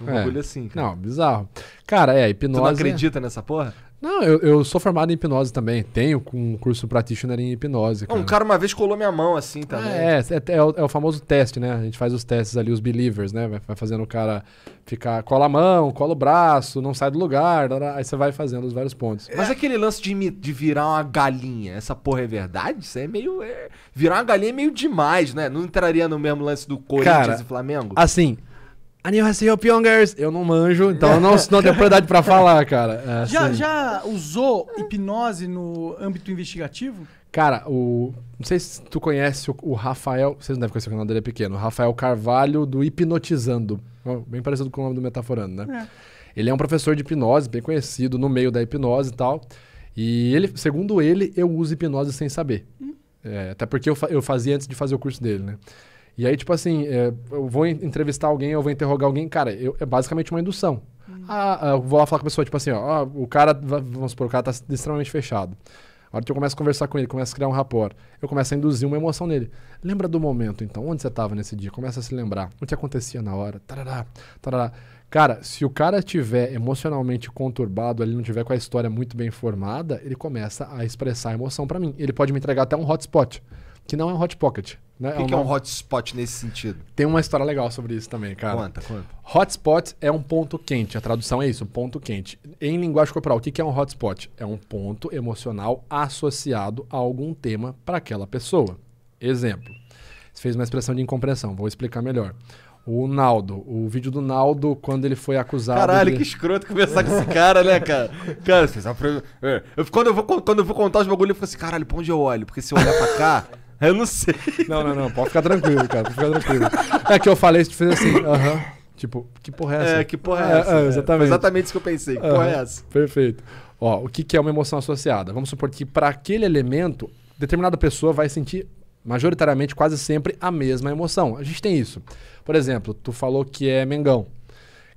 Um é. bagulho assim. Cara. Não, bizarro. Cara, é, hipnose... Tu não é- acredita nessa porra? Não, eu, eu sou formado em hipnose também. Tenho um curso practitioner em hipnose. Cara. Um cara uma vez colou minha mão assim também. É, é, é, é, o, é, o, famoso teste, né? A gente faz os testes ali, os believers, né? Vai fazendo o cara ficar. Cola a mão, cola o braço, não sai do lugar. Aí você vai fazendo os vários pontos. Mas é. aquele lance de, de virar uma galinha, essa porra é verdade? Isso é meio. É, virar uma galinha é meio demais, né? Não entraria no mesmo lance do Corinthians cara, e Flamengo? Assim. Annyeonghaseyo, Pyongers! Eu não manjo, então não, não tenho prioridade pra falar, cara. É, já, assim. já usou hipnose no âmbito investigativo? Cara, o. Não sei se tu conhece o, o Rafael. Vocês não devem conhecer o canal dele, é pequeno. O Rafael Carvalho do Hipnotizando. Bem parecido com o nome do Metaforando, né? É. Ele é um professor de hipnose, bem conhecido no meio da hipnose e tal. E ele, segundo ele, eu uso hipnose sem saber. Hum. É, até porque eu, eu fazia antes de fazer o curso dele, né? E aí, tipo assim, é, eu vou entrevistar alguém, eu vou interrogar alguém, cara, eu, é basicamente uma indução. Hum. Ah, ah, eu vou lá falar com a pessoa, tipo assim, ó, o cara, vamos supor, o cara tá extremamente fechado. A hora que eu começo a conversar com ele, começo a criar um rapport, eu começo a induzir uma emoção nele. Lembra do momento, então, onde você estava nesse dia? Começa a se lembrar. O que acontecia na hora? Tarará, tarará. Cara, se o cara tiver emocionalmente conturbado, ele não tiver com a história muito bem formada, ele começa a expressar a emoção para mim. Ele pode me entregar até um hotspot que não é um hot pocket. Né? O é que é, um, que é um hotspot nesse sentido? Tem uma história legal sobre isso também, cara. Conta, conta. Hotspot é um ponto quente. A tradução é isso, ponto quente. Em linguagem corporal, o que é um hotspot? É um ponto emocional associado a algum tema para aquela pessoa. Exemplo. Você fez uma expressão de incompreensão, vou explicar melhor. O Naldo, o vídeo do Naldo quando ele foi acusado. Caralho, de... que escroto conversar com esse cara, né, cara? [LAUGHS] Cara, você é, Quando eu vou, quando eu vou contar os bagulhos eu fico assim, caralho, pra onde eu olho? Porque se eu olhar pra cá. Eu não sei. Não, não, não. Pode ficar tranquilo, cara. Pode ficar tranquilo. É que eu falei, tu tipo, fez assim, aham. Uh -huh. Tipo, que porra é essa? É, que porra é, é essa? É, exatamente. Exatamente isso que eu pensei. Que porra é essa? Perfeito. Ó, o que, que é uma emoção associada? Vamos supor que para aquele elemento, determinada pessoa vai sentir majoritariamente quase sempre a mesma emoção. A gente tem isso. Por exemplo, tu falou que é Mengão.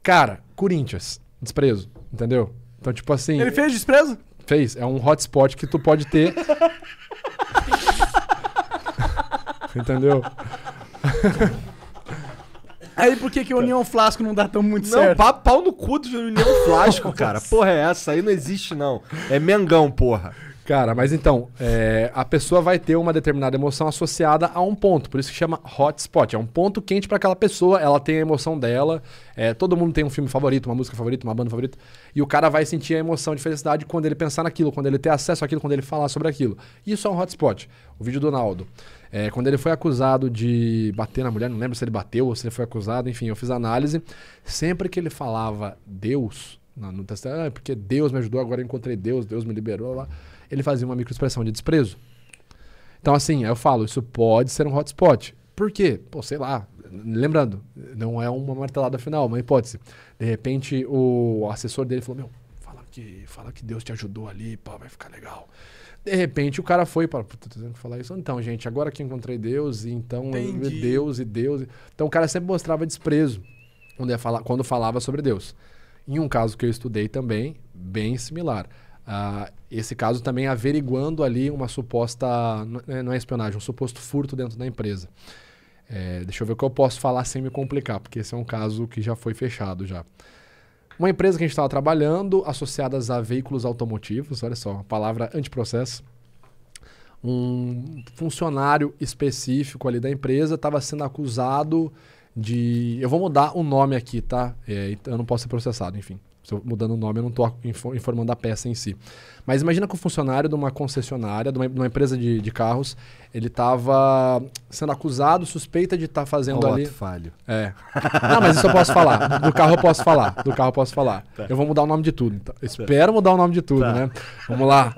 Cara, Corinthians, desprezo, entendeu? Então, tipo assim. Ele fez desprezo? Fez. É um hotspot que tu pode ter. [LAUGHS] Entendeu? Aí por que, que o União Flasco não dá tão muito não, certo? Não, pau no cu do União Flasco, [LAUGHS] cara. Porra, é essa? Aí não existe, não. É Mengão, porra. Cara, mas então, é, a pessoa vai ter uma determinada emoção associada a um ponto, por isso que chama hotspot. É um ponto quente para aquela pessoa, ela tem a emoção dela. É, todo mundo tem um filme favorito, uma música favorita, uma banda favorita. E o cara vai sentir a emoção de felicidade quando ele pensar naquilo, quando ele ter acesso àquilo, quando ele falar sobre aquilo. Isso é um hotspot. O vídeo do Naldo. É, quando ele foi acusado de bater na mulher, não lembro se ele bateu ou se ele foi acusado, enfim, eu fiz análise. Sempre que ele falava Deus, no, no ah, é porque Deus me ajudou, agora encontrei Deus, Deus me liberou lá, ele fazia uma microexpressão de desprezo. Então, assim, eu falo, isso pode ser um hotspot. Por quê? Pô, sei lá. Lembrando, não é uma martelada final, é uma hipótese. De repente, o assessor dele falou: Meu, fala que, fala que Deus te ajudou ali, pá, vai ficar legal. De repente o cara foi para. Puta, tô que falar isso. Então, gente, agora que encontrei Deus, e então Entendi. Deus e Deus. Então o cara sempre mostrava desprezo quando, ia falar, quando falava sobre Deus. Em um caso que eu estudei também, bem similar. Uh, esse caso também averiguando ali uma suposta. É, não é espionagem, um suposto furto dentro da empresa. É, deixa eu ver o que eu posso falar sem me complicar, porque esse é um caso que já foi fechado já. Uma empresa que a gente estava trabalhando, associadas a veículos automotivos, olha só, palavra antiprocesso. Um funcionário específico ali da empresa estava sendo acusado de. Eu vou mudar o nome aqui, tá? É, eu não posso ser processado, enfim mudando o nome, eu não estou informando a peça em si. Mas imagina que o funcionário de uma concessionária, de uma, de uma empresa de, de, carros, ele estava sendo acusado, suspeita de estar tá fazendo o ali. falho. É. Não, mas isso eu posso falar. Do carro eu posso falar. Do carro eu posso falar. Tá. Eu vou mudar o nome de tudo. Então, tá. espero mudar o nome de tudo, tá. né? Vamos lá.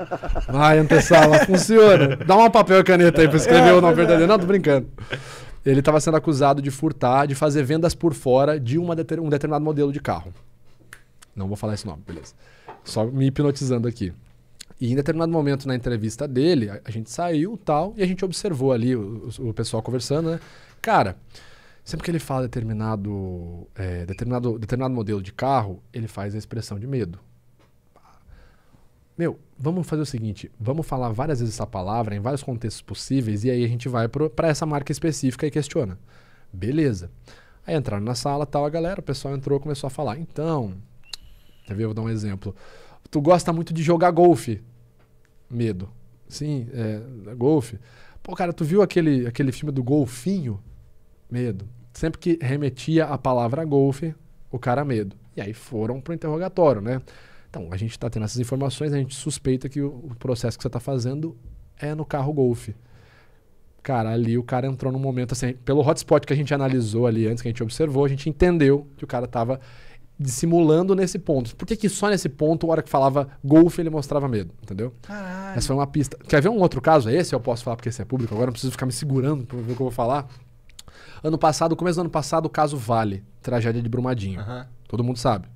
Vai, antessala. [LAUGHS] Funciona. Dá um papel e caneta aí para escrever é, o nome verdadeiro. Não, tô brincando ele estava sendo acusado de furtar, de fazer vendas por fora de uma, um determinado modelo de carro. Não vou falar esse nome, beleza. Só me hipnotizando aqui. E em determinado momento na entrevista dele, a, a gente saiu tal, e a gente observou ali o, o, pessoal conversando, né? Cara, sempre que ele fala determinado, é, determinado, determinado modelo de carro, ele faz a expressão de medo. Meu, vamos fazer o seguinte: vamos falar várias vezes essa palavra em vários contextos possíveis, e aí a gente vai para essa marca específica e questiona. Beleza. Aí entraram na sala, tal, a galera, o pessoal entrou começou a falar. Então, Quer ver? Eu vou dar um exemplo. Tu gosta muito de jogar golfe. Medo. Sim, é, é, golfe. Pô, cara, tu viu aquele, aquele filme do golfinho? Medo. Sempre que remetia a palavra golfe, o cara medo. E aí foram pro interrogatório, né? Então, a gente está tendo essas informações, a gente suspeita que o, processo que você está fazendo é no carro golfe. Cara, ali o cara entrou num momento assim, pelo hotspot que a gente analisou ali antes, que a gente observou, a gente entendeu que o cara tava dissimulando nesse ponto. Por que, que só nesse ponto, a hora que falava golfe, ele mostrava medo, entendeu? Caralho. Essa foi uma pista. Quer ver um outro caso? É esse eu posso falar porque esse é público, agora não preciso ficar me segurando para ver o que eu vou falar. Ano passado, começo do ano passado, o caso Vale, tragédia de Brumadinho. Uhum. Todo mundo sabe.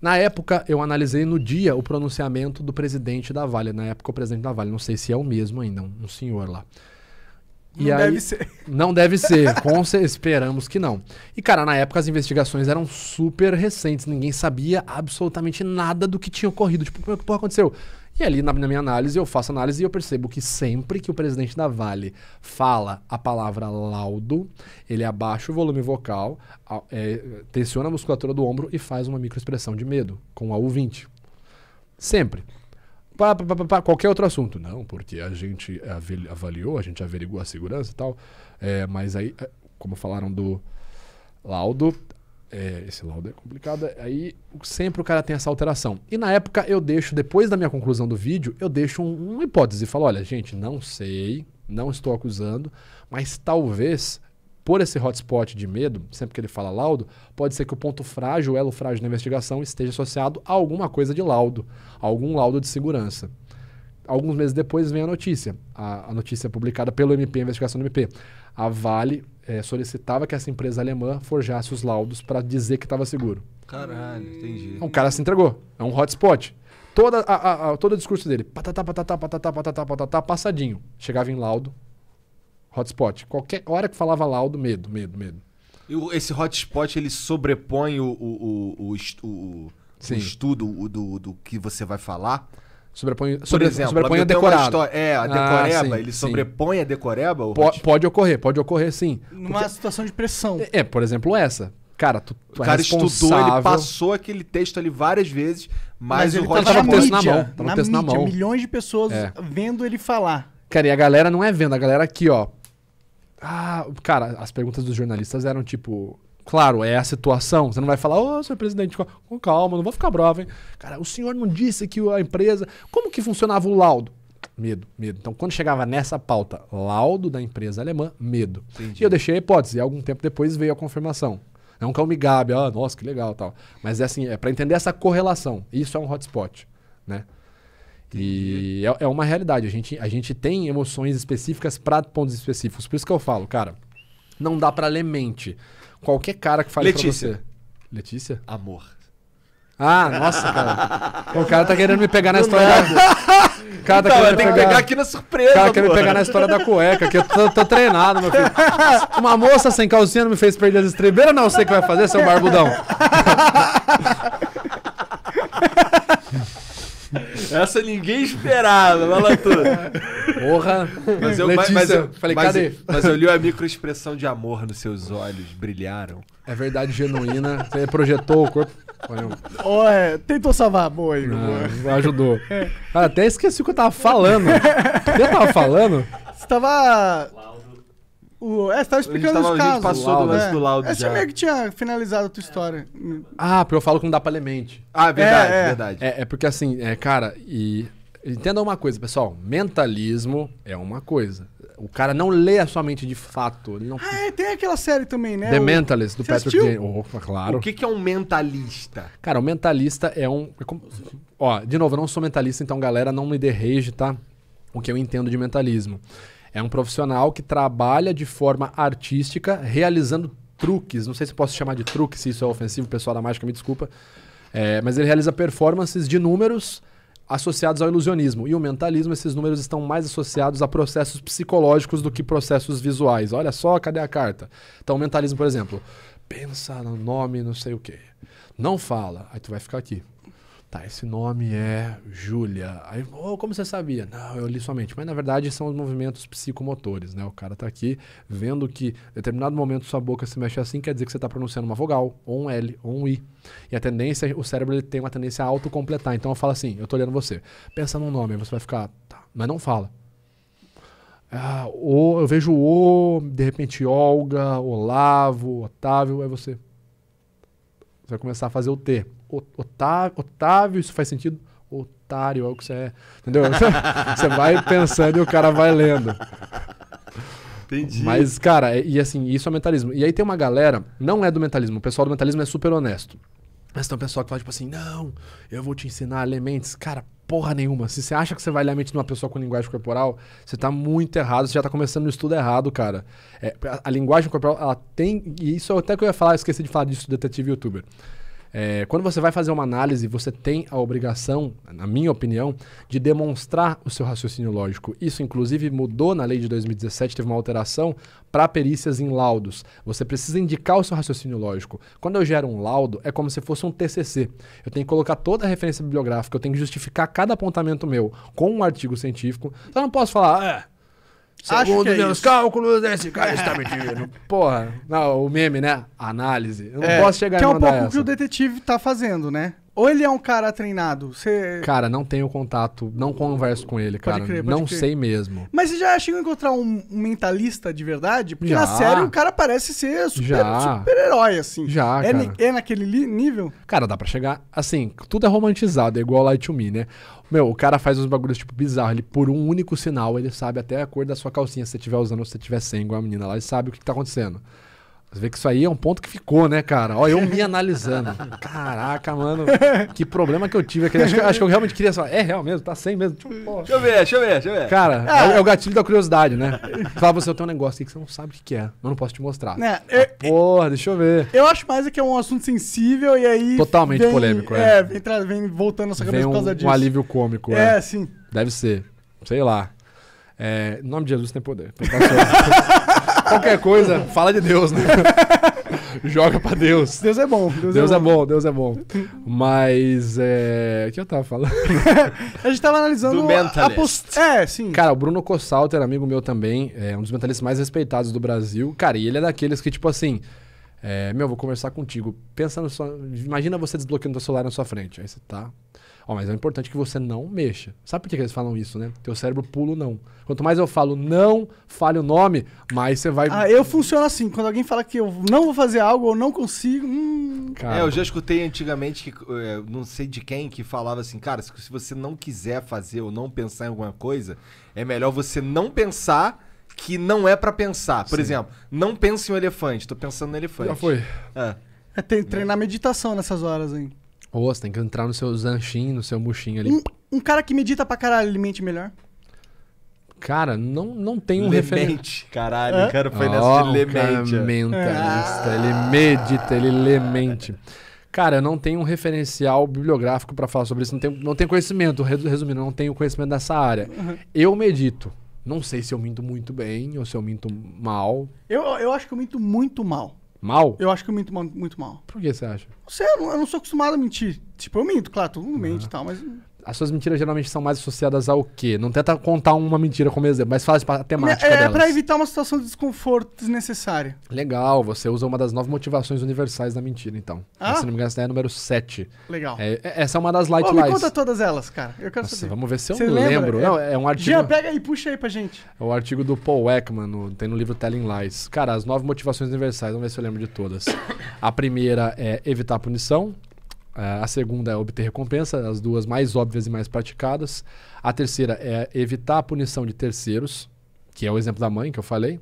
Na época, eu analisei no dia o pronunciamento do presidente da Vale. Na época, o presidente da Vale, não sei se é o mesmo ainda, um senhor lá. E não aí, deve ser. Não deve ser. Com esperamos que não. E, cara, na época as investigações eram super recentes. Ninguém sabia absolutamente nada do que tinha ocorrido. Tipo, o é que porra aconteceu? E ali, na, minha análise, eu faço análise e eu percebo que sempre que o presidente da Vale fala a palavra laudo, ele abaixa o volume vocal, é, tensiona a musculatura do ombro e faz uma microexpressão de medo com a U20. Sempre. Pá, pá, pá, pá, qualquer outro assunto. Não, porque a gente avaliou, a gente averigou a segurança e tal. É, mas aí, é, como falaram do laudo, é, esse laudo é complicado, é, aí sempre o cara tem essa alteração. E na época eu deixo, depois da minha conclusão do vídeo, eu deixo um, uma hipótese. Falo, olha, gente, não sei, não estou acusando, mas talvez por esse hotspot de medo, sempre que ele fala laudo, pode ser que o ponto frágil, o elo frágil da investigação esteja associado a alguma coisa de laudo, algum laudo de segurança. Alguns meses depois vem a notícia, a, a notícia publicada pelo MP, a investigação do MP. A Vale é, solicitava que essa empresa alemã forjasse os laudos para dizer que estava seguro. Caralho, entendi. Então, o cara se entregou, é um hotspot toda a, a, a, todo o discurso dele, patatá, patatá, patatá, patatá, patatá, passadinho. Chegava em laudo, Hotspot. Qualquer hora que falava laudo, medo, medo, medo. E Esse hotspot ele sobrepõe o, o, o, o, estudo do, do que você vai falar? Sobrepõe, Por exemplo, é, ah, sobrepõe a decoreba. É, a decoreba, ele sobrepõe a decoreba? pode ocorrer, pode ocorrer sim. Numa situação de pressão. É, é, por exemplo, essa. Cara, tu, tu o cara é estudou, ele passou aquele texto ali várias vezes, mas, mas ele o tá na na mão, Tava no na texto mídia, na mão. Milhões de pessoas vendo ele falar. Cara, e a galera não é vendo, a galera aqui, ó, ah, cara, as perguntas dos jornalistas eram tipo. Claro, é a situação. Você não vai falar, ô, oh, senhor presidente, com calma, não vou ficar bravo, hein? Cara, o senhor não disse que a empresa. Como que funcionava o laudo? Medo, medo. Então, quando chegava nessa pauta, laudo da empresa alemã, medo. Entendi. E eu deixei a hipótese. E algum tempo depois veio a confirmação. Não que eu me gabe, ah, nossa, que legal tal. Mas é assim, é para entender essa correlação. Isso é um hotspot, né? E é, é, uma realidade. A gente, a gente tem emoções específicas para pontos específicos. Por isso que eu falo, cara, não dá para ler mente. Qualquer cara que fale Letícia. pra você. Letícia? Amor. Ah, nossa, cara. o cara tá querendo me pegar na história da. O cara tá então, querendo tem pegar... que pegar aqui na surpresa. O cara querendo me pegar na história da cueca, que eu tô, tô, treinado, meu filho. Uma moça sem calcinha não me fez perder as estrebeiras, não. Eu sei o que vai fazer, seu barbudão. Essa ninguém esperava, vai tudo. Porra. Mas eu, Letícia, mas eu, falei, mas, cadê? Mas eu li a microexpressão de amor nos seus olhos, brilharam. É verdade genuína. Você projetou o corpo. Valeu. Oh, é, tentou salvar, boa, Igor. Ah, ajudou. É. Cara, até esqueci o que eu tava falando. [LAUGHS] O que eu tava falando? Você tava. O, é, você tava explicando os casos. A gente passou do lance né? do laudo é, já. Você meio que tinha finalizado a tua história. Ah, porque eu falo que não dá pra ler mente. Ah, é verdade, é, é. verdade. É, é, porque assim, é, cara, e... Entenda uma coisa, pessoal. Mentalismo é uma coisa. O cara não lê a sua mente de fato. Ele não... Ah, é, tem aquela série também, né? The o... Mentalist, do você Patrick Jane. claro. O que, que é um mentalista? Cara, o um mentalista é um... É como... Ó, de novo, eu não sou mentalista, então galera, não me derreje, tá? O que eu entendo de mentalismo. É um profissional que trabalha de forma artística, realizando truques. Não sei se posso chamar de truque, se isso é ofensivo, pessoal da mágica, me desculpa. É, mas ele realiza performances de números associados ao ilusionismo. E o mentalismo, esses números estão mais associados a processos psicológicos do que processos visuais. Olha só, cadê a carta? Então, o mentalismo, por exemplo, pensa no nome, não sei o quê. Não fala. Aí tu vai ficar aqui. Tá, esse nome é Júlia. Aí, oh, como você sabia? Não, eu li somente. Mas na verdade são os movimentos psicomotores, né? O cara tá aqui vendo que em determinado momento sua boca se mexe assim, quer dizer que você tá pronunciando uma vogal, ou um L, ou um I. E a tendência, o cérebro ele tem uma tendência a autocompletar. Então eu falo assim, eu tô olhando você. Pensa num nome, você vai ficar, tá, mas não fala. Ah, o, eu vejo o, de repente Olga, Olavo, Otávio, é você. Você vai começar a fazer o T. Otávio, isso faz sentido? Otário, é o que você é. Entendeu? [LAUGHS] você vai pensando e o cara vai lendo. Entendi. Mas, cara, é, e assim, isso é mentalismo. E aí tem uma galera, não é do mentalismo, o pessoal do mentalismo é super honesto. Mas tem um pessoal que fala, tipo assim, não, eu vou te ensinar elementos, Cara, porra nenhuma. Se você acha que você vai ler a mente de uma pessoa com linguagem corporal, você tá muito errado, você já tá começando o estudo errado, cara. É, a, a, linguagem corporal, ela tem. E isso é até que eu ia falar, eu esqueci de falar disso, detetive youtuber. É, quando você vai fazer uma análise, você tem a obrigação, na minha opinião, de demonstrar o seu raciocínio lógico. Isso, inclusive, mudou na lei de 2017, teve uma alteração para perícias em laudos. Você precisa indicar o seu raciocínio lógico. Quando eu gero um laudo, é como se fosse um TCC. Eu tenho que colocar toda a referência bibliográfica, eu tenho que justificar cada apontamento meu com um artigo científico. Então, eu não posso falar, ah, Segundo é meus isso. cálculos, esse cara está [LAUGHS] mentindo. Porra, não, o meme, né? Análise. Eu não é. posso chegar Que é um pouco o que o detetive tá fazendo, né? Ou ele é um cara treinado? Você... Cara, não tenho contato, não converso com ele, cara. crer, pode não crer. sei mesmo. Mas você já chegou a encontrar um, um mentalista de verdade? Porque já. na série o cara parece ser super-herói, super assim. Já, é, cara. É naquele nível? Cara, dá pra chegar... Assim, tudo é romantizado, é igual Light to Me, né? Meu, o cara faz uns bagulhos, tipo, bizarro. Ele, por um único sinal, ele sabe até a cor da sua calcinha, se você estiver usando ou se você estiver sem, igual a menina lá. Ele sabe o que, que tá acontecendo. Você vê que isso aí é um ponto que ficou, né, cara? Ó, eu me analisando. [LAUGHS] Caraca, mano, que problema que eu tive. Acho que, acho que eu realmente queria falar, é real mesmo, tá sem mesmo. Tipo, deixa eu ver, deixa eu ver, deixa eu ver. Cara, ah. é, é, o gatilho da curiosidade, né? Fala, você tem um negócio aí que você não sabe o que é, eu não posso te mostrar. É, eu, porra, deixa eu ver. Eu acho mais é que é um assunto sensível e aí. Totalmente vem, polêmico, é. É, vem, vem voltando essa cabeça vem um, por causa disso. Um alívio cômico, é. É, sim. Deve ser. Sei lá. É, em nome de Jesus tem poder. [LAUGHS] Qualquer coisa, fala de Deus, né? [LAUGHS] Joga pra Deus. Deus é bom. Deus, é Deus é, bom. é, bom. Deus é bom. Mas, é... O que eu tava falando? [LAUGHS] a gente tava analisando... Do A post... É, sim. Cara, o Bruno Cossalter, amigo meu também, é um dos mentalistas mais respeitados do Brasil. Cara, e ele é daqueles que, tipo assim... É, meu, vou conversar contigo. Pensa no Imagina você desbloqueando o celular na sua frente. Aí você tá, Ó, mas é importante que você não mexa. Sabe por que eles falam isso, né? Teu cérebro pula o não. Quanto mais eu falo não, fale o nome, mais você vai. Ah, eu funciono assim. Quando alguém fala que eu não vou fazer algo ou não consigo. Hum... Cara, é, eu já escutei antigamente, que, é, não sei de quem, que falava assim, cara, se você não quiser fazer ou não pensar em alguma coisa, é melhor você não pensar que não é para pensar. Por Sim. exemplo, não pense em um elefante, tô pensando no elefante. Já foi. É. É, tem treinar meditação nessas horas, hein? Ou você tem que entrar no seu zanchinho, no seu murchinho ali. Um, um cara que medita pra caralho, ele mente melhor. Cara, não, não tem um referente. Caralho, o cara foi oh, de lemente. É. ele medita, ele lemente. Cara, eu não tenho um referencial bibliográfico para falar sobre isso. Não tenho, não tenho conhecimento, resumindo, não tenho conhecimento dessa área. Uhum. Eu medito. Não sei se eu minto muito bem ou se eu minto mal. Eu, eu acho que eu minto muito mal. Mal? Eu acho que eu minto muito mal. Por que você acha? Não sei, eu não, eu não sou acostumado a mentir. Tipo, eu minto, claro, todo mundo mente e ah. tal, mas as suas mentiras geralmente são mais associadas ao quê? Não tenta contar uma mentira como exemplo, mas faz a temática É, é para evitar uma situação de desconforto desnecessária. Legal, você usa uma das nove motivações universais da mentira, então. Ah? Se não me engano, essa é a número 7. Legal. É, é, essa é uma das light oh, lies. conta todas elas, cara. Eu quero Nossa, saber. vamos ver se eu lembro. Não, é um artigo... Já pega aí, puxa aí pra gente. É o artigo do Paul Ekman, no, tem no livro Telling Lies. Cara, as nove motivações universais, vamos ver se eu lembro de todas. a primeira é evitar punição. Ah, a segunda é obter recompensa, as duas mais óbvias e mais praticadas. A terceira é evitar a punição de terceiros, que é o exemplo da mãe que eu falei.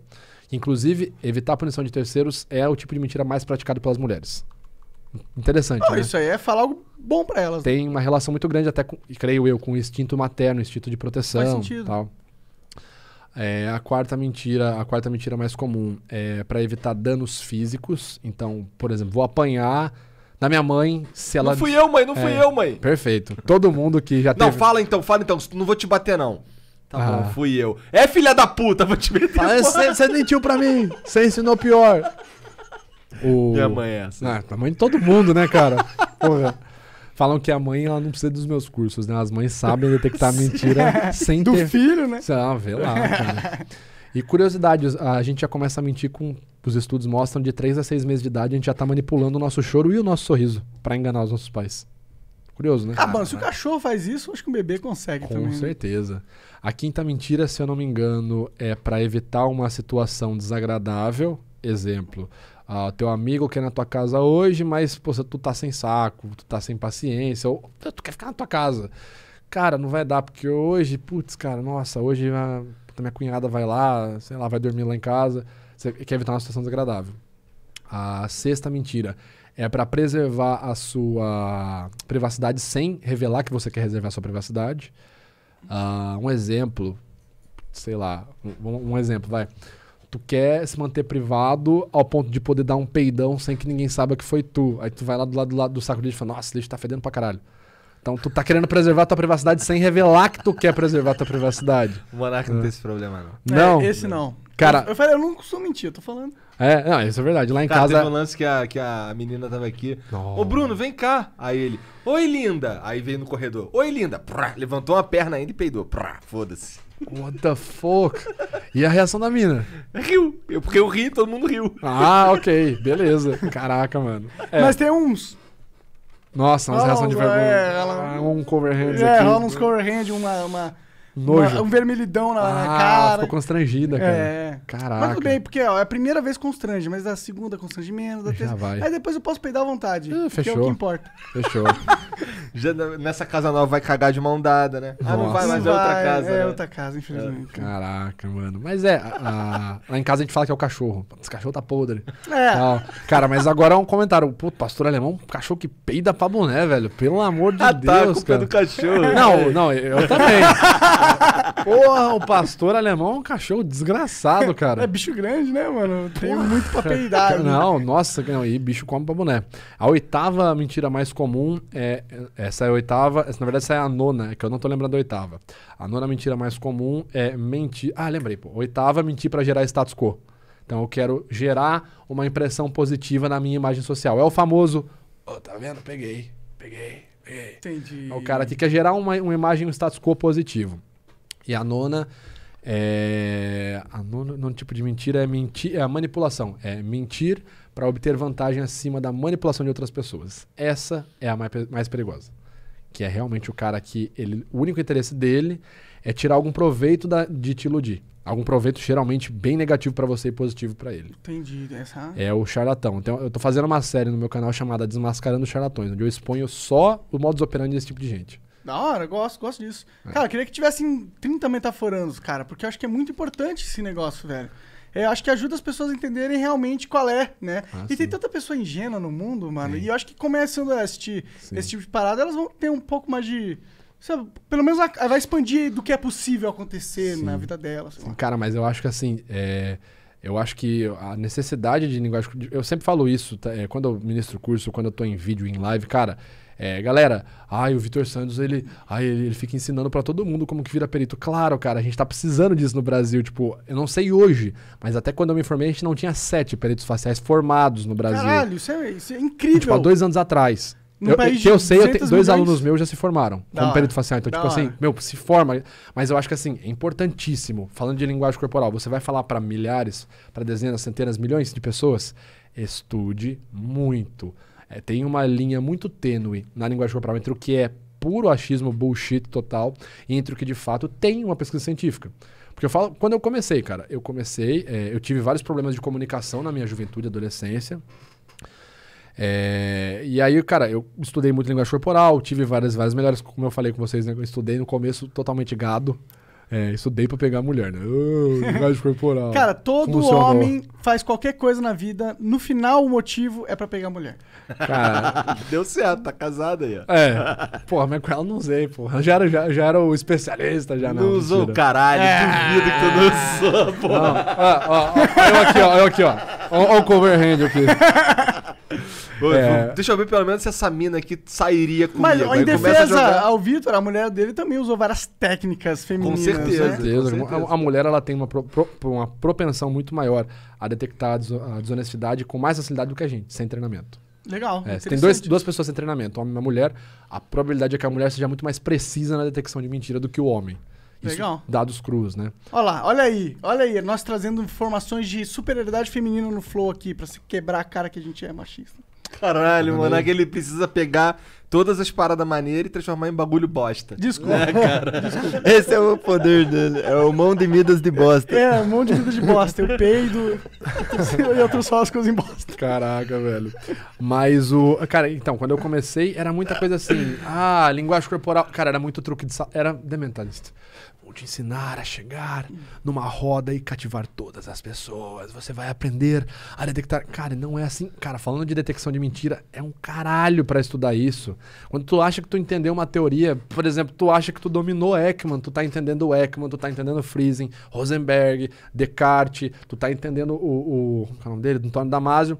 Inclusive, evitar a punição de terceiros é o tipo de mentira mais praticado pelas mulheres. Interessante. Não, né? Isso aí é falar algo bom para elas. Né? Tem uma relação muito grande, até com, creio eu, com o instinto materno, instinto de proteção. Faz sentido. Tal. É, a quarta mentira, a quarta mentira mais comum é para evitar danos físicos. Então, por exemplo, vou apanhar na minha mãe, se ela. Não fui eu, mãe, não fui é, eu, mãe. Perfeito. Todo mundo que já teve. Não, fala então, fala então. Não vou te bater, não. Tá ah. bom, fui eu. É filha da puta, vou te meter. Você mentiu pra mim. Você ensinou pior. O... Minha mãe é essa. Ah, a mãe de todo mundo, né, cara? Porra. Falam que a mãe ela não precisa dos meus cursos, né? As mães sabem detectar [LAUGHS] mentira sem Do ter... filho, né? Ah, vê lá, cara. E curiosidade, a gente já começa a mentir com os estudos mostram, de 3 a 6 meses de idade, a gente já está manipulando o nosso choro e o nosso sorriso para enganar os nossos pais. Curioso, né? Ah, mano, se o cachorro faz isso, acho que o bebê consegue Com também. Com né? certeza. Né? A quinta mentira, se eu não me engano, é para evitar uma situação desagradável. Exemplo, ah, teu amigo quer ir na tua casa hoje, mas pô, tu tá sem saco, tu tá sem paciência, ou tu quer ficar na tua casa. Cara, não vai dar, porque hoje, putz, cara, nossa, hoje a, minha cunhada vai lá, sei lá, vai dormir lá em casa. Você quer evitar uma situação desagradável. A sexta mentira é para preservar a sua privacidade sem revelar que você quer reservar a sua privacidade. Uh, um exemplo, sei lá, um, um, exemplo, vai. Tu quer se manter privado ao ponto de poder dar um peidão sem que ninguém saiba que foi tu. Aí tu vai lá do lado do, lado do saco de lixo e fala, nossa, lixo tá fedendo pra caralho. Então tu tá querendo preservar tua privacidade sem revelar que tu quer preservar tua privacidade. O Monarca não é. tem esse problema, não. Não. É, esse não. Cara. Eu, eu falei, eu não costumo mentir, eu tô falando. É, não, isso é verdade. Lá em Cara, casa. Teve um lance que a, que a menina tava aqui. Nossa. Ô, Bruno, vem cá. Aí ele, oi, linda. Aí veio no corredor, oi, linda. Prá, levantou uma perna ainda e peidou. Foda-se. What the fuck? E a reação da mina? Riu. Eu, porque eu ri, todo mundo riu. Ah, ok. Beleza. Caraca, mano. É. Mas tem uns. Nossa, umas reações de vergonha. É, ela... Ah, um cover hands é, aqui. É, rola uns cover hands, uma... uma Nojo. um vermelhidão na, ah, na cara. Ficou constrangida, cara. É. Caraca. Mas tudo bem, porque ó, é a primeira vez constrange, mas a segunda constrange menos, a terceira. Vai. Aí depois eu posso peidar à vontade. fechou. Ah, que é o que importa. Fechou. [LAUGHS] Já nessa casa nova vai cagar de mão dada, né? Nossa. Ah, não vai, mas é outra casa. É né? outra casa, infelizmente. É. Caraca, mano. Mas é, a, a, lá em casa a gente fala que é o cachorro. Esse cachorro tá podre. É. Cara, mas agora é um comentário. Pô, pastor alemão, cachorro que peida pra boné, velho. Pelo amor de ah, Deus. Tá, a é cara. do cachorro. Não, né? não, eu também. [LAUGHS] [LAUGHS] Porra, o pastor alemão é um cachorro desgraçado, [LAUGHS] cara. É bicho grande, né, mano? Tem muito pra [LAUGHS] Não, né? nossa, não, e bicho come pra boné. A oitava mentira mais comum é. Essa é a oitava. Na verdade, essa é a nona, é que eu não tô lembrando da oitava. A nona mentira mais comum é mentir. Ah, lembrei, pô. Oitava, mentir para gerar status quo. Então eu quero gerar uma impressão positiva na minha imagem social. É o famoso, oh, tá vendo? Peguei, peguei, peguei. Entendi. É o cara tem que gerar uma, uma imagem, um status quo positivo. E a nona é, a nona, tipo de mentira é mentir, é a manipulação, é mentir para obter vantagem acima da manipulação de outras pessoas. Essa é a mais, mais perigosa, que é realmente o cara que ele, o único interesse dele é tirar algum proveito da, de te iludir, algum proveito geralmente bem negativo para você e positivo para ele. Entendi, essa. É o charlatão. Então eu tô fazendo uma série no meu canal chamada Desmascarando Charlatões, onde eu exponho só o modus operandi desse tipo de gente. Da hora, gosto, gosto disso. É. Cara, queria que tivessem 30 metaforanos, cara, porque eu acho que é muito importante esse negócio, velho. Eu acho que ajuda as pessoas a entenderem realmente qual é, né? Ah, e sim. tem tanta pessoa ingênua no mundo, mano. Sim. E eu acho que começando a assistir sim. esse tipo de parada, elas vão ter um pouco mais de. Sabe, pelo menos vai expandir do que é possível acontecer na vida delas. cara, mas eu acho que assim. É... Eu acho que a necessidade de linguagem. Eu sempre falo isso, tá? é, quando eu ministro curso, quando eu estou em vídeo, em live, cara. É, galera, ai, o Vitor Santos, ele, ai, ele, ele fica ensinando para todo mundo como que vira perito. Claro, cara, a gente tá precisando disso no Brasil. Tipo, eu não sei hoje, mas até quando eu me informei, a gente não tinha sete peritos faciais formados no Brasil. Caralho, isso é, isso é incrível. Tipo, há dois anos atrás. No eu, país que eu sei, eu tenho, dois alunos meus já se formaram da como hora. perito facial. Então, da tipo assim, hora. assim, meu, se forma. Mas eu acho que assim, é importantíssimo. Falando de linguagem corporal, você vai falar para milhares, para dezenas, centenas, milhões de pessoas. Estude muito é, tem uma linha muito tênue na linguagem corporal entre o que é puro achismo bullshit total e entre o que de fato tem uma pesquisa científica. Porque eu falo, quando eu comecei, cara, eu comecei, é, eu tive vários problemas de comunicação na minha juventude, adolescência. É, e aí, cara, eu estudei muito linguagem corporal, tive várias, várias melhores, como eu falei com vocês, né? Eu estudei no começo totalmente gado. É, estudei pra pegar mulher, né? Oh, linguagem corporal. Cara, todo Funcionou. homem faz qualquer coisa na vida, no final o motivo é pra pegar mulher. Cara, [LAUGHS] deu certo, tá casada aí, ó. É. Porra, mas com ela não usei, porra. Já era, já, já era o especialista, já não. Não usou o caralho, é. vida que tu não usou, porra. Não, ó, ó, ó, eu aqui, ó, eu aqui, ó. Ó, o cover hand aqui. É. Deixa eu ver pelo menos se essa mina aqui sairia comigo. Mas em defesa jogar... ao Vitor, a mulher dele também usou várias técnicas femininas. Com né? certeza. Né? Com certeza. Com certeza. A, a, mulher ela tem uma, pro, pro, uma propensão muito maior a detectar a desonestidade com mais facilidade do que a gente, sem treinamento. Legal. É, tem dois, duas pessoas sem treinamento, homem e uma mulher, a probabilidade é que a mulher seja muito mais precisa na detecção de mentira do que o homem. Isso, Legal. Dados crus, né? Olha lá, olha aí, olha aí. Nós trazendo informações de superioridade feminina no Flow aqui, pra se quebrar a cara que a gente é machista. Caralho, mano, é que ele precisa pegar todas as paradas maneiras e transformar em bagulho bosta. Desculpa. É, cara. Desculpa. Esse é o poder dele. É o mão de midas de bosta. É, mão de midas de bosta. Eu é peido e eu transformo as coisas em bosta. Caraca, velho. Mas o. Cara, então, quando eu comecei, era muita coisa assim. Ah, linguagem corporal. Cara, era muito truque de. Sal... Era dementalista te ensinar a chegar numa roda e cativar todas as pessoas. Você vai aprender a detectar. Cara, não é assim. Cara, falando de detecção de mentira, é um caralho para estudar isso. Quando tu acha que tu entendeu uma teoria, por exemplo, tu acha que tu dominou Ekman, tu tá entendendo o Ekman, tu tá entendendo Friesen, Rosenberg, Descartes, tu tá entendendo o. o como é o nome dele? Antônio Damasio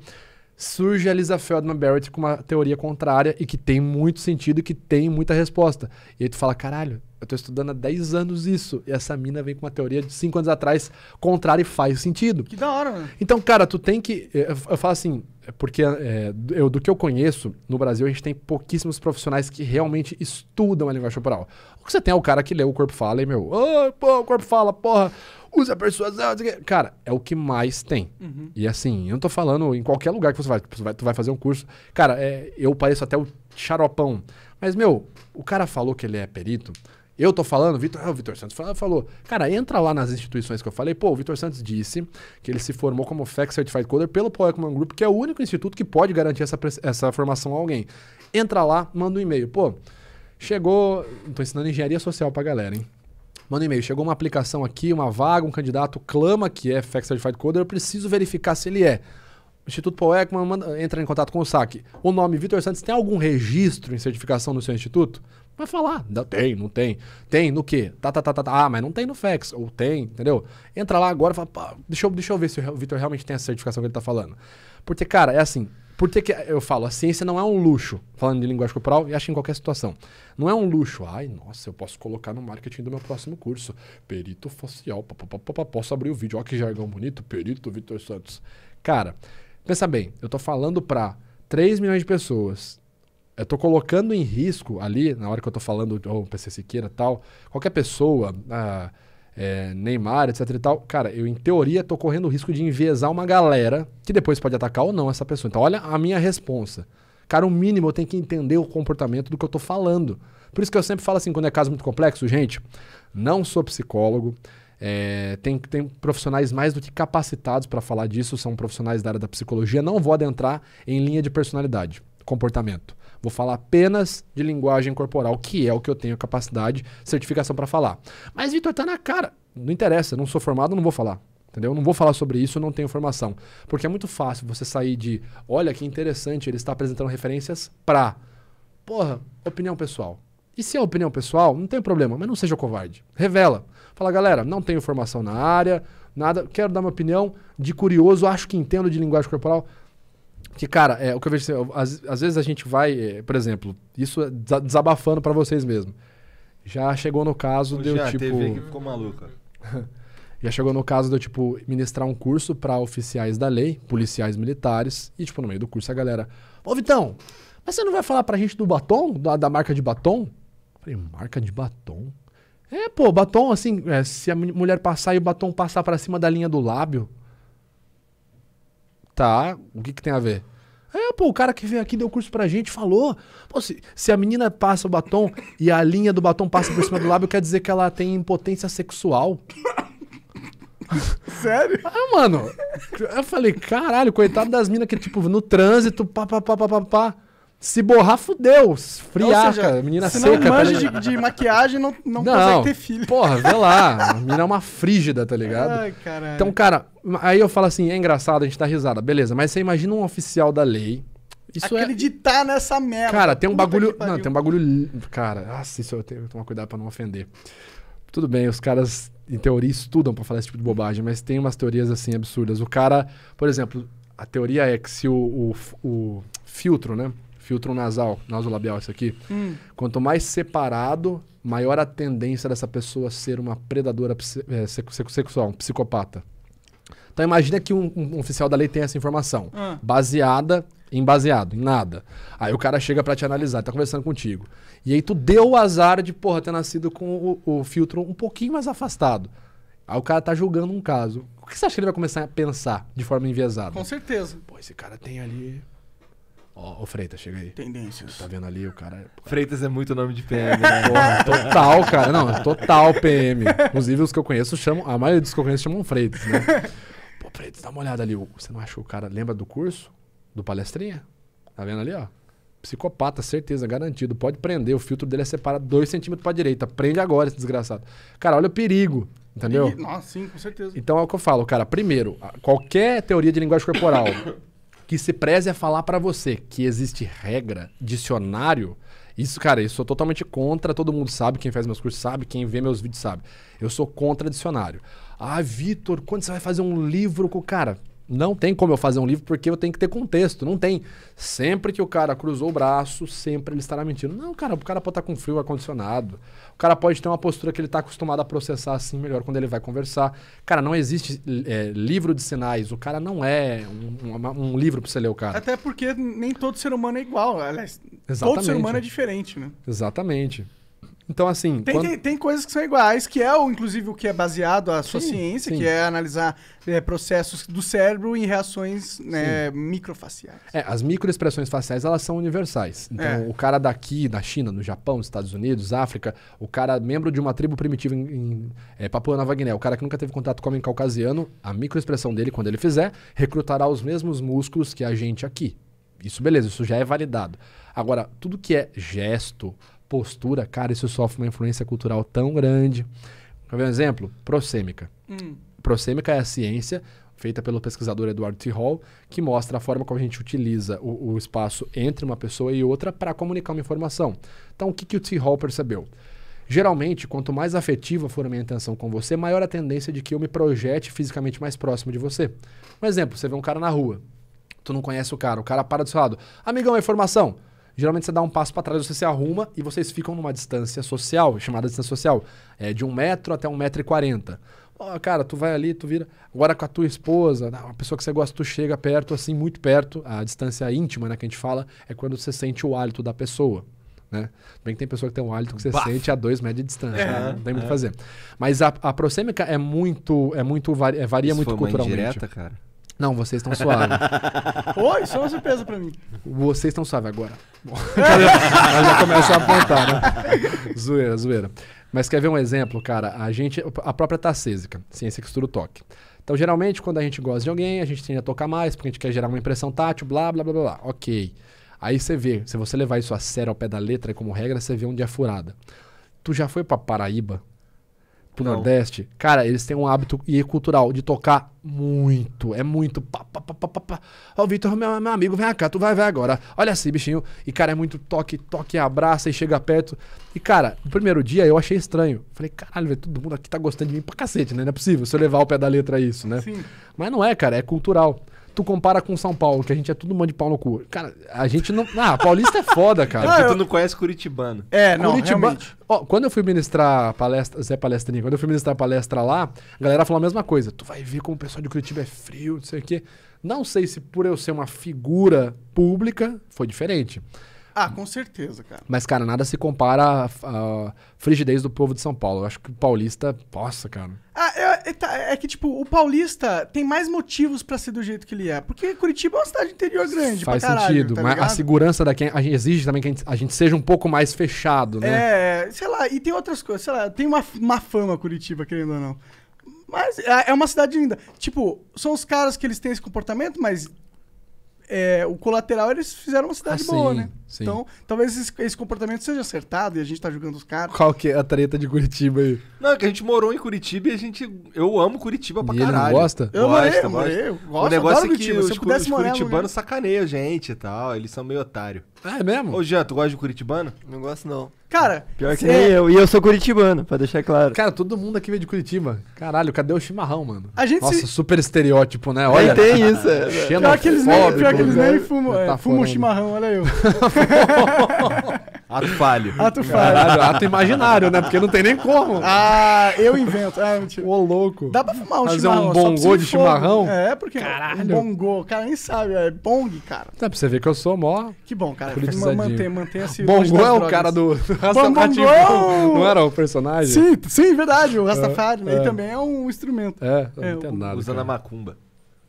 surge a Lisa Feldman Barrett com uma teoria contrária e que tem muito sentido e que tem muita resposta. E aí tu fala, caralho, eu estou estudando há 10 anos isso. E essa mina vem com uma teoria de 5 anos atrás contrária e faz sentido. Que da hora, mano. Então, cara, tu tem que. Eh, eu, eu falo assim, é porque é, eu, do que eu conheço, no Brasil a gente tem pouquíssimos profissionais que realmente estudam a linguagem corporal. O que você tem é o cara que lê o corpo fala e, meu, oh, pô, o corpo fala, porra, usa persuasão. Cara, é o que mais tem. Uhum. E assim, eu não tô falando em qualquer lugar que você vai, tu vai fazer um curso. Cara, é, eu pareço até o xaropão. Mas, meu, o cara falou que ele é perito. Eu tô falando, Vitor, ah, o Vitor Santos falou. Cara, entra lá nas instituições que eu falei. Pô, o Vitor Santos disse que ele se formou como FAC Certified Coder pelo Poecoman Group, que é o único instituto que pode garantir essa, essa formação a alguém. Entra lá, manda um e-mail. Pô, chegou. Tô ensinando engenharia social pra galera, hein? Manda um e-mail. Chegou uma aplicação aqui, uma vaga, um candidato clama que é FAC Certified Coder. Eu preciso verificar se ele é. O Instituto Poecoman entra em contato com o SAC. O nome Vitor Santos tem algum registro em certificação no seu instituto? Vai falar, não tem, não tem. Tem no quê? Tá, tá, tá, tá, tá. Ah, mas não tem no FEX. Ou tem, entendeu? Entra lá agora e fala, pá, deixa eu, deixa eu ver se o Vitor realmente tem a certificação que ele tá falando. Porque, cara, é assim, por que, eu falo, a ciência não é um luxo, falando de linguagem corporal, e acho em qualquer situação. Não é um luxo. Ai, nossa, eu posso colocar no marketing do meu próximo curso. Perito facial, posso abrir o vídeo. Olha que jargão bonito, perito Vitor Santos. Cara, pensa bem, eu tô falando para 3 milhões de pessoas eu tô colocando em risco ali, na hora que eu tô falando, ou oh, PC Siqueira tal, qualquer pessoa, ah, é, Neymar, etc e tal, cara, eu em teoria tô correndo o risco de enviesar uma galera que depois pode atacar ou não essa pessoa. Então olha a minha responsa. Cara, o mínimo eu tenho que entender o comportamento do que eu tô falando. Por isso que eu sempre falo assim, quando é caso muito complexo, gente, não sou psicólogo, é, tem, tem profissionais mais do que capacitados para falar disso, são profissionais da área da psicologia. Não vou adentrar em linha de personalidade, comportamento. Vou falar apenas de linguagem corporal, que é o que eu tenho capacidade, certificação para falar. Mas, Vitor, tá na cara. Não interessa, não sou formado, não vou falar. Entendeu? Não vou falar sobre isso, não tenho formação. Porque é muito fácil você sair de, olha que interessante, ele está apresentando referências para. Porra, opinião pessoal. E se é opinião pessoal, não tem problema, mas não seja covarde. Revela. Fala, galera, não tenho formação na área, nada, quero dar minha opinião de curioso, acho que entendo de linguagem corporal. Que, cara, é, o que eu vejo, assim, às, às vezes a gente vai, é, por exemplo, isso é desabafando para vocês mesmo. Já chegou no caso de eu, tipo... TV que ficou maluca. [LAUGHS] já chegou no caso de eu, tipo, ministrar um curso para oficiais da lei, policiais militares, e, tipo, no meio do curso a galera... Ô, Vitão, mas você não vai falar pra gente do batom? Da, da marca de batom? Eu falei, marca de batom? É, pô, batom, assim, é, se a mulher passar e o batom passar para cima da linha do lábio... Tá, o que, que tem a ver? É, pô, o cara que veio aqui deu curso pra gente falou. Pô, se, se, a menina passa o batom e a linha do batom passa por cima do lábio, quer dizer que ela tem impotência sexual. [LAUGHS] Sério? ah, mano. Eu falei, caralho, coitado das minas que, tipo, no trânsito, pá, pá, pá, pá, pá, pá. Se borrar, fudeu. Friaca, seja, menina se seca. Se tá não manja tá de, de, maquiagem, não, não, não, consegue ter filho. Porra, vê lá. [LAUGHS] A menina é uma frígida, tá ligado? Ai, caralho. Então, cara, aí eu falo assim, é engraçado, a gente tá risada. Beleza, mas você imagina um oficial da lei... Isso é Acreditar é... nessa merda. Cara, tem um bagulho... Não, tem um bagulho... Cara, nossa, ah, isso eu tenho que tomar cuidado pra não ofender. Tudo bem, os caras, em teoria, estudam pra falar esse tipo de bobagem, mas tem umas teorias, assim, absurdas. O cara... Por exemplo, a teoria é que se o, o, o filtro, né? filtro nasal, nasolabial, isso aqui. Hum. Quanto mais separado, maior a tendência dessa pessoa ser uma predadora é, sexual, um psicopata. Então imagina que um, um, oficial da lei tem essa informação, hum. baseada em baseado, em nada. Aí o cara chega para te analisar, tá conversando contigo. E aí tu deu o azar de, porra, ter nascido com o, o filtro um pouquinho mais afastado. Aí o cara tá julgando um caso. O que você acha que ele vai começar a pensar de forma enviesada? Com certeza. Pô, esse cara tem ali Ó, o Freitas, chega aí. Tendências. Tá vendo ali o cara. Freitas é muito nome de PM, [LAUGHS] né? Porra, total, cara. Não, é total PM. Inclusive, os que eu conheço chamam. A maioria dos que eu conheço chamam Freitas, né? [LAUGHS] Pô, Freitas, dá uma olhada ali. Você não acha que o cara lembra do curso? Do palestrinha? Tá vendo ali, ó? Psicopata, certeza, garantido. Pode prender. O filtro dele é separado dois centímetros pra direita. Prende agora esse desgraçado. Cara, olha o perigo. Entendeu? E, nossa, sim, com certeza. Então é o que eu falo, cara. Primeiro, qualquer teoria de linguagem corporal [COUGHS] que se preze é falar para você que existe regra, dicionário. Isso, cara, eu sou totalmente contra. Todo mundo sabe, quem faz meus cursos sabe, quem vê meus vídeos sabe. Eu sou contra dicionário. Ah, Vitor, quando você vai fazer um livro com o cara? não tem como eu fazer um livro porque eu tenho que ter contexto. Não tem. Sempre que o cara cruzou o braço, sempre ele estará mentindo. Não, cara, o cara pode estar com frio ar-condicionado. O cara pode ter uma postura que ele está acostumado a processar assim melhor quando ele vai conversar. Cara, não existe é, livro de sinais. O cara não é um, um, um livro para você ler o cara. Até porque nem todo ser humano é igual. Aliás, Exatamente. todo ser humano é diferente, né? Exatamente. Então, assim. Tem, quando... tem, tem, coisas que são iguais, que é, o, inclusive, o que é baseado a sua sim, ciência, sim. que é analisar é, processos do cérebro em reações né, microfaciais. É, as microexpressões faciais, elas são universais. Então, é. o cara daqui, da China, no Japão, nos Estados Unidos, África, o cara, membro de uma tribo primitiva em, em é, Papua Nova Guiné, o cara que nunca teve contato com homem caucasiano, a microexpressão dele, quando ele fizer, recrutará os mesmos músculos que a gente aqui. Isso, beleza, isso já é validado. Agora, tudo que é gesto postura, cara, isso sofre uma influência cultural tão grande. Quer ver um exemplo? Prosêmica. Hum. Prosêmica é a ciência feita pelo pesquisador Edward T. Hall, que mostra a forma como a gente utiliza o, o espaço entre uma pessoa e outra para comunicar uma informação. Então, o que, que o T. Hall percebeu? Geralmente, quanto mais afetiva for a minha intenção com você, maior a tendência de que eu me projete fisicamente mais próximo de você. Um exemplo, você vê um cara na rua, tu não conhece o cara, o cara para do seu lado. Amigão, é informação geralmente você dá um passo para trás, você se arruma e vocês ficam numa distância social, chamada distância social, é de um metro até um metro e quarenta. Oh, cara, tu vai ali, tu vira. Agora com a tua esposa, uma pessoa que você gosta, tu chega perto, assim, muito perto. A distância íntima, né, que a gente fala, é quando você sente o hálito da pessoa. Né? Bem que tem pessoa que tem um hálito que você Baf. sente a dois metros de distância, é, né? não tem muito o é. que fazer. Mas a, a é muito, é muito varia, é, varia Isso muito foi culturalmente. Uma indireta, cara. Não, vocês estão suave. [LAUGHS] Oi, só é uma surpresa pra mim. Vocês estão suave agora. ela [LAUGHS] é. [LAUGHS] já começa a apontar, né? zoeira, zoeira. Mas quer ver um exemplo, cara? A gente, a própria tarcêsica, ciência que estuda o toque. Então, geralmente, quando a gente gosta de alguém, a gente tende a tocar mais, porque a gente quer gerar uma impressão tátil, blá, blá, blá, blá, Ok. Aí você vê, se você levar isso a sério ao pé da letra como regra, você vê onde é furada. Tu já foi pra Paraíba pro Não. Nordeste, cara, eles têm um hábito e cultural de tocar muito. É muito. Pá, pá, pá, pá, pá. Ó, Vitor, meu, meu amigo, vem cá, tu vai ver agora. Olha assim, bichinho. E, cara, é muito toque, toque, abraça e chega perto. E, cara, no primeiro dia eu achei estranho. Falei, caralho, velho, todo mundo aqui tá gostando de mim pra cacete, né? Não é possível se eu levar o pé da letra isso, né? Sim. Mas não é, cara, é cultural tu compara com São Paulo, que a gente é tudo mano de pau no cu. Cara, a gente não. Ah, paulista é foda, [LAUGHS] cara. É porque tu não conhece Curitibano. É, não, Curitibano. Ó, quando eu fui ministrar palestra, Zé Palestrinha, quando eu fui ministrar palestra lá, a galera falou a mesma coisa. Tu vai ver como o pessoal de Curitiba é frio, não sei o quê. Não sei se por eu ser uma figura pública, foi diferente. Ah, com certeza, cara. Mas, cara, nada se compara à, frigidez do povo de São Paulo. Eu acho que o paulista. Nossa, cara. Ah, é, é, tá, é que, tipo, o paulista tem mais motivos para ser do jeito que ele é. Porque Curitiba é uma cidade interior grande. Faz caralho, sentido. Tá mas ligado? a segurança daqui a gente exige também que a gente, a gente, seja um pouco mais fechado, né? É, sei lá. E tem outras coisas. Sei lá, tem uma, uma fama Curitiba, querendo ou não. Mas é, é uma cidade linda. Tipo, são os caras que eles têm esse comportamento, mas é, o colateral eles fizeram uma cidade ah, boa, sim, né? Sim. Então, talvez esse, esse, comportamento seja acertado e a gente tá jogando os caras. Qual que é a treta de Curitiba aí? Não, é que a gente morou em Curitiba e a gente. Eu amo Curitiba pra e caralho. Ele não gosta? Eu gosto, eu Gosto, o negócio é que Curitiba, os, os, os curitibanos sacaneiam a gente e tal. Eles são meio otário. Ah, é mesmo? Ô, Jean, tu gosta de curitibano? Não gosto, não. Cara, pior que nem eu. E eu sou curitibano, pra deixar claro. Cara, todo mundo aqui veio de Curitiba. Caralho, cadê o chimarrão, mano? A gente Nossa, se- super estereótipo, né? Olha. Aí tem isso. é. [LAUGHS] Né? Pior que eles nem, pior que eles nem né? fumam, é, tá fumam chimarrão, olha eu. [LAUGHS] [LAUGHS] Ato falho. Ato falho. Caralho, ato imaginário, né? Porque não tem nem como. Ah, eu invento. Ah, é, mentira. Ô, tipo, louco. Dá pra fumar um Fazer chimarrão. Fazer um bongô de chimarrão? É, porque Caralho. um bongô. O cara nem sabe, é bong, cara. Tá, pra você ver que eu sou mó... Que bom, cara. Manter, manter esse... Bongô é o cara do... [LAUGHS] Rastafari. Não era o personagem? Sim, sim, verdade. O é, Rastafari, é, né? É. também é um instrumento. É, é não é, entendo nada. Usa cara. na macumba.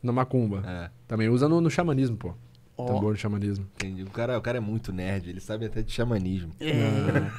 Na macumba. É. Também usa no, no xamanismo, pô. Oh. Tambor de xamanismo. Entendi. O cara, o cara é muito nerd, ele sabe até de xamanismo. É. é.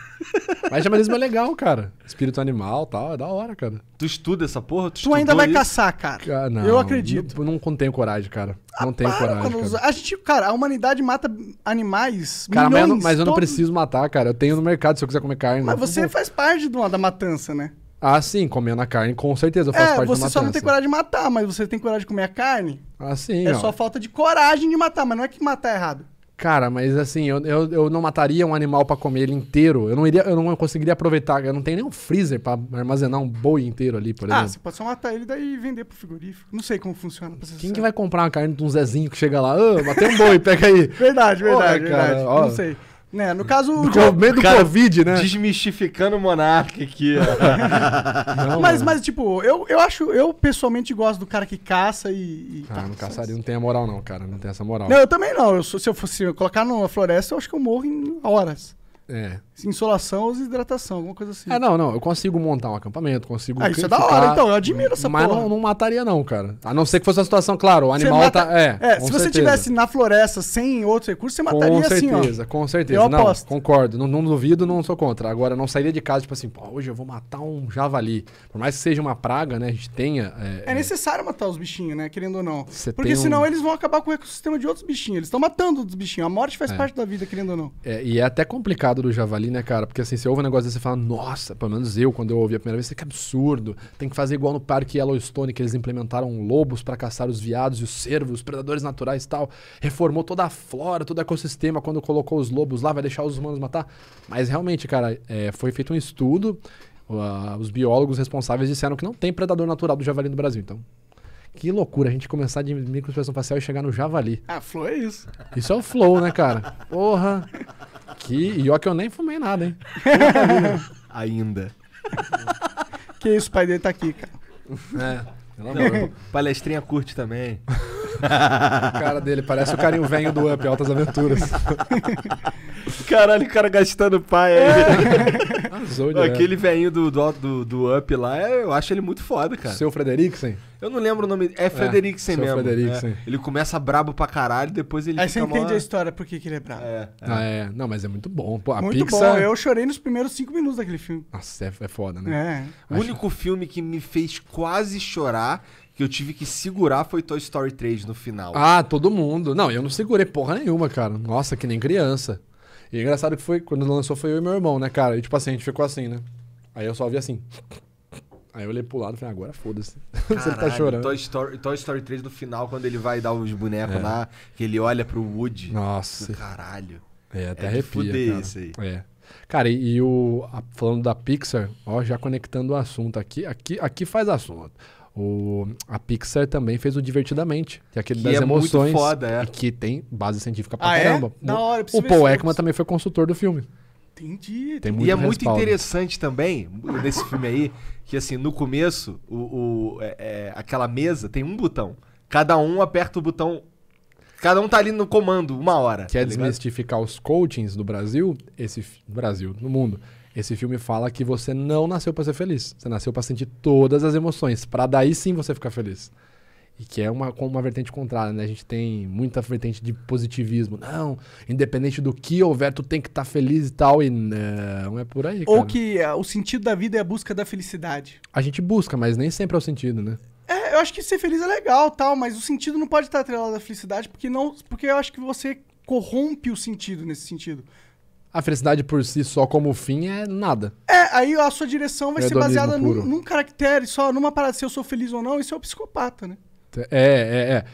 Mas xamanismo é legal, cara. Espírito animal e tal, é da hora, cara. Tu estuda essa porra? Tu, tu ainda vai isso? caçar, cara. Ah, não, eu acredito. Não, não tenho coragem, cara. Ah, não tenho coragem. Cara. A gente, cara, a humanidade mata animais. Cara, milhões, mas, eu não, eu não preciso matar, cara. Eu tenho no mercado se eu quiser comer carne. Mas você faz parte uma da matança, né? Ah, sim, comendo a carne, com certeza. Faz é, parte você só não tem coragem de matar, mas você tem coragem de comer a carne. Ah, sim. É ó. só falta de coragem de matar, mas não é que matar é errado. Cara, mas assim, eu, eu, eu não mataria um animal para comer ele inteiro. Eu não iria, eu não conseguiria aproveitar. Eu não tenho nenhum freezer para armazenar um boi inteiro ali, por ah, exemplo. Ah, você pode só matar ele daí vender pro frigorífico. Não sei como funciona. Quem que vai comprar uma carne de um Zezinho que chega lá, ah, matei um boi, pega aí. [LAUGHS] verdade, verdade, cara, verdade. Ó. Não sei. Né, no caso. Do, de... meio do Cara, Covid, né? Desmistificando o Monark aqui. [LAUGHS] não, mas, mas, tipo, eu, eu acho. Eu pessoalmente gosto do cara que caça e. e ah, não caçaria, não tem a moral, não, cara. Não tem essa moral. Não, eu também não. Eu, se eu fosse colocar numa floresta, eu acho que eu morro em horas. É. Insolação ou desidratação, alguma coisa assim. É, não, não. Eu consigo montar um acampamento, consigo. Ah, isso é da hora, então. Eu admiro essa mas porra. Mas não, não, mataria, não, cara. A não ser que fosse uma situação, claro, o animal mata... tá. É, é se você tivesse na floresta sem outros recursos, você mataria com certeza, assim, ó. Com certeza, com certeza. Eu não, aposto. Concordo. Não, não duvido, não sou contra. Agora, não sairia de casa, tipo assim, pô, hoje eu vou matar um javali. Por mais que seja uma praga, né? A gente tenha. É, é, é. necessário matar os bichinhos, né? Querendo ou não. Você Porque senão um... eles vão acabar com o ecossistema de outros bichinhos. Eles estão matando os bichinhos. A morte faz é. parte da vida, querendo ou não. É, e é até complicado do javali ali, né, cara? Porque assim, você ouve um negócio desse e fala, nossa, pelo menos eu, quando eu ouvi a primeira vez, que absurdo. Tem que fazer igual no parque Yellowstone, que eles implementaram lobos para caçar os viados e os cervos, os predadores naturais e tal. Reformou toda a flora, todo o ecossistema quando colocou os lobos lá, vai deixar os humanos matar. Mas realmente, cara, é, foi feito um estudo. Uh, os biólogos responsáveis disseram que não tem predador natural do javali no Brasil, então. Que loucura a gente começar de microexpressão facial e chegar no javali. Ah, flow é isso. Isso é o flow, né, cara? Porra. Aqui, e ó que eu nem fumei nada, hein? Ainda. Que isso, o pai dele tá aqui, cara. É. Não, palestrinha curte também o [LAUGHS] cara dele, parece o carinho velho do Up, Altas Aventuras. [LAUGHS] Caralho, o cara gastando pai aí. É. [LAUGHS] Né? aquele velhinho do, do, do, Up lá, é, eu acho ele muito foda, cara. Seu Frederiksen? Eu não lembro o nome. É, é Frederiksen é, mesmo. Frederiksen. É. Ele começa brabo pra caralho, depois ele Aí você entende mó... a história por que ele é brabo. É, é, ah, é. Não, mas é muito bom. Pô, muito Pixar... bom. Eu chorei nos primeiros cinco minutos daquele filme. Nossa, é, foda, né? É. O acho... único filme que me fez quase chorar que eu tive que segurar foi Toy Story 3 no final. Ah, todo mundo. Não, eu não segurei porra nenhuma, cara. Nossa, que nem criança. E engraçado é que foi, quando lançou foi eu e meu irmão, né, cara? E tipo assim, a gente ficou assim, né? Aí eu só vi assim. Aí eu olhei pro lado e falei, agora foda-se. [LAUGHS] Você tá chorando. Toy Story, Toy Story 3 no final, quando ele vai dar os bonecos é. lá, que ele olha pro Woody. Nossa. Caralho. É, é até é arrepia. Cara. Isso aí. É. Cara, e, e o. A, falando da Pixar, ó, já conectando o assunto aqui. Aqui, aqui faz assunto. O, a Pixar também fez o Divertidamente. é aquele que das é emoções. Muito foda, é. E que tem base científica pra ah, é? caramba. É? Da hora, o Paul Ekman também foi consultor do filme. Entendi. Tem muito e é respaldo. muito interessante também, nesse filme aí, que assim, no começo, o, o é, é, aquela mesa tem um botão. Cada um aperta o botão. Cada um tá ali no comando, uma hora. Quer é tá desmistificar os coachings do Brasil? Esse. No Brasil, no mundo esse filme fala que você não nasceu para ser feliz. Você nasceu para sentir todas as emoções, para daí sim você ficar feliz. E que é uma, uma vertente contrária, né? A gente tem muita vertente de positivismo. Não, independente do que houver, tu tem que estar tá feliz e tal. E não é por aí. Cara. Ou que eh, o sentido da vida é a busca da felicidade. A gente busca, mas nem sempre é o sentido, né? É, eu acho que ser feliz é legal tal, mas o sentido não pode estar atrelado à felicidade, porque não. Porque eu acho que você corrompe o sentido nesse sentido a felicidade por si só como fim é nada. É, aí a sua direção vai ser baseada num, num, caractere só, numa parada, se eu sou feliz ou não, isso é o psicopata, né? É, é, é.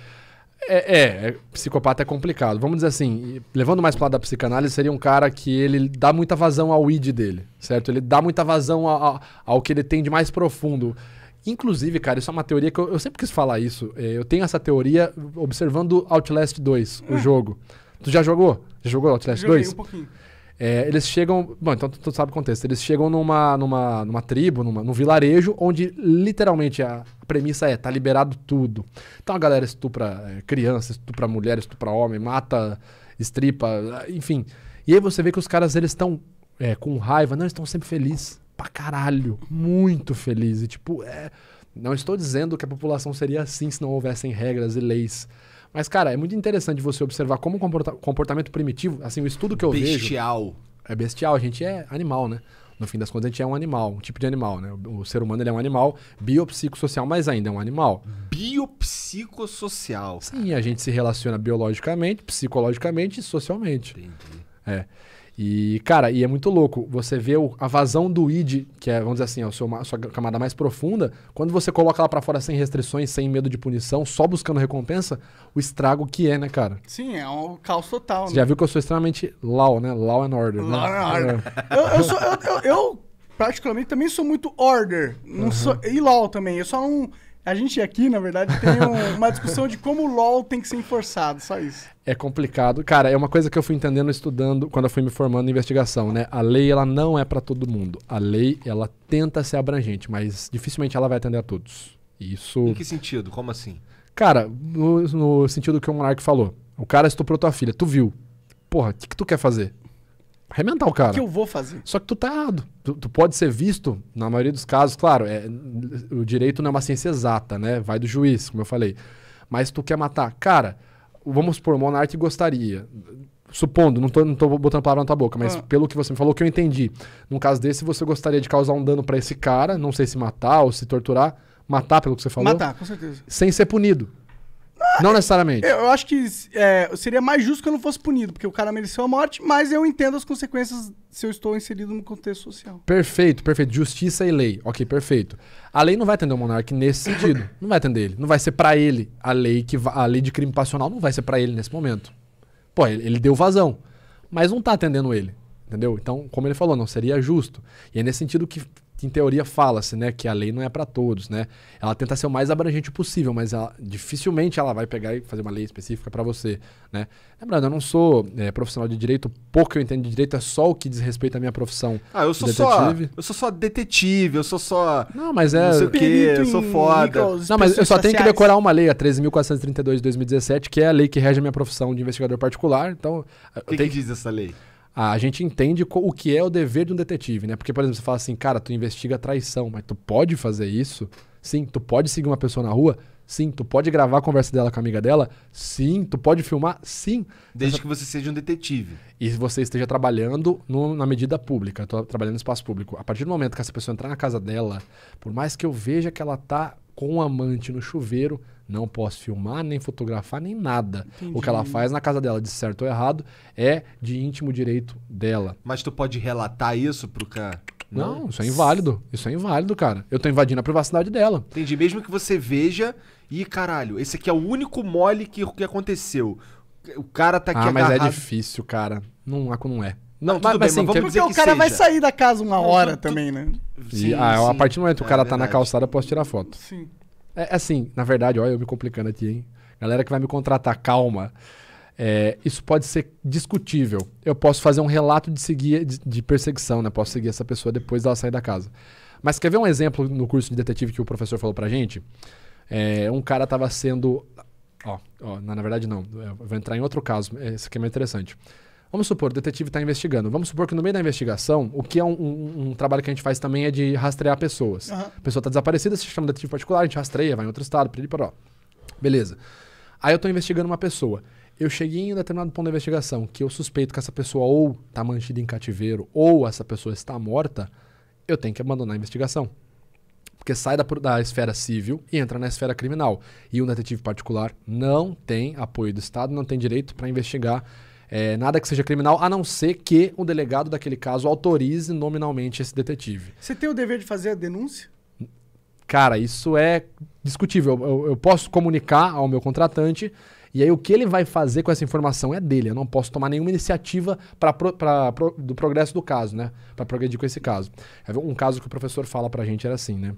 É, é, é, psicopata é complicado. Vamos dizer assim, levando mais para lado da psicanálise, seria um cara que ele dá muita vazão ao id dele, certo? Ele dá muita vazão a, a, ao que ele tem de mais profundo. Inclusive, cara, isso é uma teoria que eu, eu sempre quis falar isso. É, eu tenho essa teoria observando Outlast 2, é. o ah. jogo. Tu já jogou? Já jogou Outlast Joguei 2? um pouquinho. É, eles chegam. Bom, então tu sabe o contexto. Eles chegam numa, numa, numa tribo, numa, num vilarejo, onde literalmente a premissa é: tá liberado tudo. Então a galera estupra crianças é, criança, estupra mulher, estupra homem, mata, estripa, enfim. E aí você vê que os caras eles estão é, com raiva, não, eles estão sempre felizes. Pra caralho, muito felizes. tipo, é, não estou dizendo que a população seria assim se não houvessem regras e leis. Mas, cara, é muito interessante você observar como o comporta comportamento primitivo, assim, o estudo que eu bestial. vejo... Bestial. É bestial, a gente é animal, né? No fim das contas, a gente é um animal, um tipo de animal, né? O ser humano ele é um animal biopsicossocial, mas ainda é um animal. Biopsicossocial. Sim, a gente se relaciona biologicamente, psicologicamente e socialmente. Entendi. É. E, cara, e é muito louco. Você vê o, a vazão do id, que é, vamos dizer assim, a sua, a sua camada mais profunda, quando você coloca ela para fora sem restrições, sem medo de punição, só buscando recompensa, o estrago que é, né, cara? Sim, é um caos total. Você né? já viu que eu sou extremamente law, né? Law and order. Né? Law né? and é. order. eu, eu, sou, eu, eu, eu, particularmente, também sou muito order. Não uhum. sou, e law também. Eu só não... Um, a gente aqui, na verdade, tem um, uma discussão de como o LOL tem que ser enforçado, só isso. É complicado. Cara, é uma coisa que eu fui entendendo estudando quando eu fui me formando em investigação, né? A lei, ela não é para todo mundo. A lei, ela tenta ser abrangente, mas dificilmente ela vai atender a todos. Isso... Em que sentido? Como assim? Cara, no, no sentido que o Monark falou. O cara estuprou tua filha, tu viu. Porra, o que, que tu quer fazer? arrebentar o cara. O que eu vou fazer? Só que tu tá errado. Tu, tu pode ser visto, na maioria dos casos, claro, é, o direito não é uma ciência exata, né? Vai do juiz, como eu falei. Mas tu quer matar. Cara, vamos supor, Monark gostaria. Supondo, não tô, não tô botando palavra na tua boca, mas ah. pelo que você me falou, que eu entendi. Num caso desse, você gostaria de causar um dano para esse cara, não sei se matar ou se torturar. Matar, pelo que você falou. Matar, com certeza. Sem ser punido. Não necessariamente. Eu, acho que é, seria mais justo que eu não fosse punido, porque o cara mereceu a morte, mas eu entendo as consequências se eu estou inserido no contexto social. Perfeito, perfeito. Justiça e lei. Ok, perfeito. A lei não vai atender o monarca nesse sentido. [COUGHS] não vai atender ele. Não vai ser para ele. A lei, que a lei de crime passional não vai ser para ele nesse momento. Pô, ele, ele deu vazão, mas não tá atendendo ele. Entendeu? Então, como ele falou, não seria justo. E é nesse sentido que que em teoria fala-se, né, que a lei não é para todos, né? Ela tenta ser o mais abrangente possível, mas ela, dificilmente ela vai pegar e fazer uma lei específica para você, né? Lembrando, eu não sou é, profissional de direito, pouco que eu entendo de direito é só o que diz respeito à minha profissão. Ah, eu sou de só, eu sou só detetive, eu sou só Não, mas é não sei o quê, eu sou foda. Não, mas eu só tenho que decorar uma lei, a 13432 de 2017, que é a lei que rege a minha profissão de investigador particular. Então, o que, tenho... que diz essa lei? a gente entende o que é o dever de um detetive, né? Porque, por exemplo, você fala assim, cara, tu investiga traição, mas tu pode fazer isso? Sim. Tu pode seguir uma pessoa na rua? Sim. Tu pode gravar a conversa dela com a amiga dela? Sim. Tu pode filmar? Sim. Desde Essa... que você seja um detetive. E você esteja trabalhando no, na medida pública, trabalhando no espaço público. A partir do momento que essa pessoa entrar na casa dela, por mais que eu veja que ela tá com um amante no chuveiro, não posso filmar, nem fotografar, nem nada. Entendi. O que ela faz na casa dela, de certo ou errado, é de íntimo direito dela. Mas tu pode relatar isso pro cara? Não, não isso é inválido. Isso é inválido, cara. Eu tô invadindo a privacidade dela. Entendi. Mesmo que você veja e, caralho, esse aqui é o único mole que, que aconteceu. O cara tá aqui Ah, agarrado. mas é difícil, cara. Não, ah, não é. Não, mas, bem, assim, mas vamos dizer porque o cara seja. vai sair da casa uma hora também, né? Sim, e, ah, sim, a partir do momento que é, o cara tá na calçada, eu posso tirar foto. Sim. É, é assim, na verdade, olha eu me complicando aqui, hein? Galera que vai me contratar, calma. É, isso pode ser discutível. Eu posso fazer um relato de, seguir, de, de, perseguição, né? Posso seguir essa pessoa depois dela sair da casa. Mas quer ver um exemplo no curso de detetive que o professor falou pra gente? É, um cara tava sendo. Ó, ó, na, verdade, não. Eu vou entrar em outro caso. Esse aqui é mais interessante. Vamos supor, o detetive está investigando. Vamos supor que no meio da investigação, o que é um, um, um trabalho que a gente faz também é de rastrear pessoas. Uhum. A pessoa está desaparecida, se chama detetive particular, a gente rastreia, vai em outro estado, para para ó. Beleza. Aí eu estou investigando uma pessoa. Eu cheguei em um determinado ponto da investigação que eu suspeito que essa pessoa ou está mantida em cativeiro ou essa pessoa está morta, eu tenho que abandonar a investigação. Porque sai da, da esfera civil e entra na esfera criminal. E um detetive particular não tem apoio do Estado, não tem direito para investigar é, nada que seja criminal, a não ser que o delegado daquele caso autorize nominalmente esse detetive. Você tem o dever de fazer a denúncia? Cara, isso é discutível. Eu, eu, posso comunicar ao meu contratante. E aí, o que ele vai fazer com essa informação é dele. Eu não posso tomar nenhuma iniciativa para pro, pro, do progresso do caso, né? Para progredir com esse caso. É, um caso que o professor fala pra gente era assim, né?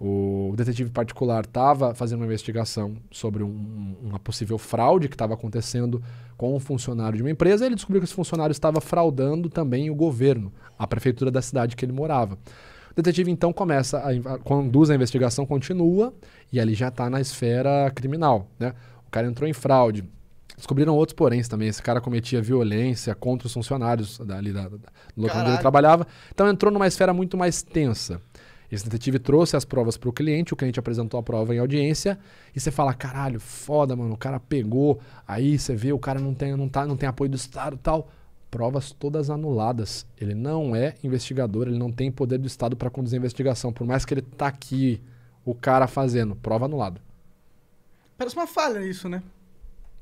O detetive particular estava fazendo uma investigação sobre um, uma possível fraude que estava acontecendo com um funcionário de uma empresa. ele descobriu que esse funcionário estava fraudando também o governo, a prefeitura da cidade que ele morava. O detetive então começa, a, a, conduz a investigação, continua e ali já está na esfera criminal. Né? O cara entrou em fraude. Descobriram outros poréns também. Esse cara cometia violência contra os funcionários dali da, da, do local onde ele trabalhava. Então entrou numa esfera muito mais tensa. Esse detetive trouxe as provas para o cliente, o cliente apresentou a prova em audiência e você fala: caralho, foda, mano, o cara pegou. Aí você vê, o cara não tem, não tá, não tem apoio do Estado tal. Provas todas anuladas. Ele não é investigador, ele não tem poder do Estado para conduzir a investigação. Por mais que ele tá aqui, o cara fazendo, prova anulada. Parece uma falha isso, né?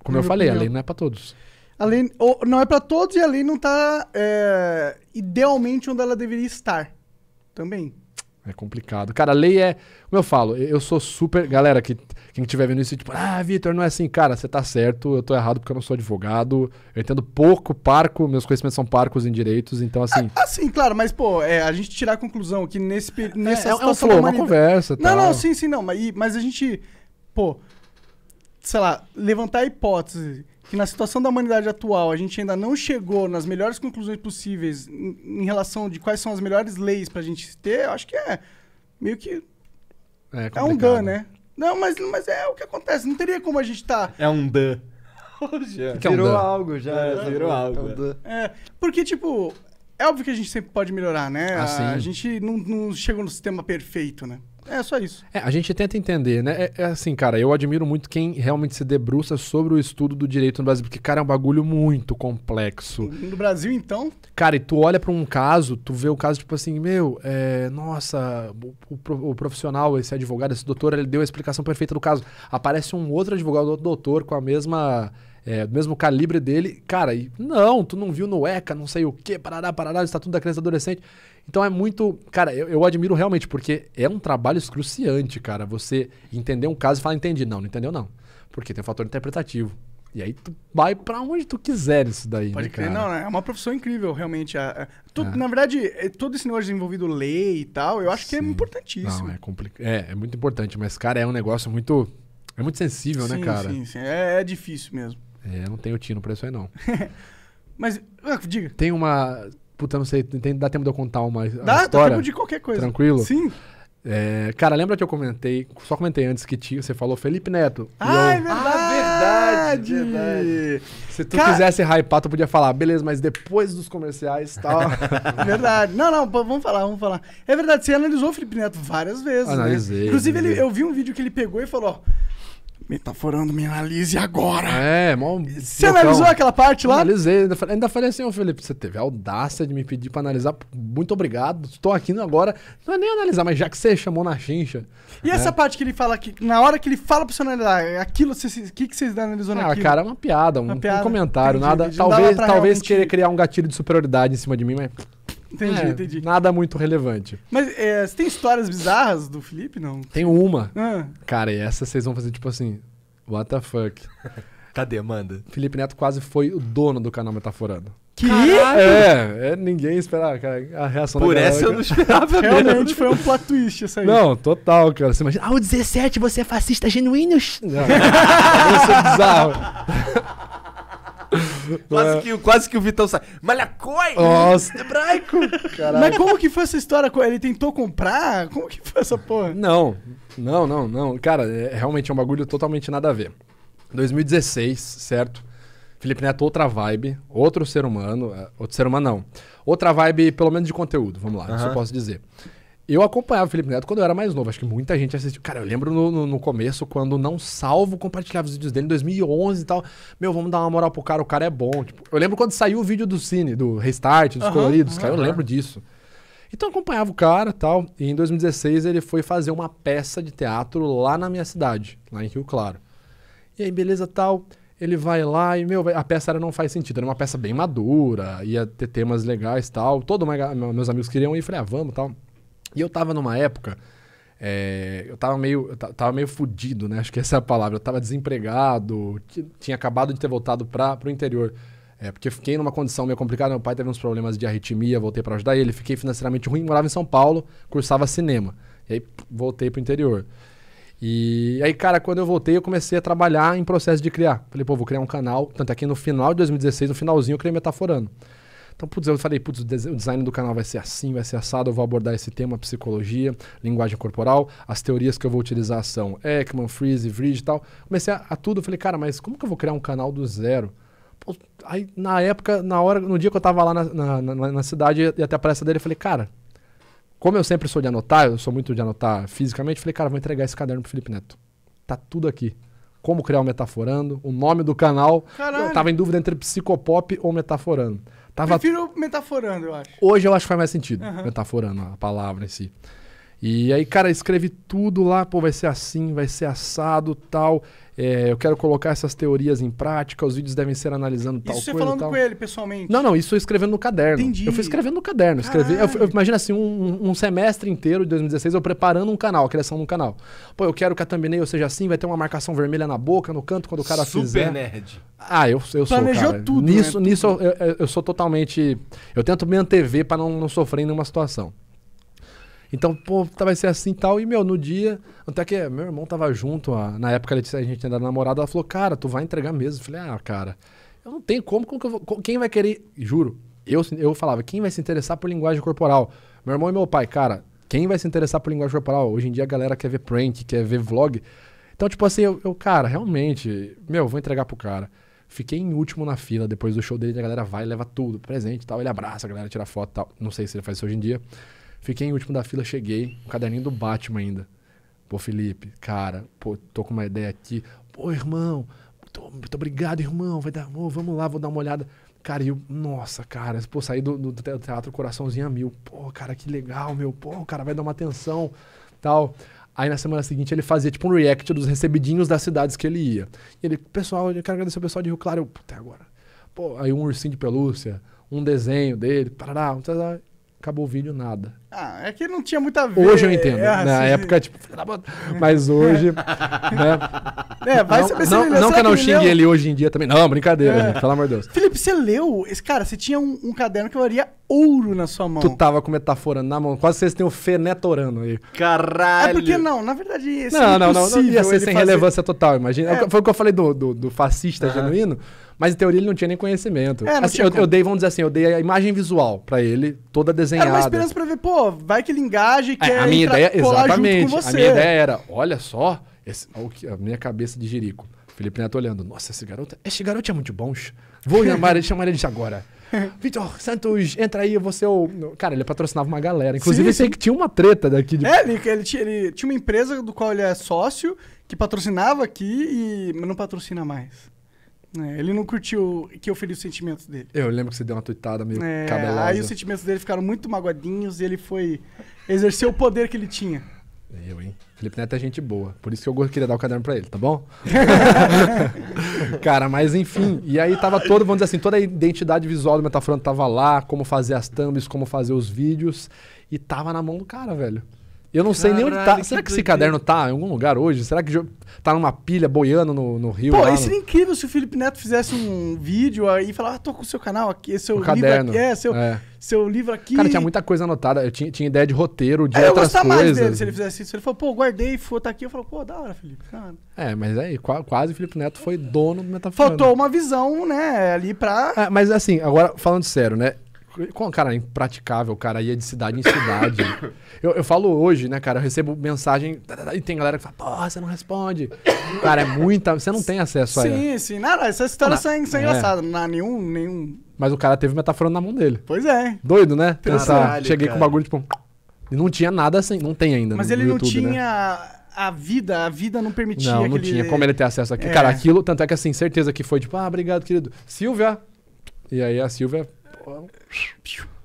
Como eu falei, a lei não é para todos. A lei não é para todos e a lei não está é, idealmente onde ela deveria estar. Também. É complicado. Cara, a lei é. Como eu falo, eu sou super. Galera, que, quem estiver vendo isso, tipo, ah, Vitor, não é assim. Cara, você tá certo, eu tô errado porque eu não sou advogado. Eu entendo pouco, parco, meus conhecimentos são parcos em direitos, então assim. Ah, assim, claro, mas, pô, é, a gente tirar a conclusão que nesse. É, nessa é, é, é um flow, uma conversa. Não, não, sim, sim, não. Mas, mas a gente. Pô, sei lá, levantar a hipótese que na situação da humanidade atual a gente ainda não chegou nas melhores conclusões possíveis em, em relação de quais são as melhores leis pra gente ter, eu acho que é meio que é, é um dan, né? Não, mas, mas é o que acontece. Não teria como a gente tá. É um dan. [LAUGHS] É já. É, né? virou é um algo, já. É, virou algo. É. porque, tipo, é óbvio que a gente sempre pode melhorar, né? Ah, a, a gente não, não chegou no sistema perfeito, né? É, só isso. É, a gente tenta entender, né? É, é, assim, cara, eu admiro muito quem realmente se debruça sobre o estudo do direito no Brasil, porque, cara, é um bagulho muito complexo. No Brasil, então? Cara, e tu olha para um caso, tu vê o caso, tipo assim, meu, é, nossa, o, o, o, profissional, esse advogado, esse doutor, ele deu a explicação perfeita do caso. Aparece um outro advogado, outro doutor, com a mesma é, mesmo calibre dele, cara, e, não, tu não viu no ECA, não sei o que, parará, parará, Estatuto tá da Criança e Adolescente. Então é muito. Cara, eu, eu admiro realmente, porque é um trabalho excruciante, cara. Você entender um caso e falar, entendi. Não, não entendeu, não. Porque tem um fator interpretativo. E aí tu vai para onde tu quiser isso daí. Pode né, crer, cara? não, é uma profissão incrível, realmente. é. é, é. Na verdade, é, todo esse negócio desenvolvido lei e tal, eu acho Sim. que é importantíssimo. Não, é, complicado é, é muito importante, mas, cara, é um negócio muito. É muito sensível, né, sim, né, cara? Sim, sim. É, é difícil mesmo. É, não tenho tino pra isso aí, não. [LAUGHS] mas, ah, diga. Tem uma. Puta, não sei, tem, dá tempo de eu contar uma, dá, história? Dá tempo de qualquer coisa. Tranquilo? Sim. É, cara, lembra que eu comentei, só comentei antes que tinha, você falou Felipe Neto. Ah, eu... é verdade, ah, verdade, verdade. Se tu cara... quisesse hypar, tu podia falar, beleza, mas depois dos comerciais e tal. [LAUGHS] verdade. Não, não, vamos falar, vamos falar. É verdade, você analisou o Felipe Neto várias vezes. Né? Analisei. Né? Inclusive, ele, eu vi um vídeo que ele pegou e falou: ó, metaforando me analise agora. É, mó. Você bocão. analisou aquela parte lá? Analisei. Ainda falei, ainda falei assim, ô Felipe, você teve a audácia de me pedir pra analisar. Muito obrigado. Estou aqui agora. Não é nem analisar, mas já que você chamou na chincha. E essa é. parte que ele fala que na hora que ele fala pra você analisar, é aquilo, o que, que vocês analisou ah, naquilo? Ah, cara, é uma piada, um, uma piada. um comentário, entendi, nada. Talvez, talvez realmente... querer criar um gatilho de superioridade em cima de mim, mas. Entendi, é, entendi. Nada muito relevante. Mas é, você tem histórias bizarras do Felipe, não? Tem uma. Ah. Cara, e essa vocês vão fazer tipo assim, what the fuck? [LAUGHS] Cadê, manda? Felipe Neto quase foi o dono do canal Metaforando. Que? É, é, ninguém esperava, cara, a reação Por essa eu não esperava [LAUGHS] Realmente foi um plot twist isso aí. Não, total, cara. Você imagina, ah, o 17, você é fascista genuíno? Não, isso é bizarro. [LAUGHS] quase, é. que, quase que o Vitão sai. Malhacoi! Nossa! Hebraico! Caralho. Mas como que foi essa história? Ele tentou comprar? Como que foi essa porra? Não, não, não, não. Cara, é, realmente é um bagulho totalmente nada a ver. 2016, certo? Felipe Neto, outra vibe, outro ser humano. É, outro ser humano, não. Outra vibe, pelo menos de conteúdo, vamos lá, uhum. isso eu posso dizer. Eu acompanhava o Felipe Neto quando eu era mais novo. Acho que muita gente assistiu. Cara, eu lembro no, no, no começo, quando não salvo, compartilhava os vídeos dele em 2011 e tal. Meu, vamos dar uma moral pro cara, o cara é bom. Tipo, eu lembro quando saiu o vídeo do Cine, do Restart, dos uhum, Coloridos, uhum, cara. Eu lembro disso. Então eu acompanhava o cara e tal. E em 2016 ele foi fazer uma peça de teatro lá na minha cidade, lá em Rio Claro. E aí, beleza, tal. Ele vai lá e, meu, a peça era não faz sentido. Era uma peça bem madura, ia ter temas legais tal. Todos meus amigos queriam ir, falei, ah, vamos tal. E eu tava numa época. É, eu tava meio, eu tava meio fudido, né? [LAUGHS] Acho que essa é a palavra. Eu tava desempregado, tinha acabado de ter voltado para o interior. É, porque fiquei numa condição meio complicada. Meu pai teve uns problemas de arritmia, voltei para ajudar ele. Fiquei financeiramente ruim, morava em São Paulo, cursava cinema. E aí voltei pro interior. E aí, cara, quando eu voltei, eu comecei a trabalhar em processo de criar. Falei, pô, vou criar um canal. Tanto é que no final de 2016, no finalzinho, eu criei Metaforando. Então, putz, eu falei, putz, o design do canal vai ser assim, vai ser assado, eu vou abordar esse tema, psicologia, linguagem corporal, as teorias que eu vou utilizar são Ekman, Freeze, Vridge e tal. Comecei a, a tudo, falei, cara, mas como que eu vou criar um canal do zero? Pô, aí, na época, na hora, no dia que eu tava lá na, na, na, na cidade e até a palestra dele, eu falei, cara, como eu sempre sou de anotar, eu sou muito de anotar fisicamente, falei, cara, vou entregar esse caderno pro Felipe Neto. Tá tudo aqui como criar o um Metaforando, o nome do canal. Caralho. Eu tava em dúvida entre psicopop ou Metaforando. Tava... Prefiro metaforando, eu acho. Hoje eu acho que faz mais sentido, uhum. metaforando a palavra em si. E aí, cara, escrevi tudo lá, pô, vai ser assim, vai ser assado, tal. É, eu quero colocar essas teorias em prática, os vídeos devem ser analisando isso tal coisa. Isso você falando tal. com ele pessoalmente? Não, não, isso eu escrevendo no caderno. Entendi. Eu fui escrevendo no caderno. Escrevi, eu, eu, imagina assim, um, um, semestre inteiro de 2016 eu preparando um canal, a criação de um canal. Pô, eu quero que a thumbnail seja assim, vai ter uma marcação vermelha na boca, no canto, quando o cara Super fizer. Super nerd. Ah, eu, eu Planejou sou, cara. tudo, Nisso, né? nisso eu, eu, eu, sou totalmente... Eu tento me antever para não, não sofrer em nenhuma situação. Então, pô, tá, vai ser assim e tal. E, meu, no dia, até que meu irmão tava junto, na época a Letícia, a gente ainda era namorada, ela falou, cara, tu vai entregar mesmo. Eu falei, ah, cara, eu não tenho como, como que eu vou, quem vai querer, juro, eu, eu falava, quem vai se interessar por linguagem corporal? Meu irmão e meu pai, cara, quem vai se interessar por linguagem corporal? Hoje em dia a galera quer ver prank, quer ver vlog. Então, tipo assim, eu, eu cara, realmente, meu, vou entregar pro cara. Fiquei em último na fila, depois do show dele, a galera vai, leva tudo, presente e tal, ele abraça, a galera tira foto e tal. Não sei se ele faz isso hoje em dia. Fiquei em último da fila, cheguei, o caderninho do Batman ainda. Pô, Felipe, cara, pô, tô com uma ideia aqui. Pô, irmão, muito, muito obrigado, irmão. Vai dar, amor, vamos lá, vou dar uma olhada. Cara, eu, nossa, cara, pô, saí do, do teatro coraçãozinho a mil. Pô, cara, que legal, meu. Pô, o cara vai dar uma atenção, tal. Aí na semana seguinte ele fazia tipo um react dos recebidinhos das cidades que ele ia. E ele, pessoal, eu quero agradecer o pessoal de Rio Claro. Eu, até agora. Pô, aí um ursinho de pelúcia, um desenho dele, parará, parará acabou o vídeo, nada. Ah, é que não tinha muita ver. Hoje eu entendo. É, Na né? assim, época, tipo, mas hoje. [LAUGHS] né? É, vai não, saber não, se não, não que eu não xingue ele hoje em dia também. Não, brincadeira, é. gente, pelo amor de Deus. Felipe, você leu? Esse cara, você tinha um, um, caderno que valia ouro na sua mão. Tu tava com metaforando na mão. Quase vocês têm o fenetorando aí. É Caralho. É porque não, na verdade, não não, é não, não, não, não ia ser sem fazer... relevância total, imagina. É. Foi o que eu falei do, do, do fascista uhum. genuíno. Mas em teoria ele não tinha nem conhecimento. É, assim, eu, eu, dei, vamos dizer assim, eu dei a imagem visual para ele, toda desenhada. Era uma esperança pra ver, pô, vai que ele engaja e quer é, a minha ideia, exatamente. A minha ideia era, olha só, esse, a minha cabeça de jerico. Felipe Neto olhando, nossa, esse garoto, esse garoto é muito bom. Vou chamar, chamar ele de agora. [LAUGHS] Vitor Santos, entra aí, você é o. Cara, ele patrocinava uma galera. Inclusive, sim, sim. que tinha uma treta daqui de. É, ele, ele, tinha, ele tinha uma empresa do qual ele é sócio, que patrocinava aqui e não patrocina mais. É, ele não curtiu que eu feri os sentimentos dele. Eu lembro que você deu uma tuitada meio é, cabelosa. Aí os sentimentos dele ficaram muito magoadinhos e ele foi... Exerceu o poder que ele tinha. Eu, hein? Felipe Neto é gente boa. Por isso que eu queria dar o caderno pra ele, tá bom? [LAUGHS] Cara, mas enfim. E aí tava todo, vamos dizer assim, toda a identidade visual do Metafronto tava lá, como fazer as thumbs, como fazer os vídeos. E tava na mão do cara, velho. Eu não sei nem onde tá. Será que, que esse caderno tá em algum lugar hoje? Será que tá numa pilha boiando no, no rio? Pô, isso seria incrível se o Felipe Neto fizesse um vídeo aí e falar, ah, tô com o seu canal aqui, é seu o livro caderno. aqui, é, seu, é. seu livro aqui. Cara, tinha muita coisa anotada. Eu tinha, tinha ideia de roteiro, de é, outras coisas. Eu gostava coisas. mais dele se ele fizesse isso. Ele falou, pô, guardei, foi, tá aqui. Eu falo, pô, da hora, Felipe. Cara. É, mas aí quase o Felipe Neto foi dono do Metaforando. Faltou uma visão, né, ali pra... É, mas assim, agora falando sério, né? Cara, impraticável, cara. Ia de cidade em cidade. [COUGHS] eu, eu falo hoje, né, cara? Eu recebo mensagem tá, tá, tá, e tem galera que fala, porra, você não responde. cara, é muita. Você não tem acesso a Sim, sim. Nada, essa história ah, é, engraçada. Não, nenhum, nenhum. Mas o cara teve metáfora na mão dele. Pois é. Doido, né? Pensar. Cheguei cara. com o bagulho, tipo. E não tinha nada assim. Não tem ainda. Mas no, ele no não né? tinha. Né? a vida, a vida não permitia. Não, não tinha como ele ter acesso aqui. É. Cara, aquilo, tanto é que assim, certeza que foi tipo, ah, obrigado, querido. Silvia! E aí a Silvia.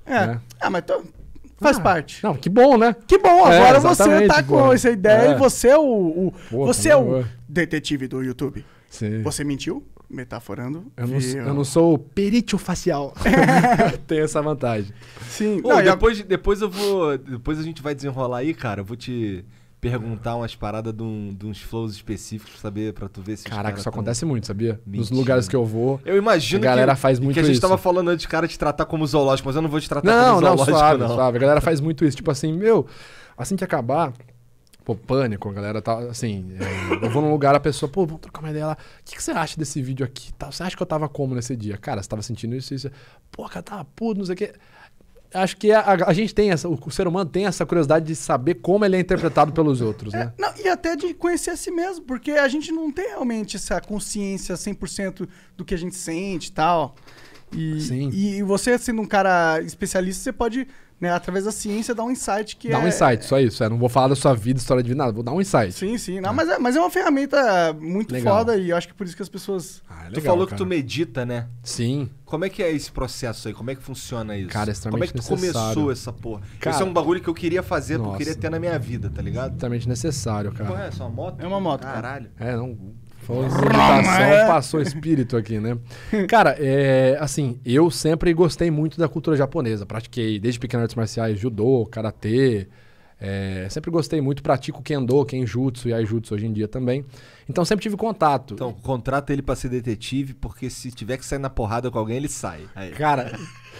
É. Né? Ah, mas tô... Então faz ah, parte. Não, que bom, né? Que bom, é, agora é, você tá com essa ideia é. e você é o. o Pô, você tá é o detetive do YouTube. Sim. Você mentiu? Metaforando. Eu não, eu... o não sou facial. [LAUGHS] Tenho essa vantagem. Sim. Pô, não, depois, eu... depois eu vou. Depois a gente vai desenrolar aí, cara. Eu vou te perguntar umas paradas de, um, de, uns flows específicos pra saber, pra tu ver se Caraca, cara isso acontece muito, sabia? Nos lugares que eu vou. Eu imagino. A galera que, faz muito que a gente isso. tava falando antes, cara, te tratar como zoológico, mas eu não vou te tratar não, como não, zoológico. Suave, não, suave. A galera faz muito isso. Tipo assim, meu, assim que acabar. Pô, pânico, a galera tá assim. É, eu vou num lugar, a pessoa, pô, vamos trocar uma ideia lá. O que, que, você acha desse vídeo aqui? Tá, você acha que eu tava como nesse dia? Cara, você tava sentindo isso, isso. Pô, cara, tava puto, não sei o quê acho que é a, a gente tem essa, o, ser humano tem essa curiosidade de saber como ele é interpretado pelos outros, né? É, não, e até de conhecer a si mesmo, porque a gente não tem realmente essa consciência 100% do que a gente sente e tal. E, Sim. e você sendo um cara especialista, você pode né? Através da ciência dá um insight que Dá é... um insight, só isso. É, não vou falar da sua vida, história de vida, nada. Vou dar um insight. Sim, sim. Não, é. Mas, é, mas é uma ferramenta muito legal. foda e eu acho que por isso que as pessoas... Ah, é legal, tu falou cara. que tu medita, né? Sim. Como é que é esse processo aí? Como é que funciona isso? Cara, é Como é que tu necessário. começou essa porra? Cara, isso é um bagulho que eu queria fazer, Nossa. eu queria ter na minha vida, tá ligado? Extremamente necessário, cara. Porra, é só uma moto? É uma moto, Caralho. Cara. É, não... Falando é. passou espírito aqui, né? Cara, é, assim, eu sempre gostei muito da cultura japonesa. Pratiquei desde pequeno artes marciais, judô, karatê. É, sempre gostei muito, pratico kendo, kenjutsu e aijutsu hoje em dia também. Então sempre tive contato. Então, contrata ele para ser detetive, porque se tiver que sair na porrada com alguém, ele sai. Aí. Cara,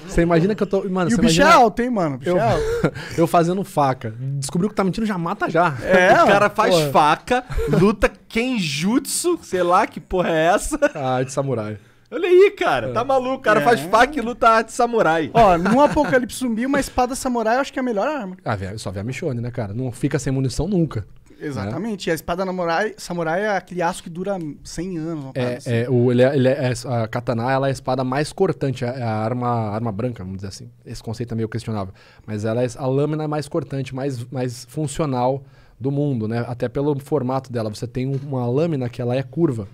você imagina que eu tô. Mano, e o bicho é alto, hein, mano? Eu, é [LAUGHS] eu fazendo faca. Descobriu que tá mentindo, já mata já. É, [LAUGHS] o cara faz porra. faca, luta kenjutsu, sei lá que porra é essa. arte samurai. Olha aí, cara. Tá é. Tá maluco. O cara é. faz faca e luta arte samurai. Ó, num apocalipse zumbi, uma espada samurai eu acho que é a melhor arma. Ah, só vê a Michonne, né, cara? Não fica sem munição nunca. Exatamente. Né? E a espada namorai, samurai é aquele aço que dura 100 anos. É, assim. é, o, ele, é, ele, é, é, a katana ela é a espada mais cortante, a, a arma, arma branca, vamos dizer assim. Esse conceito é meio questionável. Mas ela é a lâmina mais cortante, mais, mais funcional do mundo, né? Até pelo formato dela. Você tem uma lâmina que ela é curva.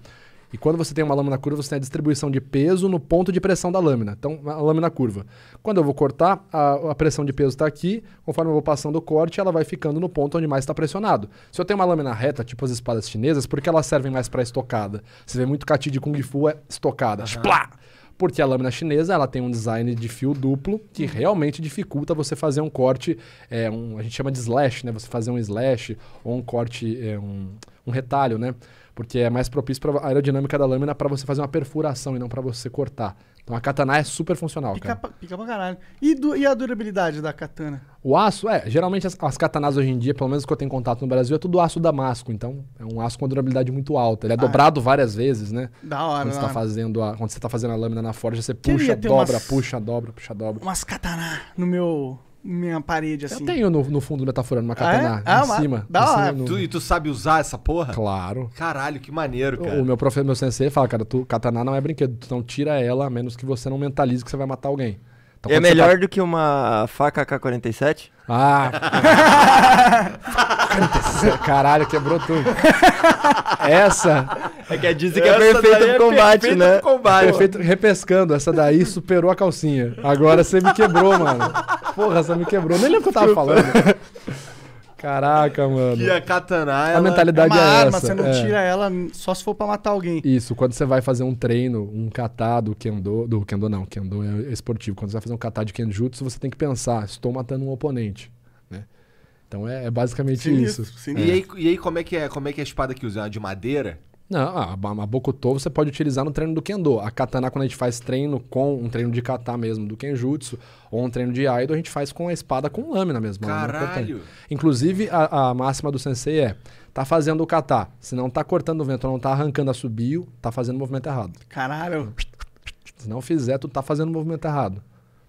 E quando você tem uma lâmina curva, você tem a distribuição de peso no ponto de pressão da lâmina. Então, a lâmina curva. Quando eu vou cortar, a, a pressão de peso está aqui. Conforme eu vou passando o corte, ela vai ficando no ponto onde mais está pressionado. Se eu tenho uma lâmina reta, tipo as espadas chinesas, por que elas servem mais para estocada? Você vê muito kati de Kung Fu é estocada. Uhum. porque a lâmina chinesa ela tem um design de fio duplo que uhum. realmente dificulta você fazer um corte, é, um, a gente chama de slash, né? Você fazer um slash ou um corte, é, um, um retalho, né? porque é mais propício para a aerodinâmica da lâmina para você fazer uma perfuração e não para você cortar. Então a katana é super funcional, pica cara. Pra, pica pra caralho. E, do, e, a durabilidade da katana? O aço, é, geralmente as, as, katanas hoje em dia, pelo menos que eu tenho contato no Brasil, é tudo aço damasco, então é um aço com uma durabilidade muito alta. Ele é ah, é. dobrado é. várias vezes, né? Da hora, quando você, tá Fazendo a, quando você tá fazendo a lâmina na forja, você puxa, dobra, umas, puxa, dobra, puxa, dobra. Umas katana no meu minha parede assim. Eu tenho no, no fundo do metaforando uma katana ah, é? ah, em, cima, dá em cima. No... Tu, e tu sabe usar essa porra? Claro. Caralho, que maneiro, cara. O, o meu professor, meu sensei fala, cara, tu, katana não é brinquedo, tu não tira ela a menos que você não mentalize que você vai matar alguém. Então, é melhor tá... do que uma faca K-47? Ah! [LAUGHS] Caralho, quebrou tudo. Essa. É que a Disney que é perfeita pro é combate, é né? combate. Perfeito, repescando. Essa daí superou a calcinha. Agora você me quebrou, mano. Porra, você me quebrou. Nem lembro o que eu tava falando. [LAUGHS] Caraca, mano. Que a katana, ela a mentalidade é, uma é arma, essa. Você não é. tira ela só se for para matar alguém. Isso, quando você vai fazer um treino, um kata do kendo, do kendo não, kendo é esportivo. Quando você vai fazer um kata de kenjutsu, você tem que pensar, estou matando um oponente, né? Então é, é basicamente sinistro, isso. Sinistro. E, aí, e aí como é que é, como é que é a espada que usa, é de madeira? Não, a, a Bokuto você pode utilizar no treino do Kendo. A katana, quando a gente faz treino com um treino de kata mesmo, do Kenjutsu, ou um treino de Aido, a gente faz com a espada com lâmina mesmo. Né? É Caralho! Inclusive, a, a, máxima do sensei é, tá fazendo o kata, se não tá cortando o vento, não tá arrancando a subiu, tá fazendo o movimento errado. Caralho! Se não fizer, tu tá fazendo o movimento errado.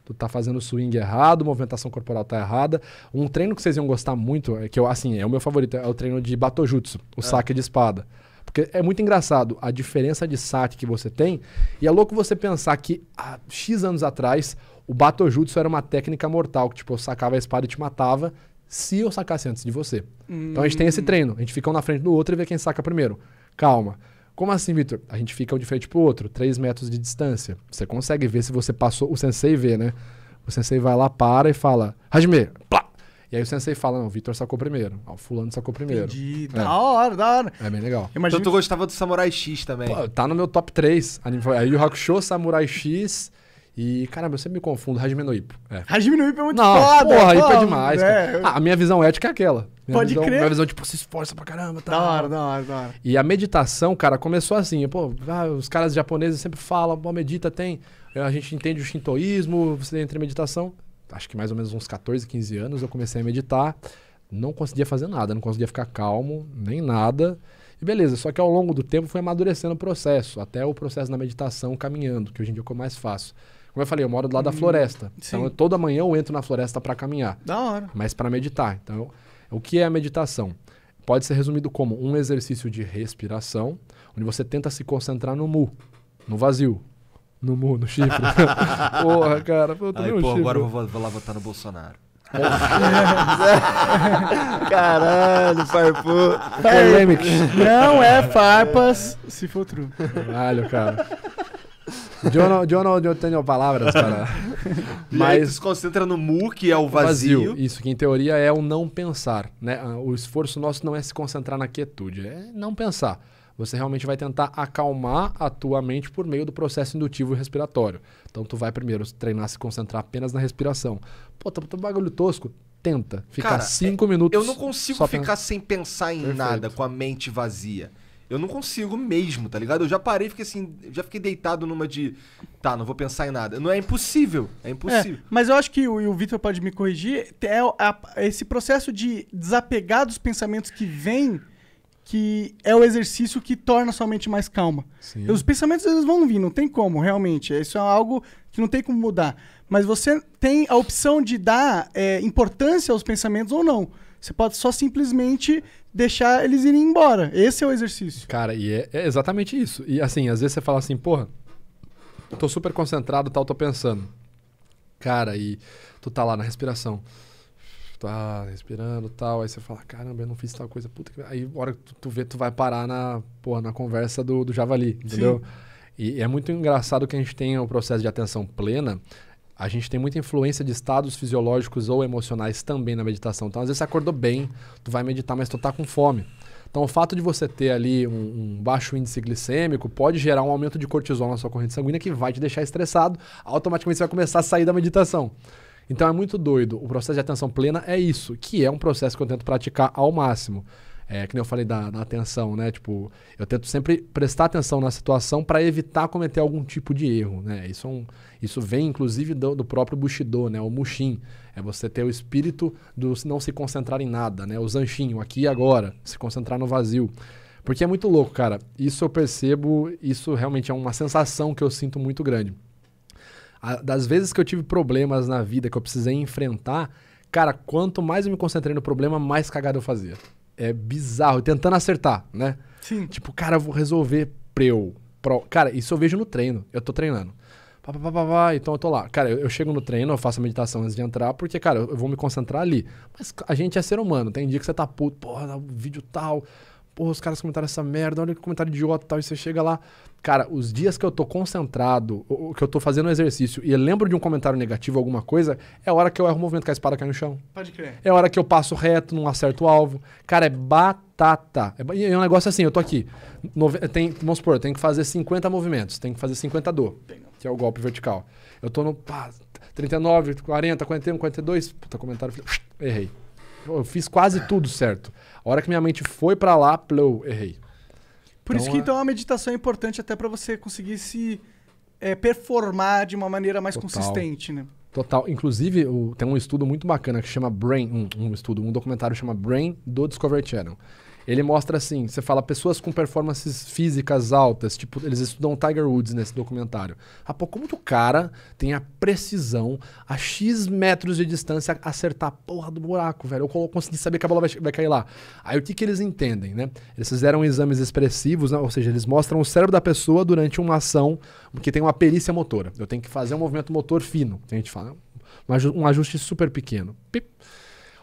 Tu tá fazendo swing errado, movimentação corporal tá errada. Um treino que vocês iam gostar muito, é que eu, assim, é o meu favorito, é o treino de Batojutsu, o é. saque de espada. Porque é muito engraçado a diferença de saque que você tem. E é louco você pensar que há X anos atrás o Batojutsu era uma técnica mortal, que tipo, eu sacava a espada e te matava se eu sacasse antes de você. Hum. Então a gente tem esse hum. treino. A gente fica um na frente do outro e vê quem saca primeiro. Calma. Como assim, Vitor? A gente fica um de frente pro outro, 3 metros de distância. Você consegue ver se você passou. O sensei vê, né? O sensei vai lá, para e fala: Hajime, plá! E aí o sensei fala, não, o Vitor sacou primeiro. Ó, o fulano sacou primeiro. Entendi. É. Da hora, da hora. É bem legal. Imagina... Então tu gostava do Samurai X também. Pô, tá no meu top 3. Aí o Hakusho, Samurai X... E, caramba, eu sempre me confundo, Hajime no É. Hajime no é muito não, foda. Porra, Ippo é demais. É. Ah, a minha visão ética é aquela. Minha Pode visão, crer. Minha visão, tipo, se esforça pra caramba. Tá. Da hora, da hora, da hora. E a meditação, cara, começou assim. Pô, ah, os caras japoneses sempre falam, pô, medita, tem... A gente entende o shintoísmo, você entra em meditação acho que mais ou menos uns 14, 15 anos, eu comecei a meditar. Não conseguia fazer nada, não conseguia ficar calmo, nem nada. E beleza, só que ao longo do tempo foi amadurecendo o processo, até o processo da meditação caminhando, que hoje em dia é o que eu mais faço. Como eu falei, eu moro do lado hum, da floresta. Sim. Então eu, toda manhã eu entro na floresta para caminhar. Da hora. Mas para meditar. Então, o que é a meditação? Pode ser resumido como um exercício de respiração, onde você tenta se concentrar no mu, no vazio, no, no chifre. [LAUGHS] porra, cara. eu Aí, um pô, chifre. agora eu vou, vou lá votar no Bolsonaro. [LAUGHS] Caralho, farpou. Polêmicos. É não é farpas se for true. Caralho, cara. John, John, eu tenho palavras, cara. [LAUGHS] Mas se concentra no mu, que é o vazio. vazio. Isso, que em teoria é o não pensar. Né? O esforço nosso não é se concentrar na quietude, é não pensar você realmente vai tentar acalmar a tua mente por meio do processo indutivo respiratório. Então tu vai primeiro treinar se concentrar apenas na respiração. Pô, tá, tá um bagulho tosco. Tenta ficar Cara, cinco é, minutos. Eu não consigo ficar sem pensar em Perfeito. nada com a mente vazia. Eu não consigo mesmo, tá ligado? Eu já parei, fiquei assim, já fiquei deitado numa de, tá, não vou pensar em nada. Não é impossível, é impossível. É, mas eu acho que o, o Vitor pode me corrigir, é esse processo de desapegar dos pensamentos que vêm que é o exercício que torna a sua mente mais calma. Sim. Os pensamentos eles vão vir, não tem como, realmente. Isso é algo que não tem como mudar. Mas você tem a opção de dar é, importância aos pensamentos ou não. Você pode só simplesmente deixar eles irem embora. Esse é o exercício. Cara, e é, é exatamente isso. E assim, às vezes você fala assim, porra, tô super concentrado, tal, tô pensando. Cara, e tu tá lá na respiração pá, tá respirando tal. Aí você fala, caramba, eu não fiz tal coisa, puta que. Aí, hora que tu, tu vê, tu vai parar na, porra, na conversa do, do Javali, entendeu? E é muito engraçado que a gente tem o processo de atenção plena. A gente tem muita influência de estados fisiológicos ou emocionais também na meditação. Então, às vezes você acordou bem, tu vai meditar, mas tu tá com fome. Então, o fato de você ter ali um, um, baixo índice glicêmico pode gerar um aumento de cortisol na sua corrente sanguínea que vai te deixar estressado. Automaticamente você vai começar a sair da meditação. Então é muito doido. O processo de atenção plena é isso, que é um processo que eu tento praticar ao máximo. É, que nem eu falei da, da atenção, né? Tipo, eu tento sempre prestar atenção na situação para evitar cometer algum tipo de erro, né? Isso, é um, isso vem, inclusive, do, do, próprio Bushido, né? O Mushin. É você ter o espírito do não se concentrar em nada, né? O zanchinho, aqui e agora. Se concentrar no vazio. Porque é muito louco, cara. Isso eu percebo, isso realmente é uma sensação que eu sinto muito grande das vezes que eu tive problemas na vida que eu precisei enfrentar, cara, quanto mais eu me concentrei no problema, mais cagada eu fazia. É bizarro. Tentando acertar, né? Sim. Tipo, cara, eu vou resolver preu. Pro. Cara, isso eu vejo no treino. Eu tô treinando. Pá, pá, pá, pá, então eu tô lá. Cara, eu, eu chego no treino, eu faço a meditação antes de entrar, porque, cara, eu, eu vou me concentrar ali. Mas a gente é ser humano. Tem dia que você tá puto, porra, vídeo tal porra, os caras comentaram essa merda, olha que comentário idiota e tal. E você chega lá, Cara, os dias que eu tô concentrado, que eu tô fazendo um exercício e eu lembro de um comentário negativo, alguma coisa, é a hora que eu erro o movimento que a espada cai no chão. Pode crer. É a hora que eu passo reto, não acerto o alvo. Cara, é batata. É, é um negócio assim, eu tô aqui. Nove, tem, vamos supor, tem que fazer 50 movimentos, tem que fazer 50 do, que é o golpe vertical. Eu tô no pá, 39, 40, 41, 42. Puta, comentário, errei. Eu fiz quase tudo certo. A hora que minha mente foi para lá, plou, errei. Por isso então, que é. então a meditação é importante até para você conseguir se é, performar de uma maneira mais total, consistente, né? Total. Inclusive, o, tem um estudo muito bacana que chama Brain, um, um estudo, um documentário chama Brain do Discovery Channel ele mostra assim, você fala pessoas com performances físicas altas, tipo, eles estudam Tiger Woods nesse documentário. Ah, pô, como que o cara tem a precisão a X metros de distância acertar a porra do buraco, velho? Eu consegui saber que a bola vai, vai cair lá. Aí o que que eles entendem, né? Eles fizeram exames expressivos, né? ou seja, eles mostram o cérebro da pessoa durante uma ação que tem uma perícia motora. Eu tenho que fazer um movimento motor fino, que a gente fala, né? um ajuste super pequeno. Pip.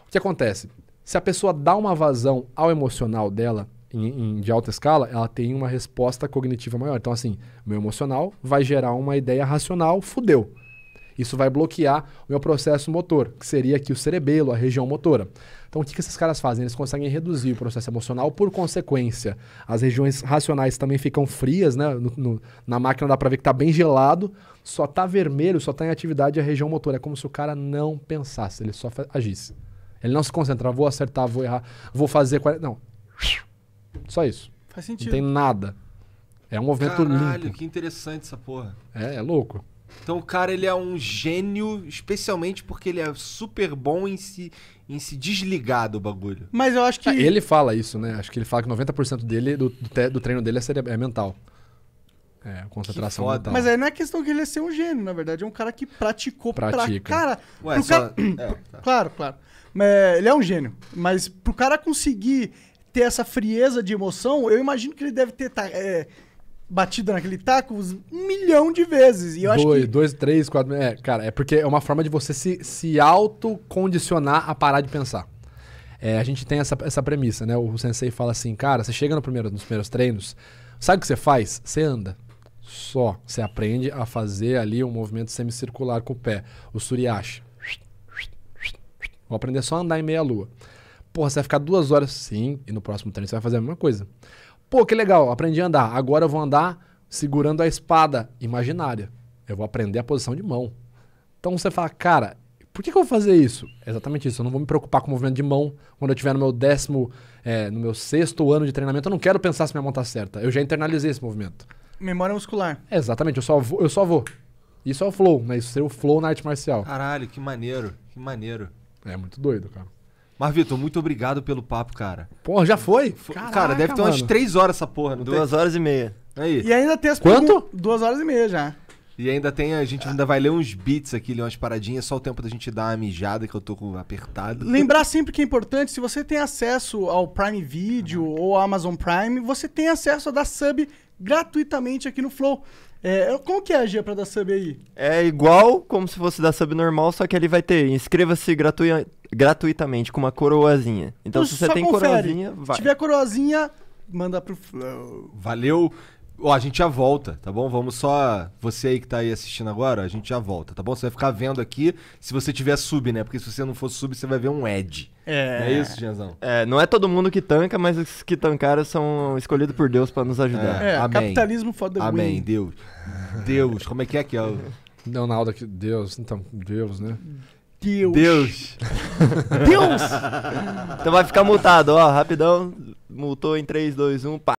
O que acontece? Se a pessoa dá uma vazão ao emocional dela em, em, de alta escala, ela tem uma resposta cognitiva maior. Então, assim, meu emocional vai gerar uma ideia racional, fudeu. Isso vai bloquear o meu processo motor, que seria aqui o cerebelo, a região motora. Então, o que, que esses caras fazem? Eles conseguem reduzir o processo emocional, por consequência, as regiões racionais também ficam frias, né? No, no, na máquina dá pra ver que tá bem gelado, só tá vermelho, só tá em atividade a região motora. É como se o cara não pensasse, ele só agisse. Ele não se concentra, vou acertar, vou errar, vou fazer. Não. Só isso. Faz sentido. Não tem nada. É um movimento Caralho, limpo. Caralho, que interessante essa porra. É, é louco. Então o cara ele é um gênio, especialmente porque ele é super bom em se, em se desligar do bagulho. Mas eu acho que. Ah, ele fala isso, né? Acho que ele fala que 90% dele, do, do, treino dele é, é mental. É, concentração mental. Mas aí não é questão que ele é ser um gênio, na verdade. É um cara que praticou Pratica. pra cara. Ué, só... cara... É, tá. Claro, claro. É, ele é um gênio. Mas pro cara conseguir ter essa frieza de emoção, eu imagino que ele deve ter. Tá, é, batido naquele taco um milhão de vezes. E eu dois, acho que... dois, três, quatro. É, cara, é porque é uma forma de você se, se autocondicionar a parar de pensar. É, a gente tem essa, essa premissa, né? O sensei fala assim, cara, você chega no primeiro, nos primeiros treinos, sabe o que você faz? Você anda. Só. Você aprende a fazer ali um movimento semicircular com o pé, o suriashi. Vou aprender só a andar em meia-lua. Porra, você vai ficar duas horas sim, e no próximo treino você vai fazer a mesma coisa. Pô, que legal, aprendi a andar. Agora eu vou andar segurando a espada imaginária. Eu vou aprender a posição de mão. Então você fala, cara, por que, que, eu vou fazer isso? É exatamente isso. Eu não vou me preocupar com o movimento de mão quando eu estiver no meu décimo, é, no meu sexto ano de treinamento. Eu não quero pensar se minha mão está certa. Eu já internalizei esse movimento. Memória muscular. É, exatamente. Eu só vou. Eu só vou. Isso é o flow, né? Isso seria é o flow na arte marcial. Caralho, que maneiro, que maneiro. É muito doido, cara. Mas, Vitor, muito obrigado pelo papo, cara. Porra, já foi? Caraca, cara, deve ter mano. umas três horas essa porra, não Duas tem? horas e meia. Aí. E ainda tem as Quanto? Pergun- Duas horas e meia já. E ainda tem, a gente ainda vai ler uns beats aqui, ler umas paradinhas, só o tempo da gente dar uma mijada que eu tô apertado. Lembrar sempre que é importante, se você tem acesso ao Prime Video ou Amazon Prime, você tem acesso a dar sub gratuitamente aqui no Flow. É, é, como que é a G pra dar sub aí? É igual como se fosse dar sub normal, só que ele vai ter inscreva-se gratuitamente com uma coroazinha. Então, então se você tem confere. coroazinha, vai. Se tiver coroazinha, manda pro Flow. Valeu, Ó, a gente já volta, tá bom? Vamos só. Você aí que tá aí assistindo agora, a gente já volta, tá bom? Você vai ficar vendo aqui se você tiver sub, né? Porque se você não for sub, você vai ver um Ed. É. Não é isso, Gianzão? É, não é todo mundo que tanca, mas os que tancaram são escolhidos por Deus para nos ajudar. É, é Amém. capitalismo foda Amém, win. Deus. Deus, como é que é que é? Não, na aula que. Deus, então, Deus, né? Deus. Deus. Deus! [LAUGHS] então vai ficar multado, ó, rapidão. Multou em 3, 2, 1, pá.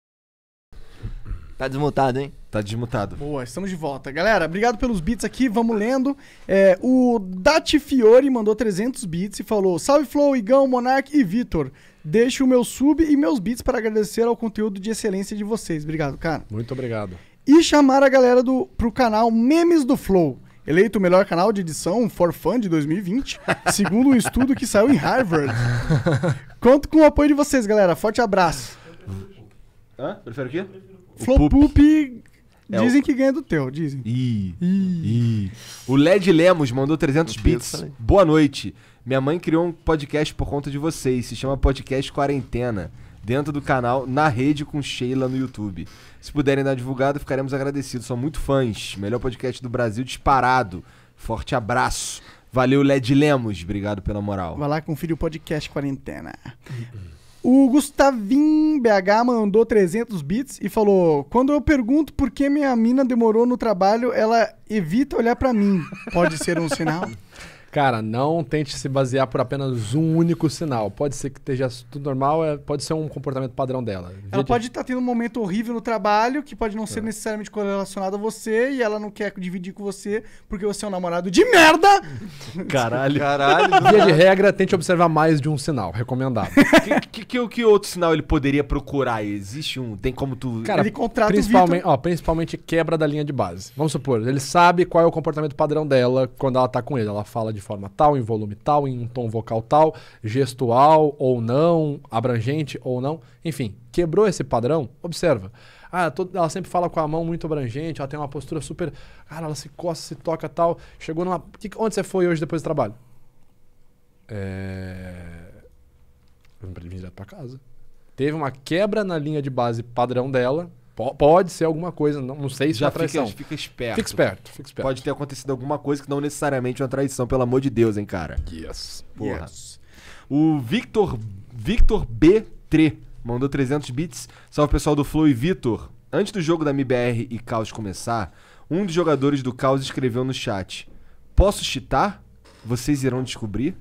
Tá desmutado, hein? Tá desmutado. Boa, estamos de volta. Galera, obrigado pelos bits aqui, vamos lendo. É, o Dati Fiori mandou 300 bits e falou: Salve Flow, Igão, Monark e Vitor. Deixo o meu sub e meus bits para agradecer ao conteúdo de excelência de vocês. Obrigado, cara. Muito obrigado. E chamar a galera do, pro canal Memes do Flow eleito o melhor canal de edição for fun de 2020, [LAUGHS] segundo um estudo que saiu em Harvard. Conto com o apoio de vocês, galera. Forte abraço. Hã? Prefiro o quê? Flow Poop é dizem o... que ganha do teu, dizem. Ih, Ih. Ih. O Led Lemos mandou 300 bits. Boa noite. Minha mãe criou um podcast por conta de vocês. Se chama Podcast Quarentena. Dentro do canal Na Rede com Sheila no YouTube. Se puderem dar divulgado, ficaremos agradecidos. São muito fãs. Melhor podcast do Brasil disparado. Forte abraço. Valeu, Led Lemos. Obrigado pela moral. Vai lá, confira o podcast Quarentena. Uhum. O Gustavim BH mandou 300 bits e falou: Quando eu pergunto por que minha mina demorou no trabalho, ela evita olhar para mim. Pode ser um sinal? [LAUGHS] Cara, não tente se basear por apenas um único sinal. Pode ser que esteja tudo normal, é, pode ser um comportamento padrão dela. Ela pode estar tá tendo um momento horrível no trabalho, que pode não ser é. necessariamente correlacionado a você, e ela não quer dividir com você, porque você é um namorado de merda! [LAUGHS] Caralho. Caralho. Via de regra, tente observar mais de um sinal, recomendado. que, que, que, que, outro sinal ele poderia procurar? Existe um? Tem como tu... Cara, ele contrata principalmente, ó, principalmente quebra da linha de base. Vamos supor, ele sabe qual é o comportamento padrão dela quando ela tá com ele. Ela fala de forma tal, em volume tal, em um tom vocal tal, gestual ou não, abrangente ou não. Enfim, quebrou esse padrão? Observa. Ah, todo, ela sempre fala com a mão muito abrangente, ela tem uma postura super. Cara, ela se coça, se toca tal. Chegou numa. onde você foi hoje depois do trabalho? É. Eu vim direto pra casa. Teve uma quebra na linha de base padrão dela pode ser alguma coisa, não, não sei se Já é traição. Fica, fica, esperto. Fica esperto, fica esperto. Pode ter acontecido alguma coisa que não necessariamente é uma traição, pelo amor de Deus, hein, cara. Yes. Porra. Yes. O Victor, Victor B3 mandou 300 bits. Salve pessoal do Flow e Victor. Antes do jogo da MBR e Caos começar, um dos jogadores do Caos escreveu no chat: Posso chitar? Vocês irão descobrir.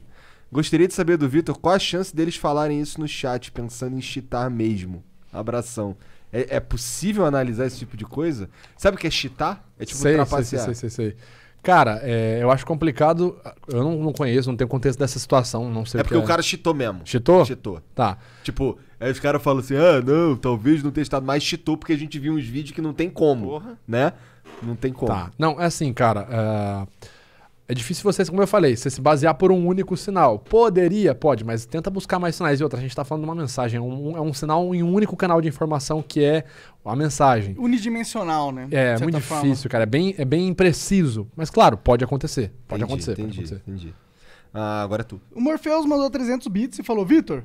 Gostaria de saber do Victor qual a chance deles falarem isso no chat, pensando em chitar mesmo. Abração. É, é, possível analisar esse tipo de coisa? Sabe o que é cheatar? É tipo sei, trapacear. Sei, sei, sei, sei. Cara, é, eu acho complicado. Eu não, não, conheço, não tenho contexto dessa situação, não sei. É porque o, o é. cara cheatou mesmo. Cheatou? Cheatou. Tá. Tipo, aí os caras falam assim: ah, não, talvez não tenha estado mais cheatou porque a gente viu uns vídeos que não tem como. Porra. Né? Não tem como. Tá. Não, é assim, cara. Uh é difícil você, como eu falei, você se basear por um único sinal. Poderia, pode, mas tenta buscar mais sinais. E outra, a gente está falando de uma mensagem. É um, é um sinal em um único canal de informação que é a mensagem. Unidimensional, né? É, muito forma. difícil, cara. É bem, é bem impreciso. Mas claro, pode acontecer. Pode entendi, acontecer. Entendi, pode acontecer. entendi. Ah, agora é tu. O Morpheus mandou 300 bits e falou, Vitor,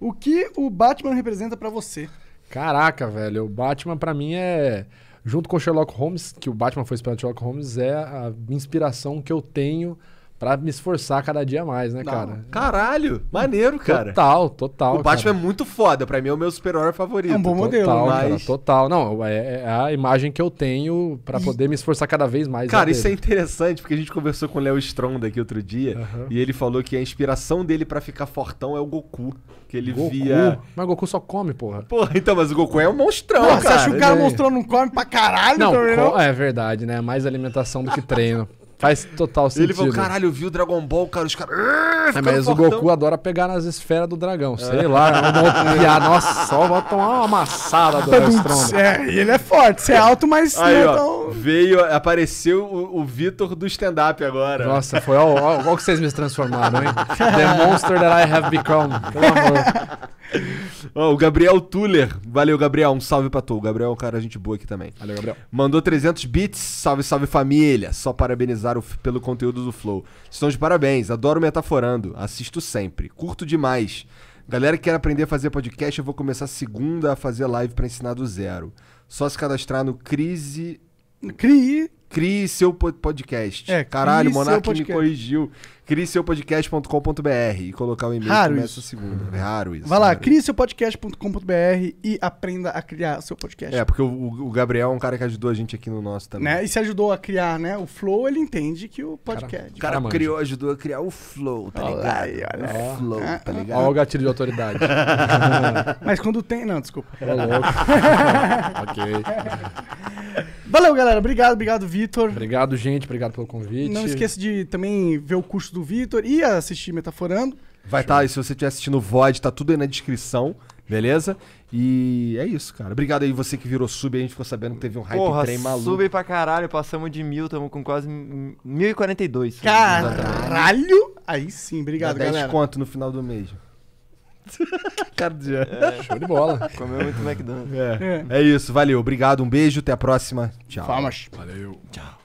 o que o Batman representa para você? Caraca, velho. O Batman para mim é junto com Sherlock Holmes, que o Batman foi inspirado em Sherlock Holmes, é a inspiração que eu tenho para me esforçar cada dia mais, né, Não, cara? Caralho, maneiro, cara. Total, total. O Batman cara. é muito foda, pra mim é o meu super-herói favorito. É um bom total, modelo, total, né? mas... cara, total. Não, é, é, a imagem que eu tenho para poder me esforçar cada vez mais. Cara, isso é dele. é interessante, porque a gente conversou com o Léo Stronda aqui outro dia, uhum. e ele falou que a inspiração dele para ficar fortão é o Goku. Que ele Goku? via. Mas o Goku só come, porra. Porra, então, mas o Goku é um monstrão, não, cara. Você acha que o cara é... monstrão não come pra caralho, não? não? É verdade, né? É mais alimentação do que treino. Faz total sentido. Ele falou, caralho, eu o Dragon Ball, cara, os caras. Ah, é, mas o Goku adora pegar nas esferas do dragão. É. Sei é. lá, [LAUGHS] nossa, só vai tomar uma amassada do Nostromo. Tá é, ele é forte, você é alto, mas. Aí, é tão... Veio, apareceu o, o Vitor do stand-up agora. Nossa, foi ó, ó, ó, que vocês me transformaram, hein? [LAUGHS] The monster that I have become. Pelo amor. Oh, [LAUGHS] o Gabriel Tuller. Valeu, Gabriel. Um salve pra tu. O Gabriel é um cara gente boa aqui também. Valeu, Gabriel. Mandou 300 bits. Salve, salve família. Só parabenizar o, pelo conteúdo do Flow. Estão de parabéns, adoro Metaforando, assisto sempre, curto demais. Galera que quer aprender a fazer podcast, eu vou começar segunda a fazer live para ensinar do zero. Só se cadastrar no Crise. Crie. Crie seu podcast. É, Caralho, Monark me corrigiu criseupodcast.com.br e colocar o e-mail Raro começa isso. segunda. É raro isso. Vai lá, crieseupodcast.com.br e aprenda a criar seu podcast. É, porque o, o Gabriel é um cara que ajudou a gente aqui no nosso também. Né? E se ajudou a criar, né? O Flow, ele entende que o podcast. O cara, cara criou, ajudou a criar o Flow, tá olha ligado? Aí, olha O Flow, ah, tá ah, ligado? Olha o gatilho de autoridade. [LAUGHS] Mas quando tem. Não, desculpa. É louco. [LAUGHS] ok. Valeu, galera. Obrigado, obrigado, Vitor. Obrigado, gente. Obrigado pelo convite. Não esqueça de também ver o curso do Vitor, e assistir Metaforando. Vai estar, tá, se você estiver assistindo o VOD, tá tudo aí na descrição, beleza? E é isso, cara. Obrigado aí você que virou sub, a gente ficou sabendo que teve um hype trem maluco. Sub pra caralho, passamos de mil, estamos com quase 1042. Caralho! Aí sim, obrigado, Dá 10 galera. no final do mês. [LAUGHS] cara do Jean. É, show de bola. Comeu muito McDonald's. É. é. é isso, valeu. Obrigado, um beijo, até a próxima. Tchau. Famas. Valeu. Tchau.